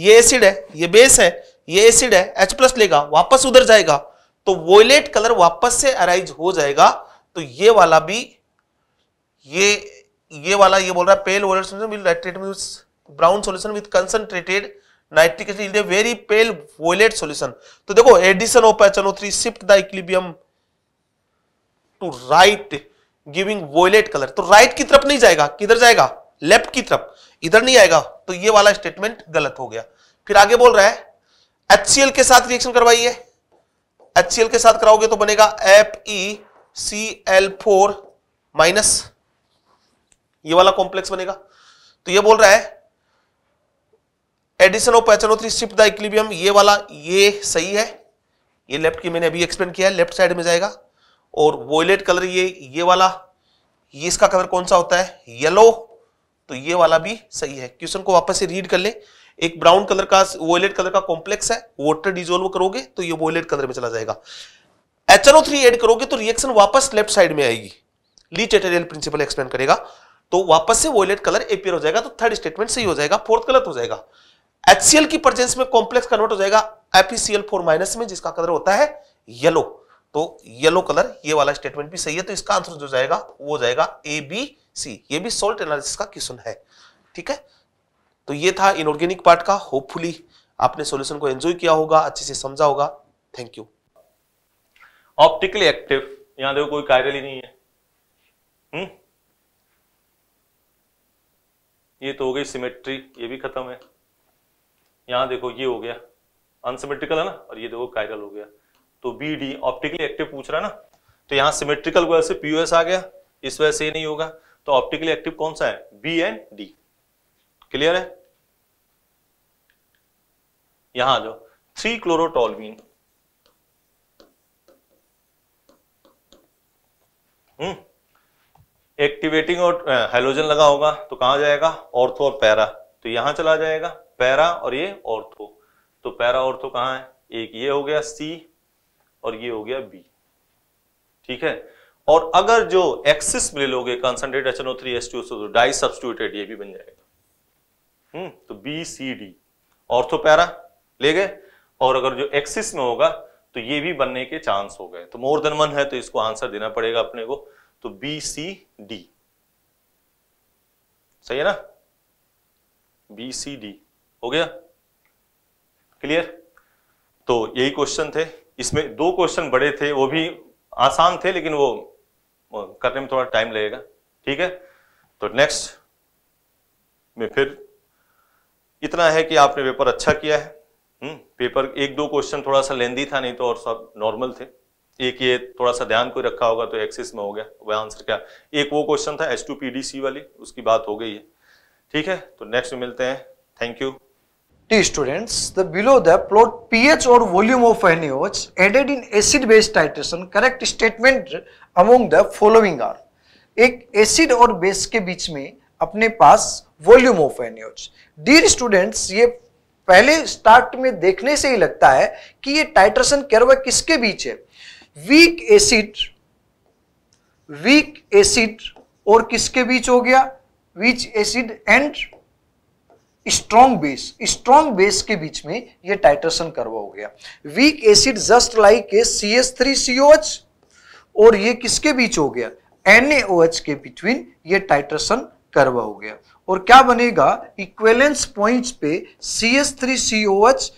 ये एसिड है ये बेस है ये एसिड है एच प्लस लेगा वापस उधर जाएगा तो वोलेट कलर वापस से अराइज हो जाएगा तो ये वाला भी ये ये वाला ये बोल रहा है pale violet solution will nitrate means brown solution with concentrated nitric acid is very pale violet solution तो देखो addition of H N O three shift the equilibrium to right giving violet colour तो right की तरफ नहीं जाएगा किधर जाएगा left की तरफ इधर नहीं आएगा तो ये वाला स्टेटमेंट गलत हो गया फिर आगे बोल रहा है एचसीएल के साथ रिएक्शन करवाइए एचसीएल के साथ कराओगे तो बनेगा F E C L four minus ये वाला कॉम्प्लेक्स बनेगा तो ये बोल रहा है addition of HNO three shift the equilibrium ये वाला ये सही है ये लेफ्ट की मैंने अभी एक्सप्लेन किया है लेफ्ट साइड में जाएगा और वोलेट कलर ये ये वाला ये इसका कलर कौन सा होता है येलो तो ये वाला भी सही है क्वेश्चन को वापस से रीड कर ले एक ब्राउन कलर का वोलेट कलर का कॉम्प्लेक्स है वाटर डिजोल्व करोगे तो ये वोलेट कलर में चला जाएगा एच एनओ थ्री एड करोगे तो रिएक्शन वापस लेफ्ट साइड में आएगी लीचेटेरियल प्रिंसिपल एक्सप्लेन करेगा तो वापस से वोलेट कलर एपियर हो जाएगा तो थर्ड स्टेटमेंट सही हो जाएगा फोर्थ गलत हो जाएगा एचसीएल की प्रेजेंस में कॉम्प्लेक्स कन्वर्ट हो जाएगा एपीसीएल फोर माइनस में जिसका कलर होता है येलो तो येलो कलर ये वाला स्टेटमेंट भी सही है तो इसका आंसर जो जाएगा वो जाएगा ए बी सी ये भी सोल्ट एनालिसिस का क्वेश्चन है ठीक है तो ये था इनऑर्गेनिक पार्ट का होपफुली आपने सॉल्यूशन को एंजॉय किया होगा अच्छे से समझा होगा थैंक यू ऑप्टिकली एक्टिव यहां देखो कोई कायरल नहीं है हुँ? हम्म? ये तो हो गई सिमेट्री ये भी खत्म है यहां देखो ये हो गया अनसिमेट्रिकल है ना और ये देखो कायरल हो गया तो बी डी ऑप्टिकली एक्टिव पूछ रहा है ना तो यहां सिमेट्रिकल वजह से पीओएस आ गया इस वजह से नहीं होगा तो ऑप्टिकली एक्टिव कौन सा है बी एंड डी क्लियर है यहां आ जाओ थ्री क्लोरोटोलवीन हम्म एक्टिवेटिंग और हाइलोजन लगा होगा तो कहां जाएगा ऑर्थो और पैरा तो यहां चला जाएगा पैरा और ये ऑर्थो तो पैरा ऑर्थो कहां है एक ये हो गया सी और ये हो गया बी ठीक है और अगर जो एक्सिस में ले लोगे concentrate H NO three S two तो डाई सब्सटीट्यूटेड ये भी बन जाएगा हम्म तो B C D ortho para ले गए और अगर जो एक्सिस में होगा तो ये भी बनने के चांस हो गए तो मोर देन वन है तो इसको आंसर देना पड़ेगा अपने को तो बी सी डी सही है ना बी सी डी हो गया क्लियर तो यही क्वेश्चन थे इसमें दो क्वेश्चन बड़े थे वो भी आसान थे लेकिन वो करने में थोड़ा टाइम लगेगा ठीक है तो नेक्स्ट में फिर इतना है कि आपने पेपर अच्छा किया है पेपर हम्म, एक दो क्वेश्चन थोड़ा सा लेंदी था नहीं तो और सब नॉर्मल थे एक ये थोड़ा सा ध्यान कोई रखा होगा तो एक्सिस में हो गया वह आंसर क्या एक वो क्वेश्चन था S two P D C वाली उसकी बात हो गई है ठीक है तो नेक्स्ट मिलते हैं thank you students the below the plot pH और volume of N added in acid based titration correct statement among the following are एक एसिड और बेस के बीच में अपने पास volume of N dear students ये पहले स्टार्ट में देखने से ही लगता है कि ये टाइट्रेशन कर्व किसके बीच है वीक एसिड वीक एसिड और किसके बीच हो गया which acid and strong base strong base के बीच में ये टाइट्रेशन करवा हो गया weak acid just like a C S three C H और ये किसके बीच हो गया एच के बिटवीन ये टाइट्रेशन करवा हो गया और क्या बनेगा इक्वेलेंस पॉइंट्स पे C S three C O H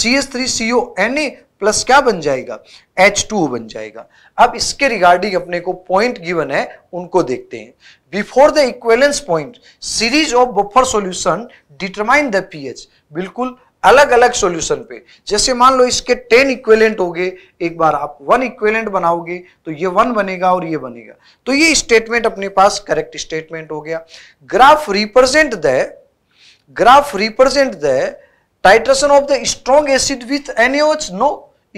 C S three C O N A plus क्या बन जाएगा एच टू बन जाएगा अब इसके रिगार्डिंग अपने को पॉइंट गिवन है उनको देखते हैं before the equivalence point series of buffer solution determine the pH बिल्कुल अलग अलग सॉल्यूशन पे जैसे मान लो इसके टेन इक्वेलेंट हो गए एक बार आप वन इक्वेलेंट बनाओगे तो ये वन बनेगा और ये बनेगा तो ये स्टेटमेंट अपने पास करेक्ट स्टेटमेंट हो गया graph represent the graph represent the titration of the strong acid with एनियो नो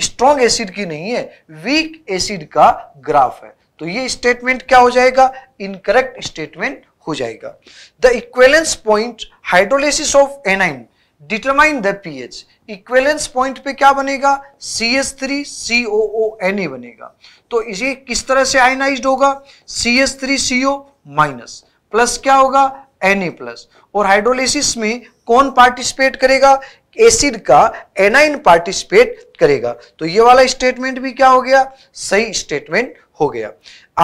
स्ट्रॉन्ग एसिड की नहीं है वीक एसिड का ग्राफ है तो ये स्टेटमेंट क्या हो जाएगा इनकरेक्ट स्टेटमेंट हो जाएगा the equivalence point hydrolysis of anion determine the pH equivalence point पे क्या बनेगा C S three C O O N A बनेगा तो इसे किस तरह से आयनाइज होगा C S three C O minus plus क्या होगा एन ए प्लस और हाइड्रोलिस में कौन पार्टिसिपेट करेगा एसिड का एनाइन पार्टिसिपेट करेगा तो ये वाला स्टेटमेंट भी क्या हो गया सही स्टेटमेंट हो गया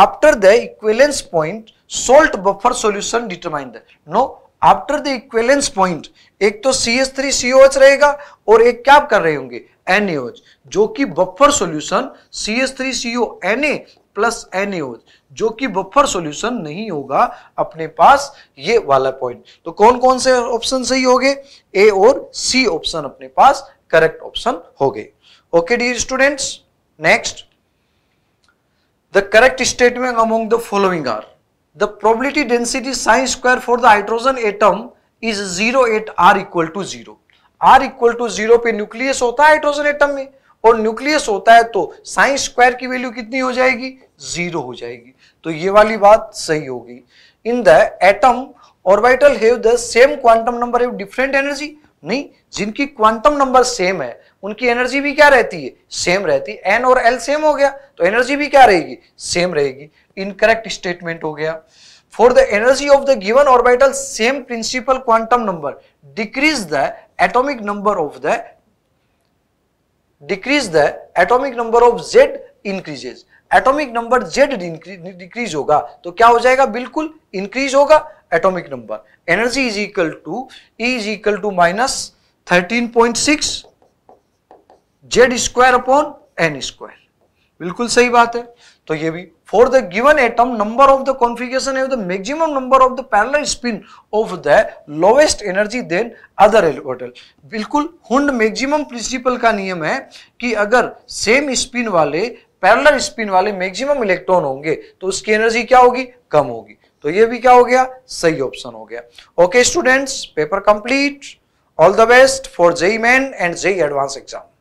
after the equivalence point salt buffer solution determined no after the equivalence point एक तो C S three CO H रहेगा और एक क्या कर रहे होंगे एनएच जो कि buffer solution C S three CO N A plus NH जो कि बफर सॉल्यूशन नहीं होगा अपने पास ये वाला पॉइंट तो कौन कौन से ऑप्शन सही हो गए ए और सी ऑप्शन अपने पास करेक्ट ऑप्शन हो गए okay D students next the correct statement among the following are the probability density साइंस square for the hydrogen atom is zero at R equal to zero R equal to zero पे nucleus होता है hydrogen atom में और nucleus होता है तो science square की वैल्यू कितनी हो जाएगी जीरो हो जाएगी तो ये वाली बात सही होगी in the atom orbital have the same quantum number have different energy नहीं जिनकी क्वांटम नंबर सेम है उनकी एनर्जी भी क्या रहती है सेम रहती है एन और एल सेम हो गया तो एनर्जी भी क्या रहेगी सेम रहेगी इनकरेक्ट स्टेटमेंट हो गया for the energy of the given orbital same principal quantum number decrease the atomic number of the decrease the atomic number of Z increases atomic number Z decrease होगा तो क्या हो जाएगा बिल्कुल increase होगा atomic number energy is equal to is equal to minus thirteen point six Z square upon N square बिल्कुल सही बात है तो ये भी for the given atom number of the configuration है maximum number of the parallel spin of the lowest energy than other elevated बिल्कुल Hund maximum principle का नियम है कि अगर सेम स्पिन वाले पैरलर स्पिन वाले मैक्सिमम इलेक्ट्रॉन होंगे तो उसकी एनर्जी क्या होगी कम होगी तो ये भी क्या हो गया सही ऑप्शन हो गया okay students paper complete all the best for JEE Main and JEE Advance exam